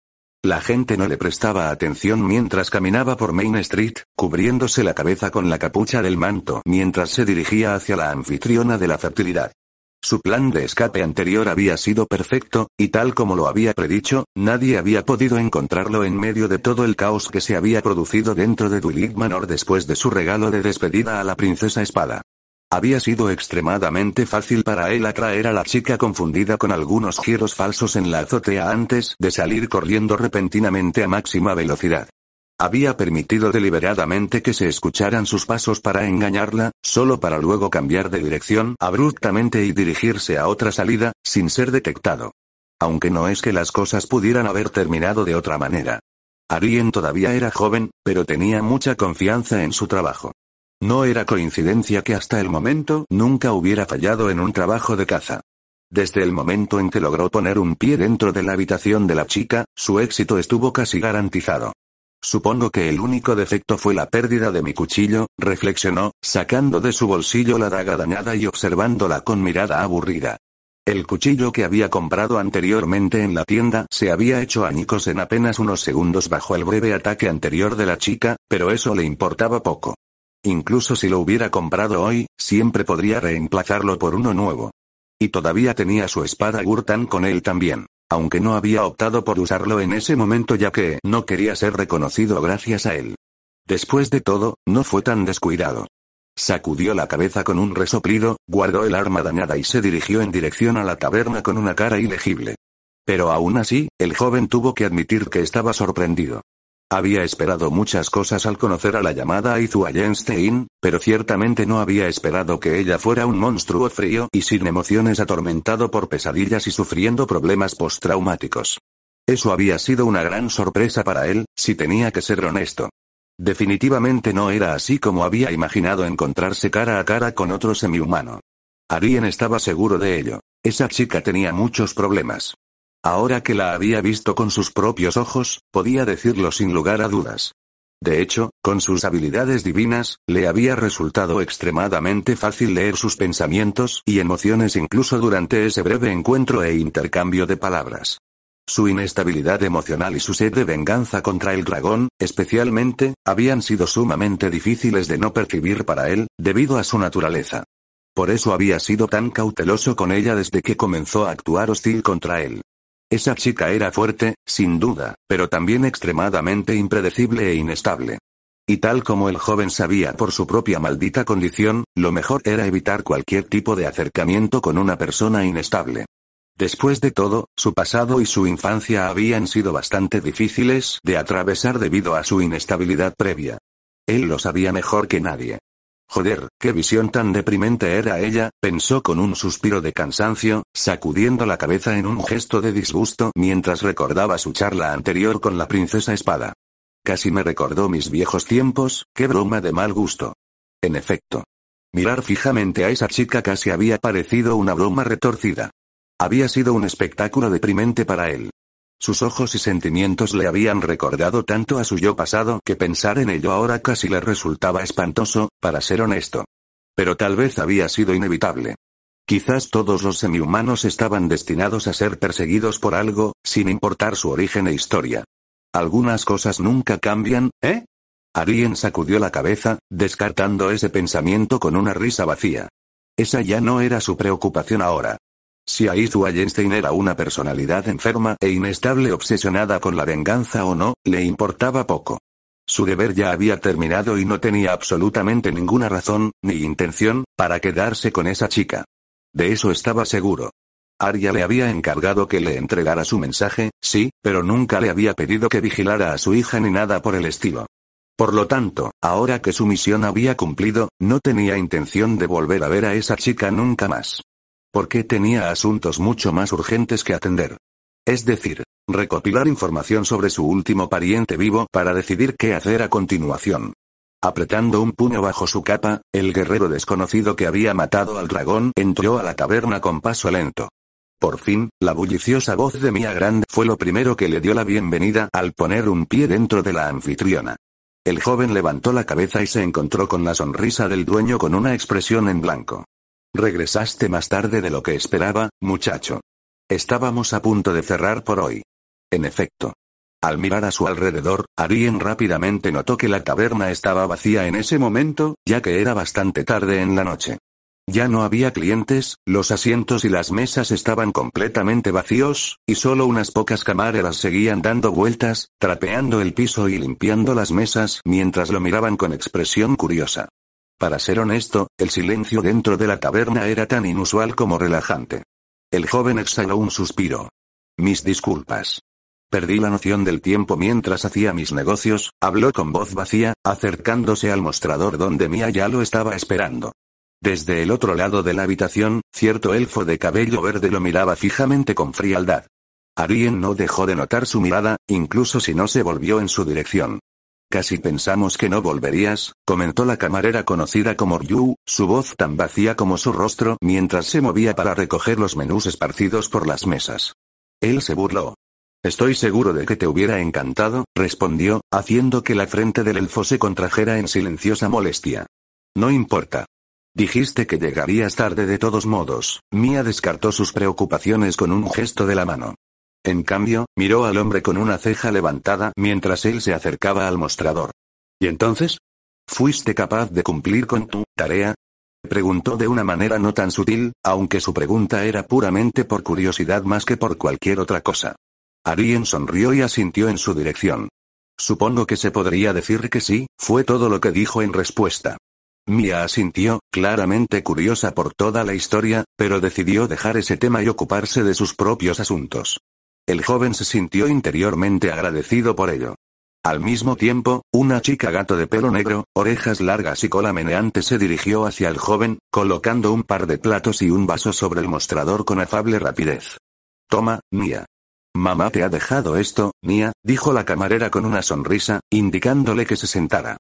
La gente no le prestaba atención mientras caminaba por Main Street, cubriéndose la cabeza con la capucha del manto mientras se dirigía hacia la anfitriona de la fertilidad. Su plan de escape anterior había sido perfecto, y tal como lo había predicho, nadie había podido encontrarlo en medio de todo el caos que se había producido dentro de Dulig Manor después de su regalo de despedida a la princesa Espada. Había sido extremadamente fácil para él atraer a la chica confundida con algunos giros falsos en la azotea antes de salir corriendo repentinamente a máxima velocidad. Había permitido deliberadamente que se escucharan sus pasos para engañarla, solo para luego cambiar de dirección abruptamente y dirigirse a otra salida, sin ser detectado. Aunque no es que las cosas pudieran haber terminado de otra manera. Arien todavía era joven, pero tenía mucha confianza en su trabajo. No era coincidencia que hasta el momento nunca hubiera fallado en un trabajo de caza. Desde el momento en que logró poner un pie dentro de la habitación de la chica, su éxito estuvo casi garantizado. Supongo que el único defecto fue la pérdida de mi cuchillo, reflexionó, sacando de su bolsillo la daga dañada y observándola con mirada aburrida. El cuchillo que había comprado anteriormente en la tienda se había hecho añicos en apenas unos segundos bajo el breve ataque anterior de la chica, pero eso le importaba poco. Incluso si lo hubiera comprado hoy, siempre podría reemplazarlo por uno nuevo. Y todavía tenía su espada Gurtan con él también, aunque no había optado por usarlo en ese momento ya que no quería ser reconocido gracias a él. Después de todo, no fue tan descuidado. Sacudió la cabeza con un resoplido, guardó el arma dañada y se dirigió en dirección a la taberna con una cara ilegible. Pero aún así, el joven tuvo que admitir que estaba sorprendido. Había esperado muchas cosas al conocer a la llamada Allenstein pero ciertamente no había esperado que ella fuera un monstruo frío y sin emociones atormentado por pesadillas y sufriendo problemas postraumáticos. Eso había sido una gran sorpresa para él, si tenía que ser honesto. Definitivamente no era así como había imaginado encontrarse cara a cara con otro semihumano. Arien estaba seguro de ello. Esa chica tenía muchos problemas. Ahora que la había visto con sus propios ojos, podía decirlo sin lugar a dudas. De hecho, con sus habilidades divinas, le había resultado extremadamente fácil leer sus pensamientos y emociones incluso durante ese breve encuentro e intercambio de palabras. Su inestabilidad emocional y su sed de venganza contra el dragón, especialmente, habían sido sumamente difíciles de no percibir para él, debido a su naturaleza. Por eso había sido tan cauteloso con ella desde que comenzó a actuar hostil contra él. Esa chica era fuerte, sin duda, pero también extremadamente impredecible e inestable. Y tal como el joven sabía por su propia maldita condición, lo mejor era evitar cualquier tipo de acercamiento con una persona inestable. Después de todo, su pasado y su infancia habían sido bastante difíciles de atravesar debido a su inestabilidad previa. Él lo sabía mejor que nadie. Joder, qué visión tan deprimente era ella, pensó con un suspiro de cansancio, sacudiendo la cabeza en un gesto de disgusto mientras recordaba su charla anterior con la princesa Espada. Casi me recordó mis viejos tiempos, qué broma de mal gusto. En efecto. Mirar fijamente a esa chica casi había parecido una broma retorcida. Había sido un espectáculo deprimente para él. Sus ojos y sentimientos le habían recordado tanto a su yo pasado que pensar en ello ahora casi le resultaba espantoso, para ser honesto. Pero tal vez había sido inevitable. Quizás todos los semihumanos estaban destinados a ser perseguidos por algo, sin importar su origen e historia. Algunas cosas nunca cambian, ¿eh? Arien sacudió la cabeza, descartando ese pensamiento con una risa vacía. Esa ya no era su preocupación ahora. Si Aizu Einstein era una personalidad enferma e inestable obsesionada con la venganza o no, le importaba poco. Su deber ya había terminado y no tenía absolutamente ninguna razón, ni intención, para quedarse con esa chica. De eso estaba seguro. Arya le había encargado que le entregara su mensaje, sí, pero nunca le había pedido que vigilara a su hija ni nada por el estilo. Por lo tanto, ahora que su misión había cumplido, no tenía intención de volver a ver a esa chica nunca más porque tenía asuntos mucho más urgentes que atender. Es decir, recopilar información sobre su último pariente vivo para decidir qué hacer a continuación. Apretando un puño bajo su capa, el guerrero desconocido que había matado al dragón entró a la taberna con paso lento. Por fin, la bulliciosa voz de Mia Grande fue lo primero que le dio la bienvenida al poner un pie dentro de la anfitriona. El joven levantó la cabeza y se encontró con la sonrisa del dueño con una expresión en blanco. Regresaste más tarde de lo que esperaba, muchacho. Estábamos a punto de cerrar por hoy. En efecto. Al mirar a su alrededor, Arien rápidamente notó que la taberna estaba vacía en ese momento, ya que era bastante tarde en la noche. Ya no había clientes, los asientos y las mesas estaban completamente vacíos, y solo unas pocas camareras seguían dando vueltas, trapeando el piso y limpiando las mesas mientras lo miraban con expresión curiosa. Para ser honesto, el silencio dentro de la taberna era tan inusual como relajante. El joven exhaló un suspiro. Mis disculpas. Perdí la noción del tiempo mientras hacía mis negocios, habló con voz vacía, acercándose al mostrador donde Mia ya lo estaba esperando. Desde el otro lado de la habitación, cierto elfo de cabello verde lo miraba fijamente con frialdad. Arien no dejó de notar su mirada, incluso si no se volvió en su dirección. Casi pensamos que no volverías, comentó la camarera conocida como Ryu, su voz tan vacía como su rostro mientras se movía para recoger los menús esparcidos por las mesas. Él se burló. Estoy seguro de que te hubiera encantado, respondió, haciendo que la frente del elfo se contrajera en silenciosa molestia. No importa. Dijiste que llegarías tarde de todos modos. Mia descartó sus preocupaciones con un gesto de la mano. En cambio, miró al hombre con una ceja levantada mientras él se acercaba al mostrador. ¿Y entonces? ¿Fuiste capaz de cumplir con tu tarea? Preguntó de una manera no tan sutil, aunque su pregunta era puramente por curiosidad más que por cualquier otra cosa. Arien sonrió y asintió en su dirección. Supongo que se podría decir que sí, fue todo lo que dijo en respuesta. Mia asintió, claramente curiosa por toda la historia, pero decidió dejar ese tema y ocuparse de sus propios asuntos. El joven se sintió interiormente agradecido por ello. Al mismo tiempo, una chica gato de pelo negro, orejas largas y cola meneante se dirigió hacia el joven, colocando un par de platos y un vaso sobre el mostrador con afable rapidez. Toma, mía. Mamá te ha dejado esto, mía, dijo la camarera con una sonrisa, indicándole que se sentara.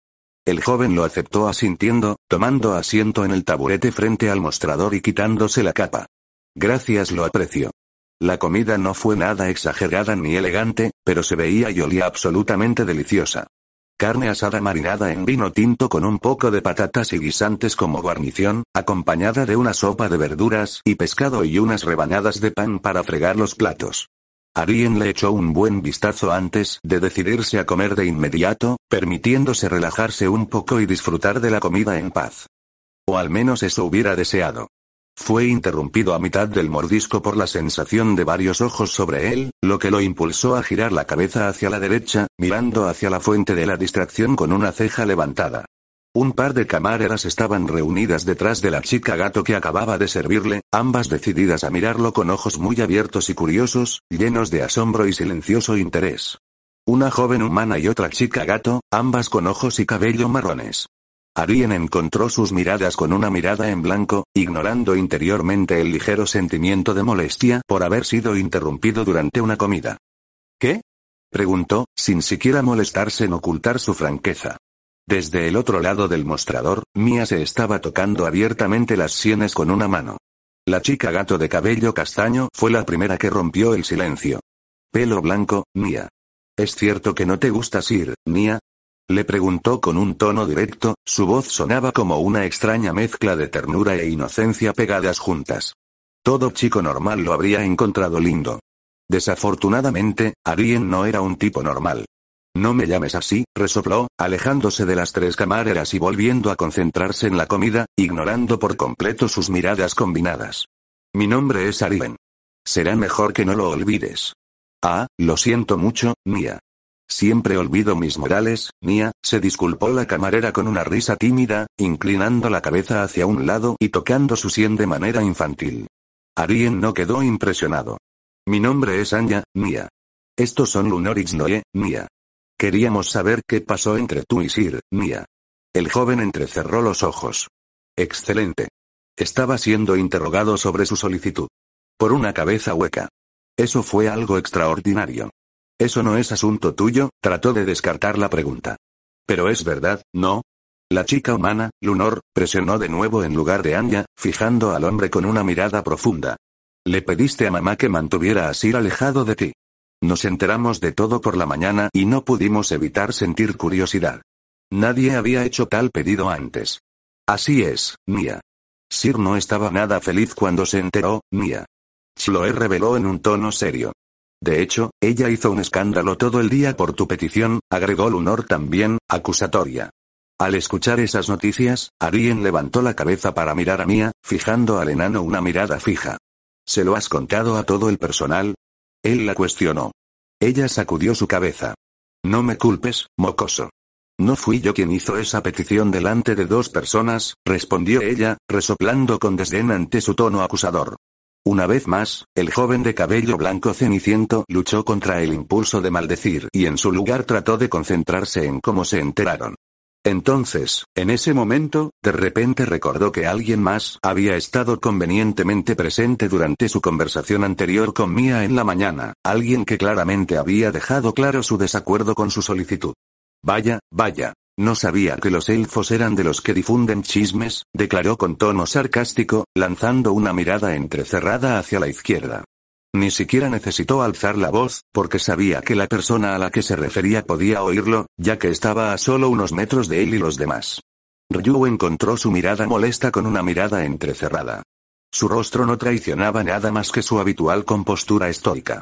El joven lo aceptó asintiendo, tomando asiento en el taburete frente al mostrador y quitándose la capa. Gracias, lo aprecio. La comida no fue nada exagerada ni elegante, pero se veía y olía absolutamente deliciosa. Carne asada marinada en vino tinto con un poco de patatas y guisantes como guarnición, acompañada de una sopa de verduras y pescado y unas rebanadas de pan para fregar los platos. Arien le echó un buen vistazo antes de decidirse a comer de inmediato, permitiéndose relajarse un poco y disfrutar de la comida en paz. O al menos eso hubiera deseado. Fue interrumpido a mitad del mordisco por la sensación de varios ojos sobre él, lo que lo impulsó a girar la cabeza hacia la derecha, mirando hacia la fuente de la distracción con una ceja levantada. Un par de camareras estaban reunidas detrás de la chica gato que acababa de servirle, ambas decididas a mirarlo con ojos muy abiertos y curiosos, llenos de asombro y silencioso interés. Una joven humana y otra chica gato, ambas con ojos y cabello marrones. Arien encontró sus miradas con una mirada en blanco, ignorando interiormente el ligero sentimiento de molestia por haber sido interrumpido durante una comida. ¿Qué? preguntó, sin siquiera molestarse en ocultar su franqueza. Desde el otro lado del mostrador, Mia se estaba tocando abiertamente las sienes con una mano. La chica gato de cabello castaño fue la primera que rompió el silencio. Pelo blanco, Mia. ¿Es cierto que no te gustas ir, Mia? Le preguntó con un tono directo, su voz sonaba como una extraña mezcla de ternura e inocencia pegadas juntas. Todo chico normal lo habría encontrado lindo. Desafortunadamente, Arien no era un tipo normal. No me llames así, resopló, alejándose de las tres camareras y volviendo a concentrarse en la comida, ignorando por completo sus miradas combinadas. Mi nombre es Arien. Será mejor que no lo olvides. Ah, lo siento mucho, Mia. Siempre olvido mis morales, mía, se disculpó la camarera con una risa tímida, inclinando la cabeza hacia un lado y tocando su sien de manera infantil. Arien no quedó impresionado. Mi nombre es Anya, Mía. Estos son Lunorix Noe, mía. Queríamos saber qué pasó entre tú y Sir, mía. El joven entrecerró los ojos. Excelente. Estaba siendo interrogado sobre su solicitud. Por una cabeza hueca. Eso fue algo extraordinario. Eso no es asunto tuyo, trató de descartar la pregunta. Pero es verdad, ¿no? La chica humana, Lunor, presionó de nuevo en lugar de Anya, fijando al hombre con una mirada profunda. Le pediste a mamá que mantuviera a Sir alejado de ti. Nos enteramos de todo por la mañana y no pudimos evitar sentir curiosidad. Nadie había hecho tal pedido antes. Así es, Mia. Sir no estaba nada feliz cuando se enteró, Mia. Chloe reveló en un tono serio. De hecho, ella hizo un escándalo todo el día por tu petición, agregó Lunor también, acusatoria. Al escuchar esas noticias, Arien levantó la cabeza para mirar a Mía, fijando al enano una mirada fija. ¿Se lo has contado a todo el personal? Él la cuestionó. Ella sacudió su cabeza. No me culpes, mocoso. No fui yo quien hizo esa petición delante de dos personas, respondió ella, resoplando con desdén ante su tono acusador. Una vez más, el joven de cabello blanco ceniciento luchó contra el impulso de maldecir y en su lugar trató de concentrarse en cómo se enteraron. Entonces, en ese momento, de repente recordó que alguien más había estado convenientemente presente durante su conversación anterior con Mía en la mañana, alguien que claramente había dejado claro su desacuerdo con su solicitud. Vaya, vaya, no sabía que los elfos eran de los que difunden chismes, declaró con tono sarcástico, lanzando una mirada entrecerrada hacia la izquierda. Ni siquiera necesitó alzar la voz, porque sabía que la persona a la que se refería podía oírlo, ya que estaba a solo unos metros de él y los demás. Ryu encontró su mirada molesta con una mirada entrecerrada. Su rostro no traicionaba nada más que su habitual compostura estoica.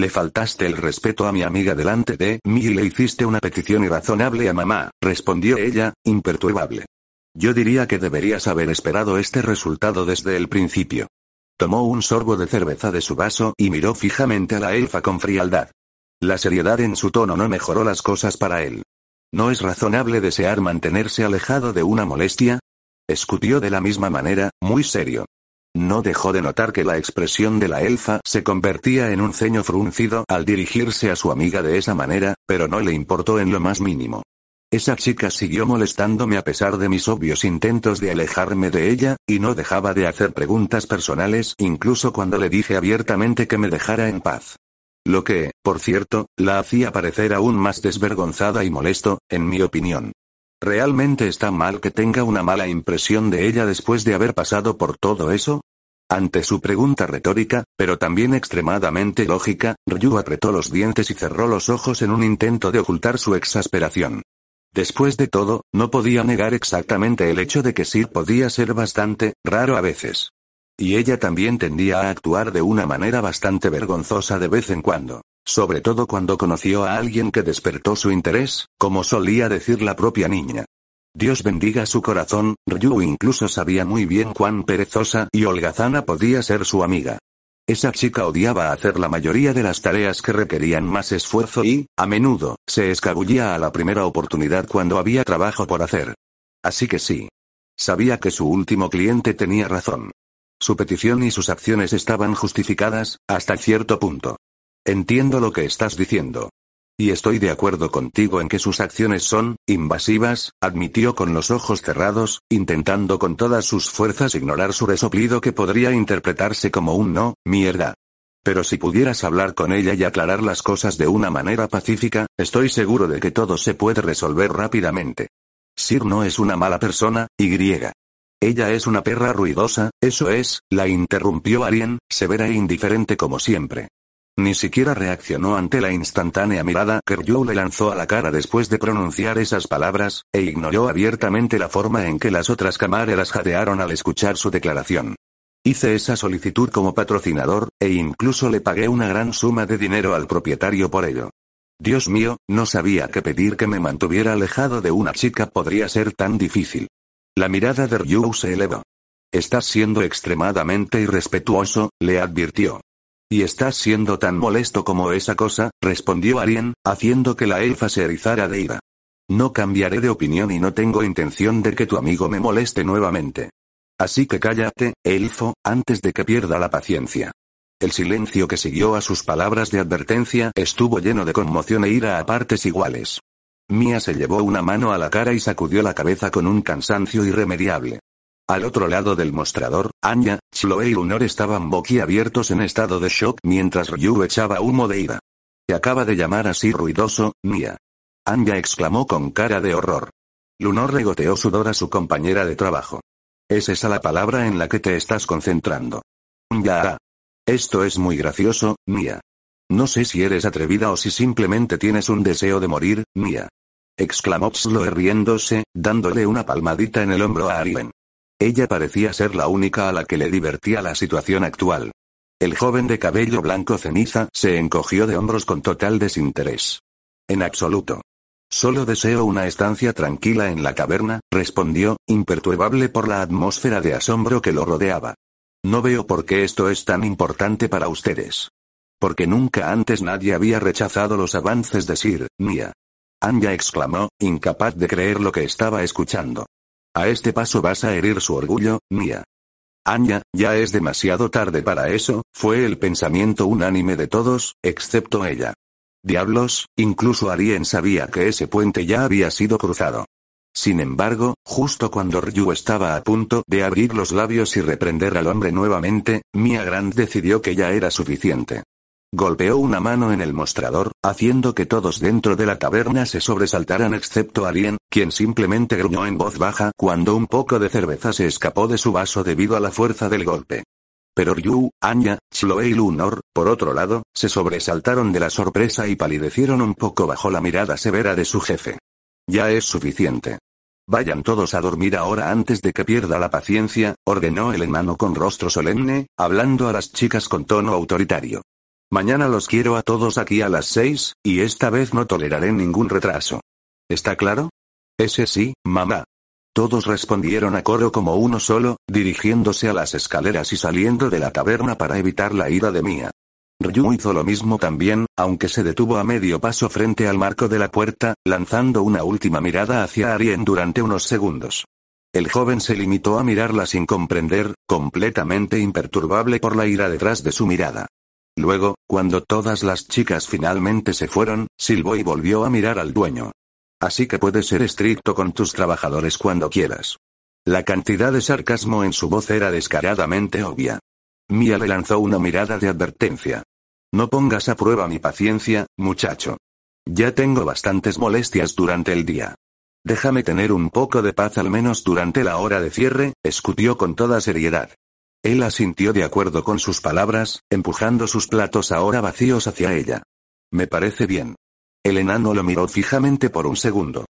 Le faltaste el respeto a mi amiga delante de mí y le hiciste una petición irrazonable a mamá, respondió ella, imperturbable. Yo diría que deberías haber esperado este resultado desde el principio. Tomó un sorbo de cerveza de su vaso y miró fijamente a la elfa con frialdad. La seriedad en su tono no mejoró las cosas para él. ¿No es razonable desear mantenerse alejado de una molestia? Escutió de la misma manera, muy serio. No dejó de notar que la expresión de la elfa se convertía en un ceño fruncido al dirigirse a su amiga de esa manera, pero no le importó en lo más mínimo. Esa chica siguió molestándome a pesar de mis obvios intentos de alejarme de ella, y no dejaba de hacer preguntas personales incluso cuando le dije abiertamente que me dejara en paz. Lo que, por cierto, la hacía parecer aún más desvergonzada y molesto, en mi opinión. ¿Realmente está mal que tenga una mala impresión de ella después de haber pasado por todo eso? Ante su pregunta retórica, pero también extremadamente lógica, Ryu apretó los dientes y cerró los ojos en un intento de ocultar su exasperación. Después de todo, no podía negar exactamente el hecho de que Sir podía ser bastante raro a veces. Y ella también tendía a actuar de una manera bastante vergonzosa de vez en cuando sobre todo cuando conoció a alguien que despertó su interés, como solía decir la propia niña. Dios bendiga su corazón, Ryu incluso sabía muy bien cuán perezosa y holgazana podía ser su amiga. Esa chica odiaba hacer la mayoría de las tareas que requerían más esfuerzo y, a menudo, se escabullía a la primera oportunidad cuando había trabajo por hacer. Así que sí. Sabía que su último cliente tenía razón. Su petición y sus acciones estaban justificadas, hasta cierto punto. Entiendo lo que estás diciendo. Y estoy de acuerdo contigo en que sus acciones son invasivas, admitió con los ojos cerrados, intentando con todas sus fuerzas ignorar su resoplido que podría interpretarse como un no, mierda. Pero si pudieras hablar con ella y aclarar las cosas de una manera pacífica, estoy seguro de que todo se puede resolver rápidamente. Sir no es una mala persona, y griega. Ella es una perra ruidosa, eso es, la interrumpió Arien, severa e indiferente como siempre. Ni siquiera reaccionó ante la instantánea mirada que Ryu le lanzó a la cara después de pronunciar esas palabras, e ignoró abiertamente la forma en que las otras camareras jadearon al escuchar su declaración. Hice esa solicitud como patrocinador, e incluso le pagué una gran suma de dinero al propietario por ello. Dios mío, no sabía que pedir que me mantuviera alejado de una chica podría ser tan difícil. La mirada de Ryu se elevó. Estás siendo extremadamente irrespetuoso, le advirtió. Y estás siendo tan molesto como esa cosa, respondió Arien, haciendo que la elfa se erizara de ira. No cambiaré de opinión y no tengo intención de que tu amigo me moleste nuevamente. Así que cállate, elfo, antes de que pierda la paciencia. El silencio que siguió a sus palabras de advertencia estuvo lleno de conmoción e ira a partes iguales. Mía se llevó una mano a la cara y sacudió la cabeza con un cansancio irremediable. Al otro lado del mostrador, Anya, Chloe y Lunor estaban boquiabiertos en estado de shock mientras Ryu echaba humo de ira. Te acaba de llamar así ruidoso, Mia. Anya exclamó con cara de horror. Lunor regoteó sudor a su compañera de trabajo. ¿Es esa la palabra en la que te estás concentrando? Ya. Ah, esto es muy gracioso, Mia. No sé si eres atrevida o si simplemente tienes un deseo de morir, Mia. Exclamó Chloe riéndose, dándole una palmadita en el hombro a Ariven. Ella parecía ser la única a la que le divertía la situación actual. El joven de cabello blanco ceniza se encogió de hombros con total desinterés. En absoluto. Solo deseo una estancia tranquila en la caverna, respondió, imperturbable por la atmósfera de asombro que lo rodeaba. No veo por qué esto es tan importante para ustedes. Porque nunca antes nadie había rechazado los avances de Sir, Mia. Anja exclamó, incapaz de creer lo que estaba escuchando. A este paso vas a herir su orgullo, Mia. Anya, ya es demasiado tarde para eso, fue el pensamiento unánime de todos, excepto ella. Diablos, incluso Arien sabía que ese puente ya había sido cruzado. Sin embargo, justo cuando Ryu estaba a punto de abrir los labios y reprender al hombre nuevamente, Mia Grant decidió que ya era suficiente. Golpeó una mano en el mostrador, haciendo que todos dentro de la taberna se sobresaltaran excepto Alien, quien simplemente gruñó en voz baja cuando un poco de cerveza se escapó de su vaso debido a la fuerza del golpe. Pero Ryu, Anya, Chloe y Lunor, por otro lado, se sobresaltaron de la sorpresa y palidecieron un poco bajo la mirada severa de su jefe. Ya es suficiente. Vayan todos a dormir ahora antes de que pierda la paciencia, ordenó el enano con rostro solemne, hablando a las chicas con tono autoritario. Mañana los quiero a todos aquí a las seis, y esta vez no toleraré ningún retraso. ¿Está claro? Ese sí, mamá. Todos respondieron a coro como uno solo, dirigiéndose a las escaleras y saliendo de la taberna para evitar la ira de Mía. Ryu hizo lo mismo también, aunque se detuvo a medio paso frente al marco de la puerta, lanzando una última mirada hacia Arien durante unos segundos. El joven se limitó a mirarla sin comprender, completamente imperturbable por la ira detrás de su mirada. Luego, cuando todas las chicas finalmente se fueron, y volvió a mirar al dueño. Así que puedes ser estricto con tus trabajadores cuando quieras. La cantidad de sarcasmo en su voz era descaradamente obvia. Mia le lanzó una mirada de advertencia. No pongas a prueba mi paciencia, muchacho. Ya tengo bastantes molestias durante el día. Déjame tener un poco de paz al menos durante la hora de cierre, escutió con toda seriedad. Él asintió de acuerdo con sus palabras, empujando sus platos ahora vacíos hacia ella. Me parece bien. El enano lo miró fijamente por un segundo.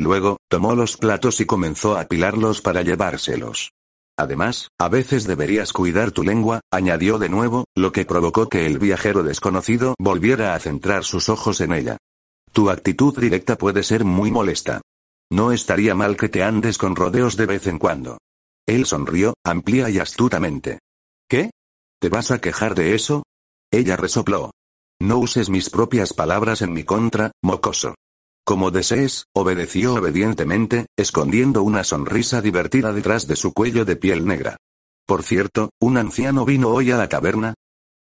Luego, tomó los platos y comenzó a apilarlos para llevárselos. Además, a veces deberías cuidar tu lengua, añadió de nuevo, lo que provocó que el viajero desconocido volviera a centrar sus ojos en ella. Tu actitud directa puede ser muy molesta. No estaría mal que te andes con rodeos de vez en cuando. Él sonrió, amplia y astutamente. ¿Qué? ¿Te vas a quejar de eso? Ella resopló. No uses mis propias palabras en mi contra, mocoso. Como desees, obedeció obedientemente, escondiendo una sonrisa divertida detrás de su cuello de piel negra. Por cierto, un anciano vino hoy a la taberna.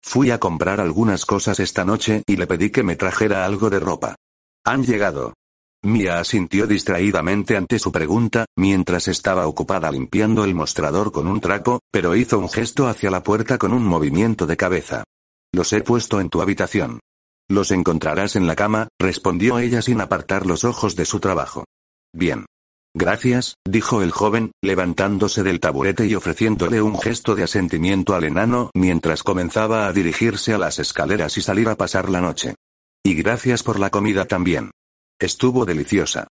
Fui a comprar algunas cosas esta noche y le pedí que me trajera algo de ropa. Han llegado. Mia asintió distraídamente ante su pregunta, mientras estaba ocupada limpiando el mostrador con un trapo, pero hizo un gesto hacia la puerta con un movimiento de cabeza. Los he puesto en tu habitación. Los encontrarás en la cama, respondió ella sin apartar los ojos de su trabajo. Bien. Gracias, dijo el joven, levantándose del taburete y ofreciéndole un gesto de asentimiento al enano mientras comenzaba a dirigirse a las escaleras y salir a pasar la noche. Y gracias por la comida también. Estuvo deliciosa.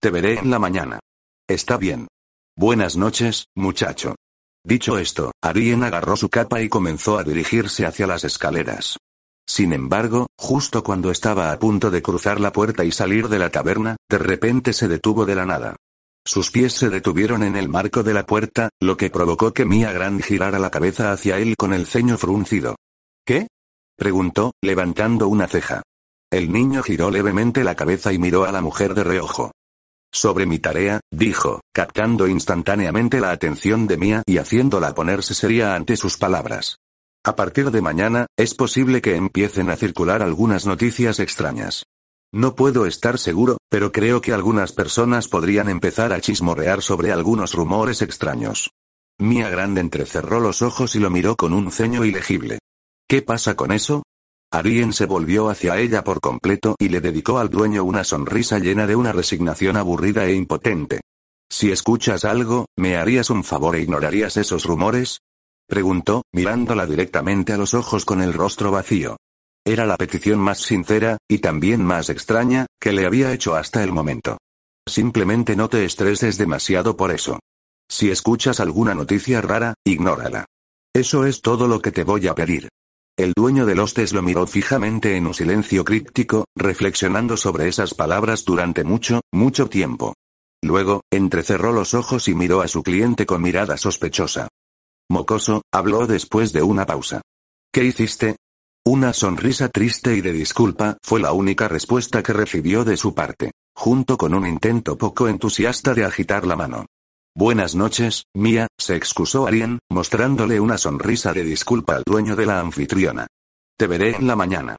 Te veré en la mañana. Está bien. Buenas noches, muchacho. Dicho esto, Arien agarró su capa y comenzó a dirigirse hacia las escaleras. Sin embargo, justo cuando estaba a punto de cruzar la puerta y salir de la taberna, de repente se detuvo de la nada. Sus pies se detuvieron en el marco de la puerta, lo que provocó que Mia Gran girara la cabeza hacia él con el ceño fruncido. ¿Qué? preguntó, levantando una ceja. El niño giró levemente la cabeza y miró a la mujer de reojo. Sobre mi tarea, dijo, captando instantáneamente la atención de Mía y haciéndola ponerse seria ante sus palabras. A partir de mañana, es posible que empiecen a circular algunas noticias extrañas. No puedo estar seguro, pero creo que algunas personas podrían empezar a chismorrear sobre algunos rumores extraños. Mia Grande entrecerró los ojos y lo miró con un ceño ilegible. ¿Qué pasa con eso? Arien se volvió hacia ella por completo y le dedicó al dueño una sonrisa llena de una resignación aburrida e impotente. Si escuchas algo, ¿me harías un favor e ignorarías esos rumores? preguntó, mirándola directamente a los ojos con el rostro vacío. Era la petición más sincera, y también más extraña, que le había hecho hasta el momento. Simplemente no te estreses demasiado por eso. Si escuchas alguna noticia rara, ignórala. Eso es todo lo que te voy a pedir. El dueño del hostes lo miró fijamente en un silencio críptico, reflexionando sobre esas palabras durante mucho, mucho tiempo. Luego, entrecerró los ojos y miró a su cliente con mirada sospechosa. Mocoso, habló después de una pausa. ¿Qué hiciste? Una sonrisa triste y de disculpa fue la única respuesta que recibió de su parte, junto con un intento poco entusiasta de agitar la mano. Buenas noches, mía, se excusó Arien, mostrándole una sonrisa de disculpa al dueño de la anfitriona. Te veré en la mañana.